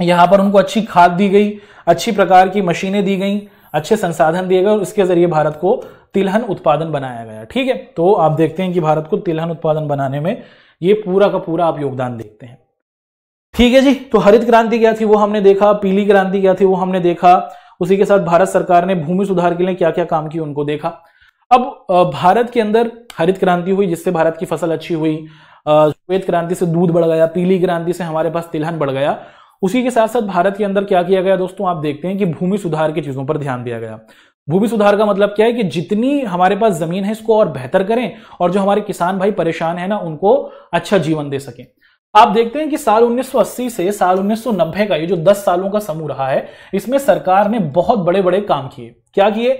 यहां पर उनको अच्छी खाद दी गई अच्छी प्रकार की मशीनें दी गई अच्छे संसाधन दिए गए और इसके जरिए भारत को तिलहन उत्पादन बनाया गया ठीक है तो आप देखते हैं कि भारत को तिलहन उत्पादन बनाने में ये पूरा का पूरा आप योगदान देखते हैं ठीक है जी तो हरित क्रांति क्या थी वो हमने देखा पीली क्रांति क्या थी वो हमने देखा उसी के साथ भारत सरकार ने भूमि सुधार के लिए क्या क्या काम किया उनको देखा अब भारत के अंदर हरित क्रांति हुई जिससे भारत की फसल अच्छी हुई श्वेत क्रांति से दूध बढ़ गया पीली क्रांति से हमारे पास तिलहन बढ़ गया उसी के साथ साथ भारत के अंदर क्या किया गया दोस्तों आप देखते हैं कि भूमि सुधार की चीजों पर ध्यान दिया गया भूमि सुधार का मतलब क्या है कि जितनी हमारे पास जमीन है इसको और बेहतर करें और जो हमारे किसान भाई परेशान है ना उनको अच्छा जीवन दे सकें आप देखते हैं कि साल 1980 से साल 1990 का ये जो 10 सालों का समूह रहा है इसमें सरकार ने बहुत बड़े बड़े काम किए क्या किए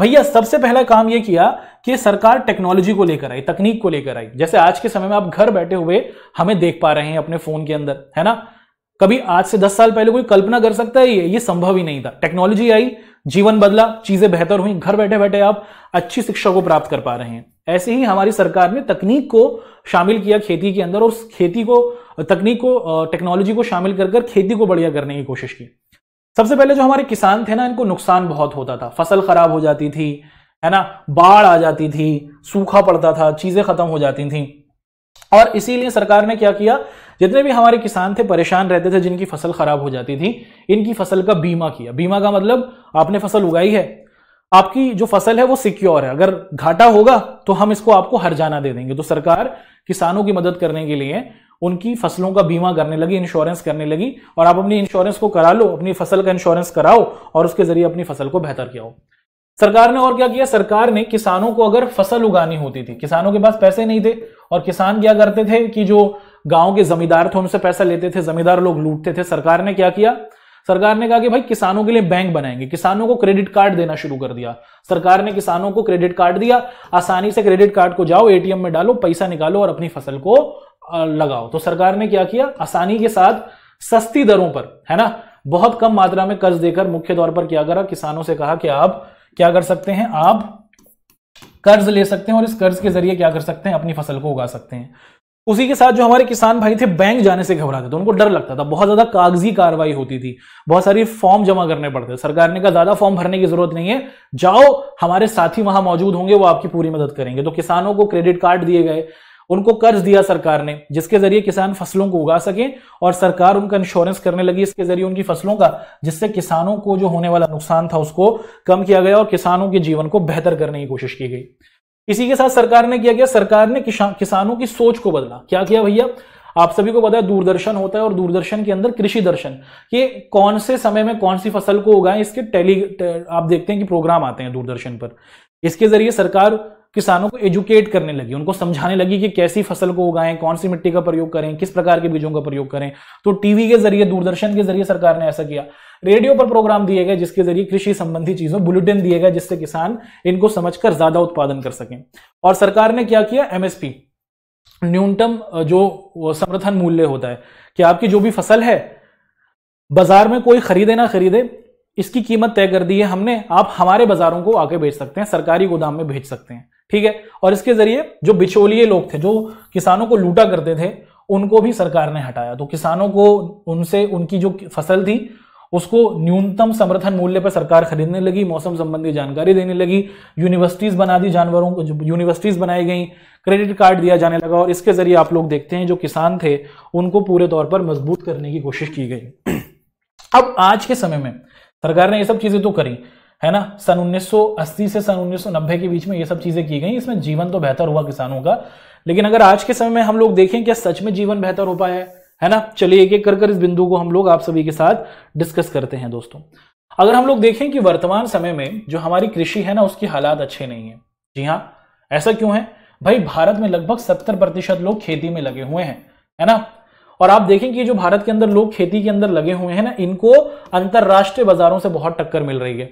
भैया सबसे पहला काम ये किया कि सरकार टेक्नोलॉजी को लेकर आई तकनीक को लेकर आई जैसे आज के समय में आप घर बैठे हुए हमें देख पा रहे हैं अपने फोन के अंदर है ना कभी आज से दस साल पहले कोई कल्पना कर सकता है ये ये संभव ही नहीं था टेक्नोलॉजी आई जीवन बदला चीजें बेहतर हुई घर बैठे बैठे आप अच्छी शिक्षा को प्राप्त कर पा रहे हैं ऐसे ही हमारी सरकार ने तकनीक को शामिल किया खेती के अंदर और खेती को तकनीक को टेक्नोलॉजी को शामिल कर कर खेती को बढ़िया करने की कोशिश की सबसे पहले जो हमारे किसान थे ना इनको नुकसान बहुत होता था फसल खराब हो जाती थी है ना बाढ़ आ जाती थी सूखा पड़ता था चीजें खत्म हो जाती थी और इसीलिए सरकार ने क्या किया जितने भी हमारे किसान थे परेशान रहते थे जिनकी फसल खराब हो जाती थी इनकी फसल का बीमा किया बीमा का मतलब आपने फसल उगाई है आपकी जो फसल है वो सिक्योर है अगर घाटा होगा तो हम इसको आपको हर जाना दे देंगे तो सरकार किसानों की मदद करने के लिए उनकी फसलों का बीमा करने लगी इंश्योरेंस करने लगी और आप अपनी इंश्योरेंस को करा लो अपनी फसल का इंश्योरेंस कराओ और उसके जरिए अपनी फसल को बेहतर किया सरकार ने और क्या किया सरकार ने किसानों को अगर फसल उगानी होती थी किसानों के पास पैसे नहीं थे और किसान क्या करते थे कि जो गांव के जमींदार थे उनसे पैसा लेते थे जमींदार लोग लूटते थे सरकार ने क्या किया सरकार ने कहा कि भाई किसानों के लिए बैंक बनाएंगे किसानों को क्रेडिट कार्ड देना शुरू कर दिया सरकार ने किसानों को क्रेडिट कार्ड दिया आसानी से क्रेडिट कार्ड को जाओ एटीएम में डालो पैसा निकालो और अपनी फसल को लगाओ तो सरकार ने क्या किया आसानी के साथ सस्ती दरों पर है ना बहुत कम मात्रा में कर्ज देकर मुख्य तौर पर क्या करा किसानों से कहा कि आप क्या कर सकते हैं आप कर्ज ले सकते हैं और इस कर्ज के जरिए क्या कर सकते हैं अपनी फसल को उगा सकते हैं उसी के साथ जो हमारे किसान भाई थे बैंक जाने से घबराते थे तो उनको डर लगता था बहुत ज्यादा कागजी कार्रवाई होती थी बहुत सारी फॉर्म जमा करने पड़ते सरकार ने कहा ज्यादा फॉर्म भरने की जरूरत नहीं है जाओ हमारे साथी वहां मौजूद होंगे वो आपकी पूरी मदद करेंगे तो किसानों को क्रेडिट कार्ड दिए गए उनको कर्ज दिया सरकार ने जिसके जरिए किसान फसलों को उगा सके और सरकार उनका इंश्योरेंस करने लगी इसके जरिए उनकी फसलों का जिससे किसानों को जो होने वाला नुकसान था उसको कम किया गया और किसानों के जीवन को बेहतर करने की कोशिश की गई इसी के साथ सरकार ने किया गया सरकार ने किसानों की सोच को बदला क्या किया भैया आप सभी को पता है दूरदर्शन होता है और दूरदर्शन के अंदर कृषि दर्शन कि कौन से समय में कौन सी फसल को उगाएं इसके टेली टे, आप देखते हैं कि प्रोग्राम आते हैं दूरदर्शन पर इसके जरिए सरकार किसानों को एजुकेट करने लगी उनको समझाने लगी कि कैसी फसल को उगाएं कौन सी मिट्टी का प्रयोग करें किस प्रकार के बीजों का प्रयोग करें तो टीवी के जरिए दूरदर्शन के जरिए सरकार ने ऐसा किया रेडियो पर प्रोग्राम दिए गए जिसके जरिए कृषि संबंधी चीजों बुलेटिन दिए गए जिससे किसान इनको समझकर ज्यादा उत्पादन कर सकें और सरकार ने क्या किया एमएसपी न्यूनतम जो समर्थन मूल्य होता है कि आपकी जो भी फसल है बाजार में कोई खरीदे ना खरीदे इसकी कीमत तय कर दी है हमने आप हमारे बाजारों को आके बेच सकते हैं सरकारी गोदाम में भेज सकते हैं ठीक है और इसके जरिए जो बिचौलिए लोग थे जो किसानों को लूटा करते थे उनको भी सरकार ने हटाया तो किसानों को उनसे उनकी जो फसल थी उसको न्यूनतम समर्थन मूल्य पर सरकार खरीदने लगी मौसम संबंधी जानकारी देने लगी यूनिवर्सिटीज बना दी जानवरों को यूनिवर्सिटीज बनाई गई क्रेडिट कार्ड दिया जाने लगा और इसके जरिए आप लोग देखते हैं जो किसान थे उनको पूरे तौर पर मजबूत करने की कोशिश की गई अब आज के समय में सरकार ने ये सब चीजें तो करी है ना सन 1980 से सन 1990 के बीच में ये सब चीजें की गई इसमें जीवन तो बेहतर हुआ किसानों का लेकिन अगर आज के समय में हम लोग देखें क्या सच में जीवन बेहतर हो पाया है है ना चलिए एक एक कर कर इस बिंदु को हम लोग आप सभी के साथ डिस्कस करते हैं दोस्तों अगर हम लोग देखें कि वर्तमान समय में जो हमारी कृषि है ना उसकी हालात अच्छे नहीं है जी हाँ ऐसा क्यों है भाई भारत में लगभग सत्तर प्रतिशत लोग खेती में लगे हुए हैं है ना और आप देखें कि जो भारत के अंदर लोग खेती के अंदर लगे हुए हैं ना इनको अंतर्राष्ट्रीय बाजारों से बहुत टक्कर मिल रही है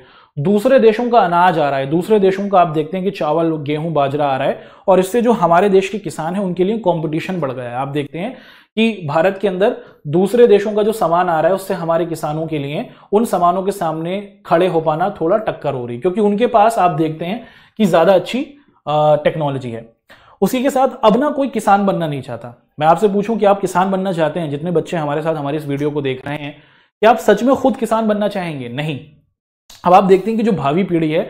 दूसरे देशों का अनाज आ रहा है दूसरे देशों का आप देखते हैं कि चावल गेहूं बाजरा आ रहा है और इससे जो हमारे देश के किसान हैं उनके लिए कंपटीशन बढ़ गया है आप देखते हैं कि भारत के अंदर दूसरे देशों का जो सामान आ रहा है उससे हमारे किसानों के लिए उन सामानों के सामने खड़े हो पाना थोड़ा टक्कर हो रही है क्योंकि उनके पास आप देखते हैं कि ज़्यादा अच्छी टेक्नोलॉजी है उसी के साथ अब ना कोई किसान बनना नहीं चाहता मैं आपसे पूछूं कि आप किसान बनना चाहते हैं जितने बच्चे हमारे साथ हमारे इस वीडियो को देख रहे हैं कि आप सच में खुद किसान बनना चाहेंगे नहीं अब आप देखते हैं कि जो भावी पीढ़ी है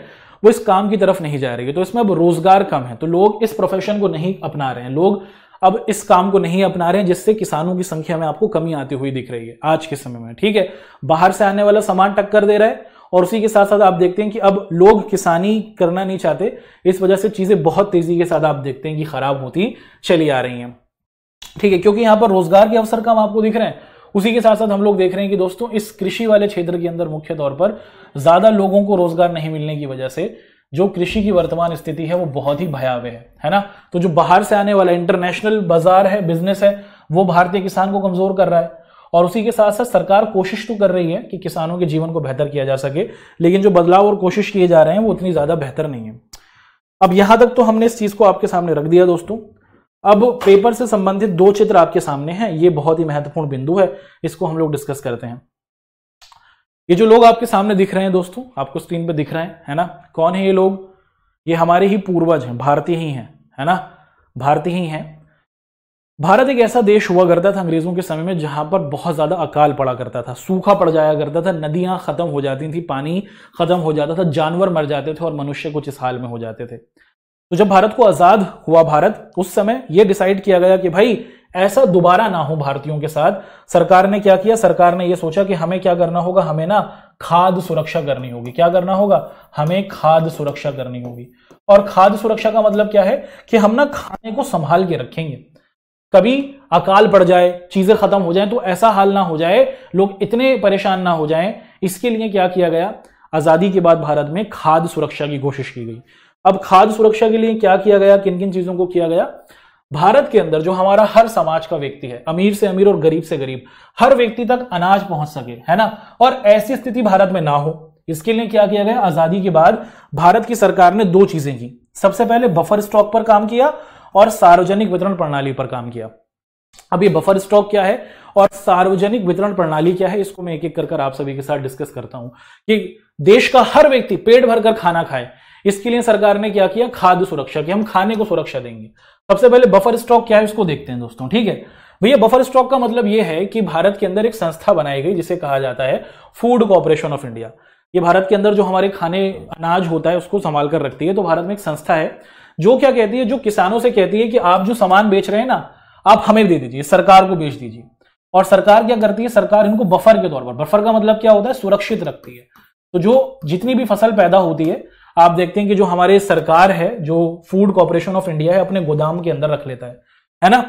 वो इस काम की तरफ नहीं जा रही है तो इसमें अब रोजगार कम है तो लोग इस प्रोफेशन को नहीं अपना रहे हैं लोग अब इस काम को नहीं अपना रहे हैं जिससे किसानों की संख्या में आपको कमी आती हुई दिख रही है आज के समय में ठीक है बाहर से आने वाला सामान टक्कर दे रहा है और उसी के साथ साथ आप देखते हैं कि अब लोग किसानी करना नहीं चाहते इस वजह से चीजें बहुत तेजी के साथ आप देखते हैं कि खराब होती चली आ रही हैं ठीक है क्योंकि यहां पर रोजगार के अवसर कम आपको दिख रहे हैं उसी के साथ साथ हम लोग देख रहे हैं कि दोस्तों इस कृषि वाले क्षेत्र के अंदर मुख्य तौर पर ज्यादा लोगों को रोजगार नहीं मिलने की वजह से जो कृषि की वर्तमान स्थिति है वो बहुत ही भयावह है है ना तो जो बाहर से आने वाला इंटरनेशनल बाजार है बिजनेस है वो भारतीय किसान को कमजोर कर रहा है और उसी के साथ साथ सरकार कोशिश तो कर रही है कि किसानों के जीवन को बेहतर किया जा सके लेकिन जो बदलाव और कोशिश किए जा रहे हैं वो उतनी ज्यादा बेहतर नहीं है अब यहां तक तो हमने इस चीज को आपके सामने रख दिया दोस्तों अब पेपर से संबंधित दो चित्र आपके सामने हैं ये बहुत ही महत्वपूर्ण बिंदु है इसको हम लोग डिस्कस करते हैं ये जो लोग आपके सामने दिख रहे हैं दोस्तों आपको स्क्रीन पर दिख रहे हैं है ना कौन है ये लोग ये हमारे ही पूर्वज हैं भारतीय ही हैं है ना भारतीय ही हैं भारत एक ऐसा देश हुआ करता था अंग्रेजों के समय में जहां पर बहुत ज्यादा अकाल पड़ा करता था सूखा पड़ जाया करता था नदियां खत्म हो जाती थी पानी खत्म हो जाता था जानवर मर जाते थे और मनुष्य कुछ इस हाल में हो जाते थे तो जब भारत को आजाद हुआ भारत उस समय यह डिसाइड किया गया कि भाई ऐसा दोबारा ना हो भारतीयों के साथ सरकार ने क्या किया सरकार ने यह सोचा कि हमें क्या करना होगा हमें ना खाद सुरक्षा करनी होगी क्या करना होगा हमें खाद सुरक्षा करनी होगी और खाद सुरक्षा का मतलब क्या है कि हम ना खाने को संभाल के रखेंगे कभी अकाल पड़ जाए चीजें खत्म हो जाए तो ऐसा हाल ना हो जाए लोग इतने परेशान ना हो जाए इसके लिए क्या किया गया आजादी के बाद भारत में खाद्य सुरक्षा की कोशिश की गई अब खाद्य सुरक्षा के लिए क्या किया गया किन किन चीजों को किया गया भारत के अंदर जो हमारा हर समाज का व्यक्ति है अमीर से अमीर और गरीब से गरीब हर व्यक्ति तक अनाज पहुंच सके है ना और ऐसी स्थिति भारत में ना हो इसके लिए क्या किया गया आजादी के बाद भारत की सरकार ने दो चीजें की सबसे पहले बफर स्टॉक पर काम किया और सार्वजनिक वितरण प्रणाली पर काम किया अब ये बफर स्टॉक क्या है और सार्वजनिक वितरण प्रणाली क्या है इसको मैं एक एक कर, कर आप सभी के साथ डिस्कस करता हूं कि देश का हर व्यक्ति पेट भरकर खाना खाए इसके लिए सरकार ने क्या किया खाद्य सुरक्षा की हम खाने को सुरक्षा देंगे सबसे पहले बफर स्टॉक क्या है उसको देखते हैं दोस्तों ठीक है भैया बफर स्टॉक का मतलब यह है कि भारत के अंदर एक संस्था बनाई गई जिसे कहा जाता है फूड कॉरपोरेशन ऑफ इंडिया ये भारत के अंदर जो हमारे खाने अनाज होता है उसको संभाल कर रखती है तो भारत में एक संस्था है जो क्या कहती है जो किसानों से कहती है कि आप जो सामान बेच रहे हैं ना आप हमें दे दीजिए सरकार को बेच दीजिए और सरकार क्या करती है सरकार इनको बफर के तौर पर बफर का मतलब क्या होता है सुरक्षित रखती है तो जो जितनी भी फसल पैदा होती है आप देखते हैं कि जो हमारे सरकार है जो फूड कॉरपोरेशन ऑफ इंडिया है अपने गोदाम के अंदर रख लेता है है ना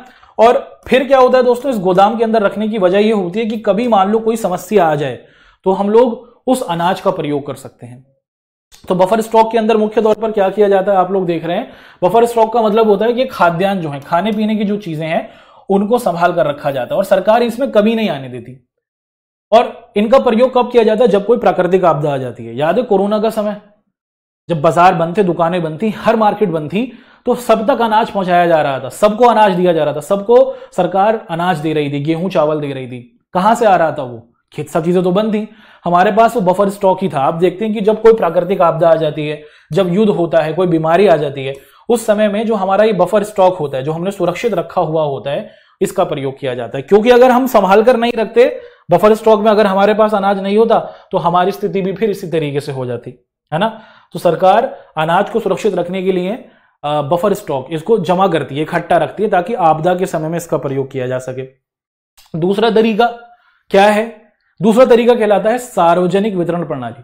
और फिर क्या होता है दोस्तों इस गोदाम के अंदर रखने की वजह यह होती है कि कभी मान लो कोई समस्या आ जाए तो हम लोग उस अनाज का प्रयोग कर सकते हैं तो बफर स्टॉक के अंदर मुख्य तौर पर क्या किया जाता है आप लोग देख रहे हैं बफर स्टॉक का मतलब होता है कि खाद्यान्न जो है खाने पीने की जो चीजें हैं उनको संभाल कर रखा जाता है और सरकार इसमें कभी नहीं आने देती और इनका प्रयोग कब किया जाता है जब कोई प्राकृतिक आपदा आ जाती है याद है कोरोना का समय जब बाजार बंद थे दुकानें बंद थी हर मार्केट बंद थी तो सब तक अनाज पहुंचाया जा रहा था सबको अनाज दिया जा रहा था सबको सरकार अनाज दे रही थी गेहूं चावल दे रही थी कहां से आ रहा था वो खेत सब चीजें तो बंद थी हमारे पास वो बफर स्टॉक ही था आप देखते हैं कि जब कोई प्राकृतिक आपदा आ जाती है जब युद्ध होता है कोई बीमारी आ जाती है उस समय में जो हमारा ये बफर स्टॉक होता है जो हमने सुरक्षित रखा हुआ होता है इसका प्रयोग किया जाता है क्योंकि अगर हम संभाल कर नहीं रखते बफर स्टॉक में अगर हमारे पास अनाज नहीं होता तो हमारी स्थिति भी फिर इसी तरीके से हो जाती है ना तो सरकार अनाज को सुरक्षित रखने के लिए बफर स्टॉक इसको जमा करती है इकट्ठा रखती है ताकि आपदा के समय में इसका प्रयोग किया जा सके दूसरा तरीका क्या है दूसरा तरीका कहलाता है सार्वजनिक वितरण प्रणाली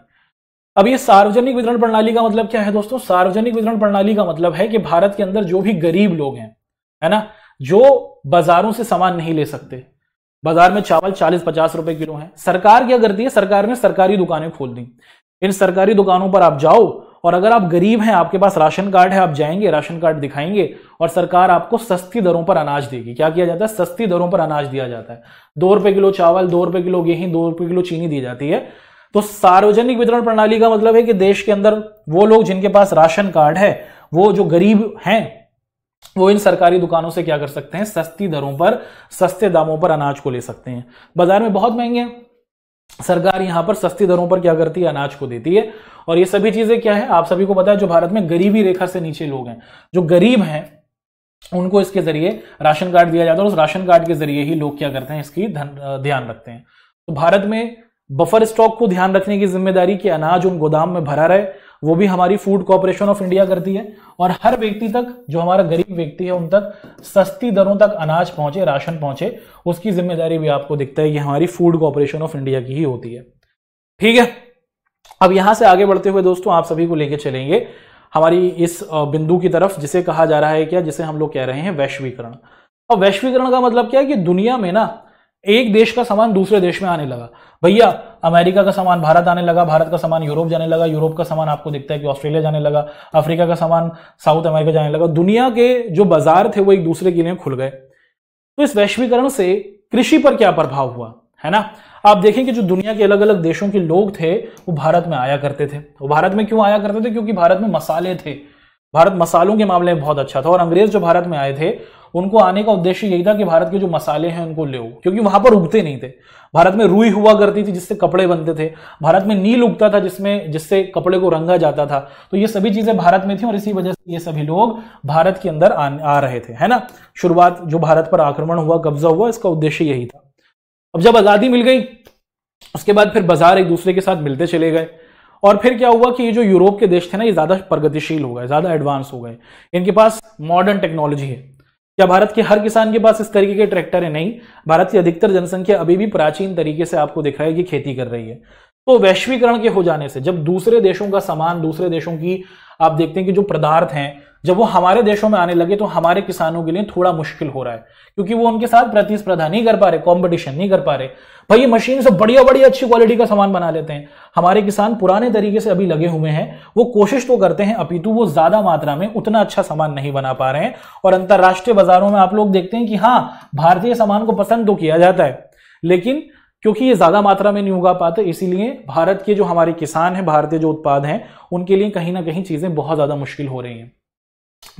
अब ये सार्वजनिक वितरण प्रणाली का मतलब क्या है दोस्तों सार्वजनिक वितरण प्रणाली का मतलब है कि भारत के अंदर जो भी गरीब लोग हैं है ना जो बाजारों से सामान नहीं ले सकते बाजार में चावल 40-50 रुपए किलो है सरकार क्या करती है सरकार ने सरकारी दुकानें खोल दी इन सरकारी दुकानों पर आप जाओ और अगर आप गरीब हैं आपके पास राशन कार्ड है आप जाएंगे राशन कार्ड दिखाएंगे और सरकार आपको सस्ती दरों पर अनाज देगी क्या किया जाता है सस्ती दरों पर अनाज दिया जाता है दो रुपए किलो चावल दो रुपए किलो गेहूं दो रुपए किलो चीनी दी जाती है तो सार्वजनिक वितरण प्रणाली का मतलब है कि देश के अंदर वो लोग जिनके पास राशन कार्ड है वो जो गरीब हैं वो इन सरकारी दुकानों से क्या कर सकते हैं सस्ती दरों पर सस्ते दामों पर अनाज को ले सकते हैं बाजार में बहुत महंगे हैं सरकार यहां पर सस्ती दरों पर क्या करती है अनाज को देती है और ये सभी चीजें क्या है आप सभी को पता है जो भारत में गरीबी रेखा से नीचे लोग हैं जो गरीब हैं उनको इसके जरिए राशन कार्ड दिया जाता है और उस राशन कार्ड के जरिए ही लोग क्या करते हैं इसकी ध्यान रखते हैं तो भारत में बफर स्टॉक को ध्यान रखने की जिम्मेदारी कि अनाज उन गोदाम में भरा रहे वो भी हमारी फूड कॉरपोरेशन ऑफ इंडिया करती है और हर व्यक्ति तक जो हमारा गरीब व्यक्ति है उन तक सस्ती दरों तक अनाज पहुंचे राशन पहुंचे उसकी जिम्मेदारी भी आपको दिखता है कि हमारी फूड कॉरपोरेशन ऑफ इंडिया की ही होती है ठीक है अब यहां से आगे बढ़ते हुए दोस्तों आप सभी को लेके चलेंगे हमारी इस बिंदु की तरफ जिसे कहा जा रहा है क्या जिसे हम लोग कह रहे हैं वैश्वीकरण अब वैश्वीकरण का मतलब क्या है कि दुनिया में ना एक देश का सामान दूसरे देश में आने लगा भैया अमेरिका का सामान भारत आने लगा भारत का सामान यूरोप जाने लगा यूरोप का सामान आपको दिखता है कि ऑस्ट्रेलिया जाने लगा अफ्रीका का सामान साउथ अमेरिका जाने लगा दुनिया के जो बाजार थे वो एक दूसरे के लिए खुल गए तो इस वैश्वीकरण से कृषि पर क्या प्रभाव हुआ है ना आप देखें कि जो दुनिया के अलग अलग देशों के लोग थे वो भारत में आया करते थे वो भारत में क्यों आया करते थे क्योंकि भारत में मसाले थे भारत मसालों के मामले में बहुत अच्छा था और अंग्रेज जो भारत में आए थे उनको आने का उद्देश्य यही था कि भारत के जो मसाले हैं उनको ले क्योंकि वहां पर उगते नहीं थे भारत में रुई हुआ करती थी जिससे कपड़े बनते थे भारत में नील उगता था जिसमें जिससे कपड़े को रंगा जाता था तो ये सभी चीजें भारत में थी और इसी वजह से ये सभी लोग भारत के अंदर आ, आ रहे थे है ना शुरुआत जो भारत पर आक्रमण हुआ कब्जा हुआ इसका उद्देश्य यही था अब जब आजादी मिल गई उसके बाद फिर बाजार एक दूसरे के साथ मिलते चले गए और फिर क्या हुआ कि ये जो यूरोप के देश थे ना ये ज्यादा प्रगतिशील हो गए ज्यादा एडवांस हो गए इनके पास मॉडर्न टेक्नोलॉजी है क्या भारत के हर किसान के पास इस तरीके के ट्रैक्टर है नहीं भारत की अधिकतर जनसंख्या अभी भी प्राचीन तरीके से आपको दिख रहा है कि खेती कर रही है तो वैश्वीकरण के हो जाने से जब दूसरे देशों का सामान दूसरे देशों की आप देखते हैं कि जो पदार्थ हैं जब वो हमारे देशों में आने लगे तो हमारे किसानों के लिए थोड़ा मुश्किल हो रहा है क्योंकि वो उनके साथ प्रतिस्पर्धा नहीं कर पा रहे कॉम्पिटिशन नहीं कर पा रहे भाई ये मशीन से बढ़िया बढ़िया अच्छी क्वालिटी का सामान बना लेते हैं हमारे किसान पुराने तरीके से अभी लगे हुए हैं वो कोशिश तो करते हैं अपितु वो ज्यादा मात्रा में उतना अच्छा सामान नहीं बना पा रहे हैं और अंतर्राष्ट्रीय बाजारों में आप लोग देखते हैं कि हाँ भारतीय सामान को पसंद तो किया जाता है लेकिन क्योंकि ये ज़्यादा मात्रा में नहीं उगा पाते इसीलिए भारत के जो हमारे किसान हैं भारतीय जो उत्पाद हैं उनके लिए कहीं ना कहीं चीज़ें बहुत ज़्यादा मुश्किल हो रही हैं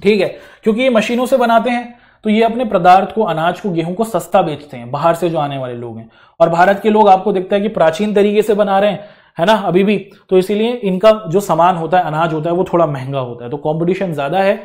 ठीक है क्योंकि ये मशीनों से बनाते हैं तो ये अपने पदार्थ को अनाज को गेहूं को सस्ता बेचते हैं बाहर से जो आने वाले लोग हैं और भारत के लोग आपको देखते हैं कि प्राचीन तरीके से बना रहे हैं है ना अभी भी तो इसीलिए इनका जो सामान होता है अनाज होता है वो थोड़ा महंगा होता है तो कॉम्पिटिशन ज्यादा है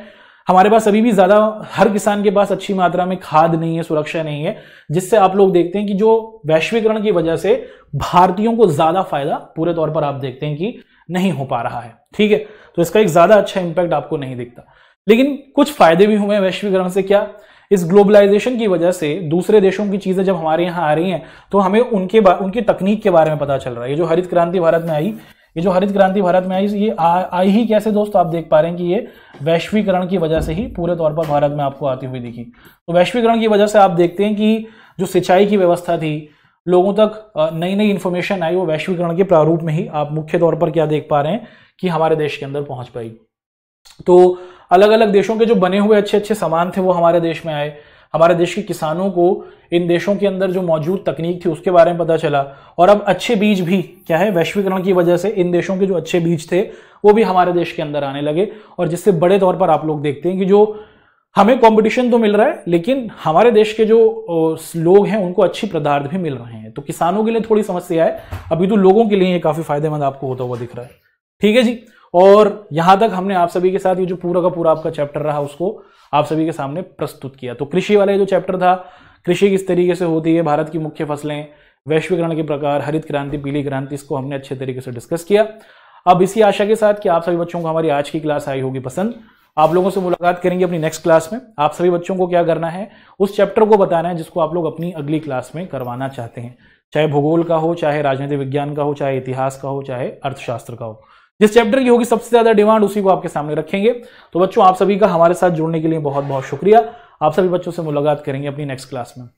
हमारे पास अभी भी ज्यादा हर किसान के पास अच्छी मात्रा में खाद नहीं है सुरक्षा नहीं है जिससे आप लोग देखते हैं कि जो वैश्वीकरण की वजह से भारतीयों को ज्यादा फायदा पूरे तौर पर आप देखते हैं कि नहीं हो पा रहा है ठीक है तो इसका एक ज्यादा अच्छा इंपैक्ट आपको नहीं दिखता लेकिन कुछ फायदे भी हुए वैश्वीकरण से क्या इस ग्लोबलाइजेशन की वजह से दूसरे देशों की चीजें जब हमारे यहाँ आ रही हैं तो हमें उनके उनकी तकनीक के बारे में पता चल रहा है ये जो हरित क्रांति भारत में आई ये जो हरित क्रांति भारत में आई ये आई ही कैसे दोस्तों आप देख पा रहे हैं कि ये वैश्वीकरण की वजह से ही पूरे तौर पर भारत में आपको आती हुई दिखी तो वैश्वीकरण की वजह से आप देखते हैं कि जो सिंचाई की व्यवस्था थी लोगों तक नई नई इन्फॉर्मेशन आई वो वैश्वीकरण के प्रारूप में ही आप मुख्य तौर पर क्या देख पा रहे हैं कि हमारे देश के अंदर पहुंच पाई तो अलग अलग देशों के जो बने हुए अच्छे अच्छे सामान थे वो हमारे देश में आए हमारे देश के किसानों को इन देशों के अंदर जो मौजूद तकनीक थी उसके बारे में पता चला और अब अच्छे बीज भी क्या है वैश्वीकरण की वजह से इन देशों के जो अच्छे बीज थे वो भी हमारे देश के अंदर आने लगे और जिससे बड़े तौर पर आप लोग देखते हैं कि जो हमें कंपटीशन तो मिल रहा है लेकिन हमारे देश के जो लोग हैं उनको अच्छी पदार्थ भी मिल रहे हैं तो किसानों के लिए थोड़ी समस्या है अभी तो लोगों के लिए ये काफी फायदेमंद आपको होता हुआ दिख रहा है ठीक है जी और यहां तक हमने आप सभी के साथ ये जो पूरा का पूरा आपका चैप्टर रहा उसको आप सभी के सामने प्रस्तुत किया तो कृषि वाला जो चैप्टर था कृषि किस तरीके से होती है भारत की मुख्य फसलें वैश्वीकरण के प्रकार हरित क्रांति पीली क्रांति इसको हमने अच्छे तरीके से डिस्कस किया अब इसी आशा के साथ कि आप सभी बच्चों को हमारी आज की क्लास आई होगी पसंद आप लोगों से मुलाकात करेंगे अपनी नेक्स्ट क्लास में आप सभी बच्चों को क्या करना है उस चैप्टर को बताना है जिसको आप लोग अपनी अगली क्लास में करवाना चाहते हैं चाहे भूगोल का हो चाहे राजनीति विज्ञान का हो चाहे इतिहास का हो चाहे अर्थशास्त्र का हो जिस चैप्टर की होगी सबसे ज्यादा डिमांड उसी को आपके सामने रखेंगे तो बच्चों आप सभी का हमारे साथ जुड़ने के लिए बहुत बहुत शुक्रिया आप सभी बच्चों से मुलाकात करेंगे अपनी नेक्स्ट क्लास में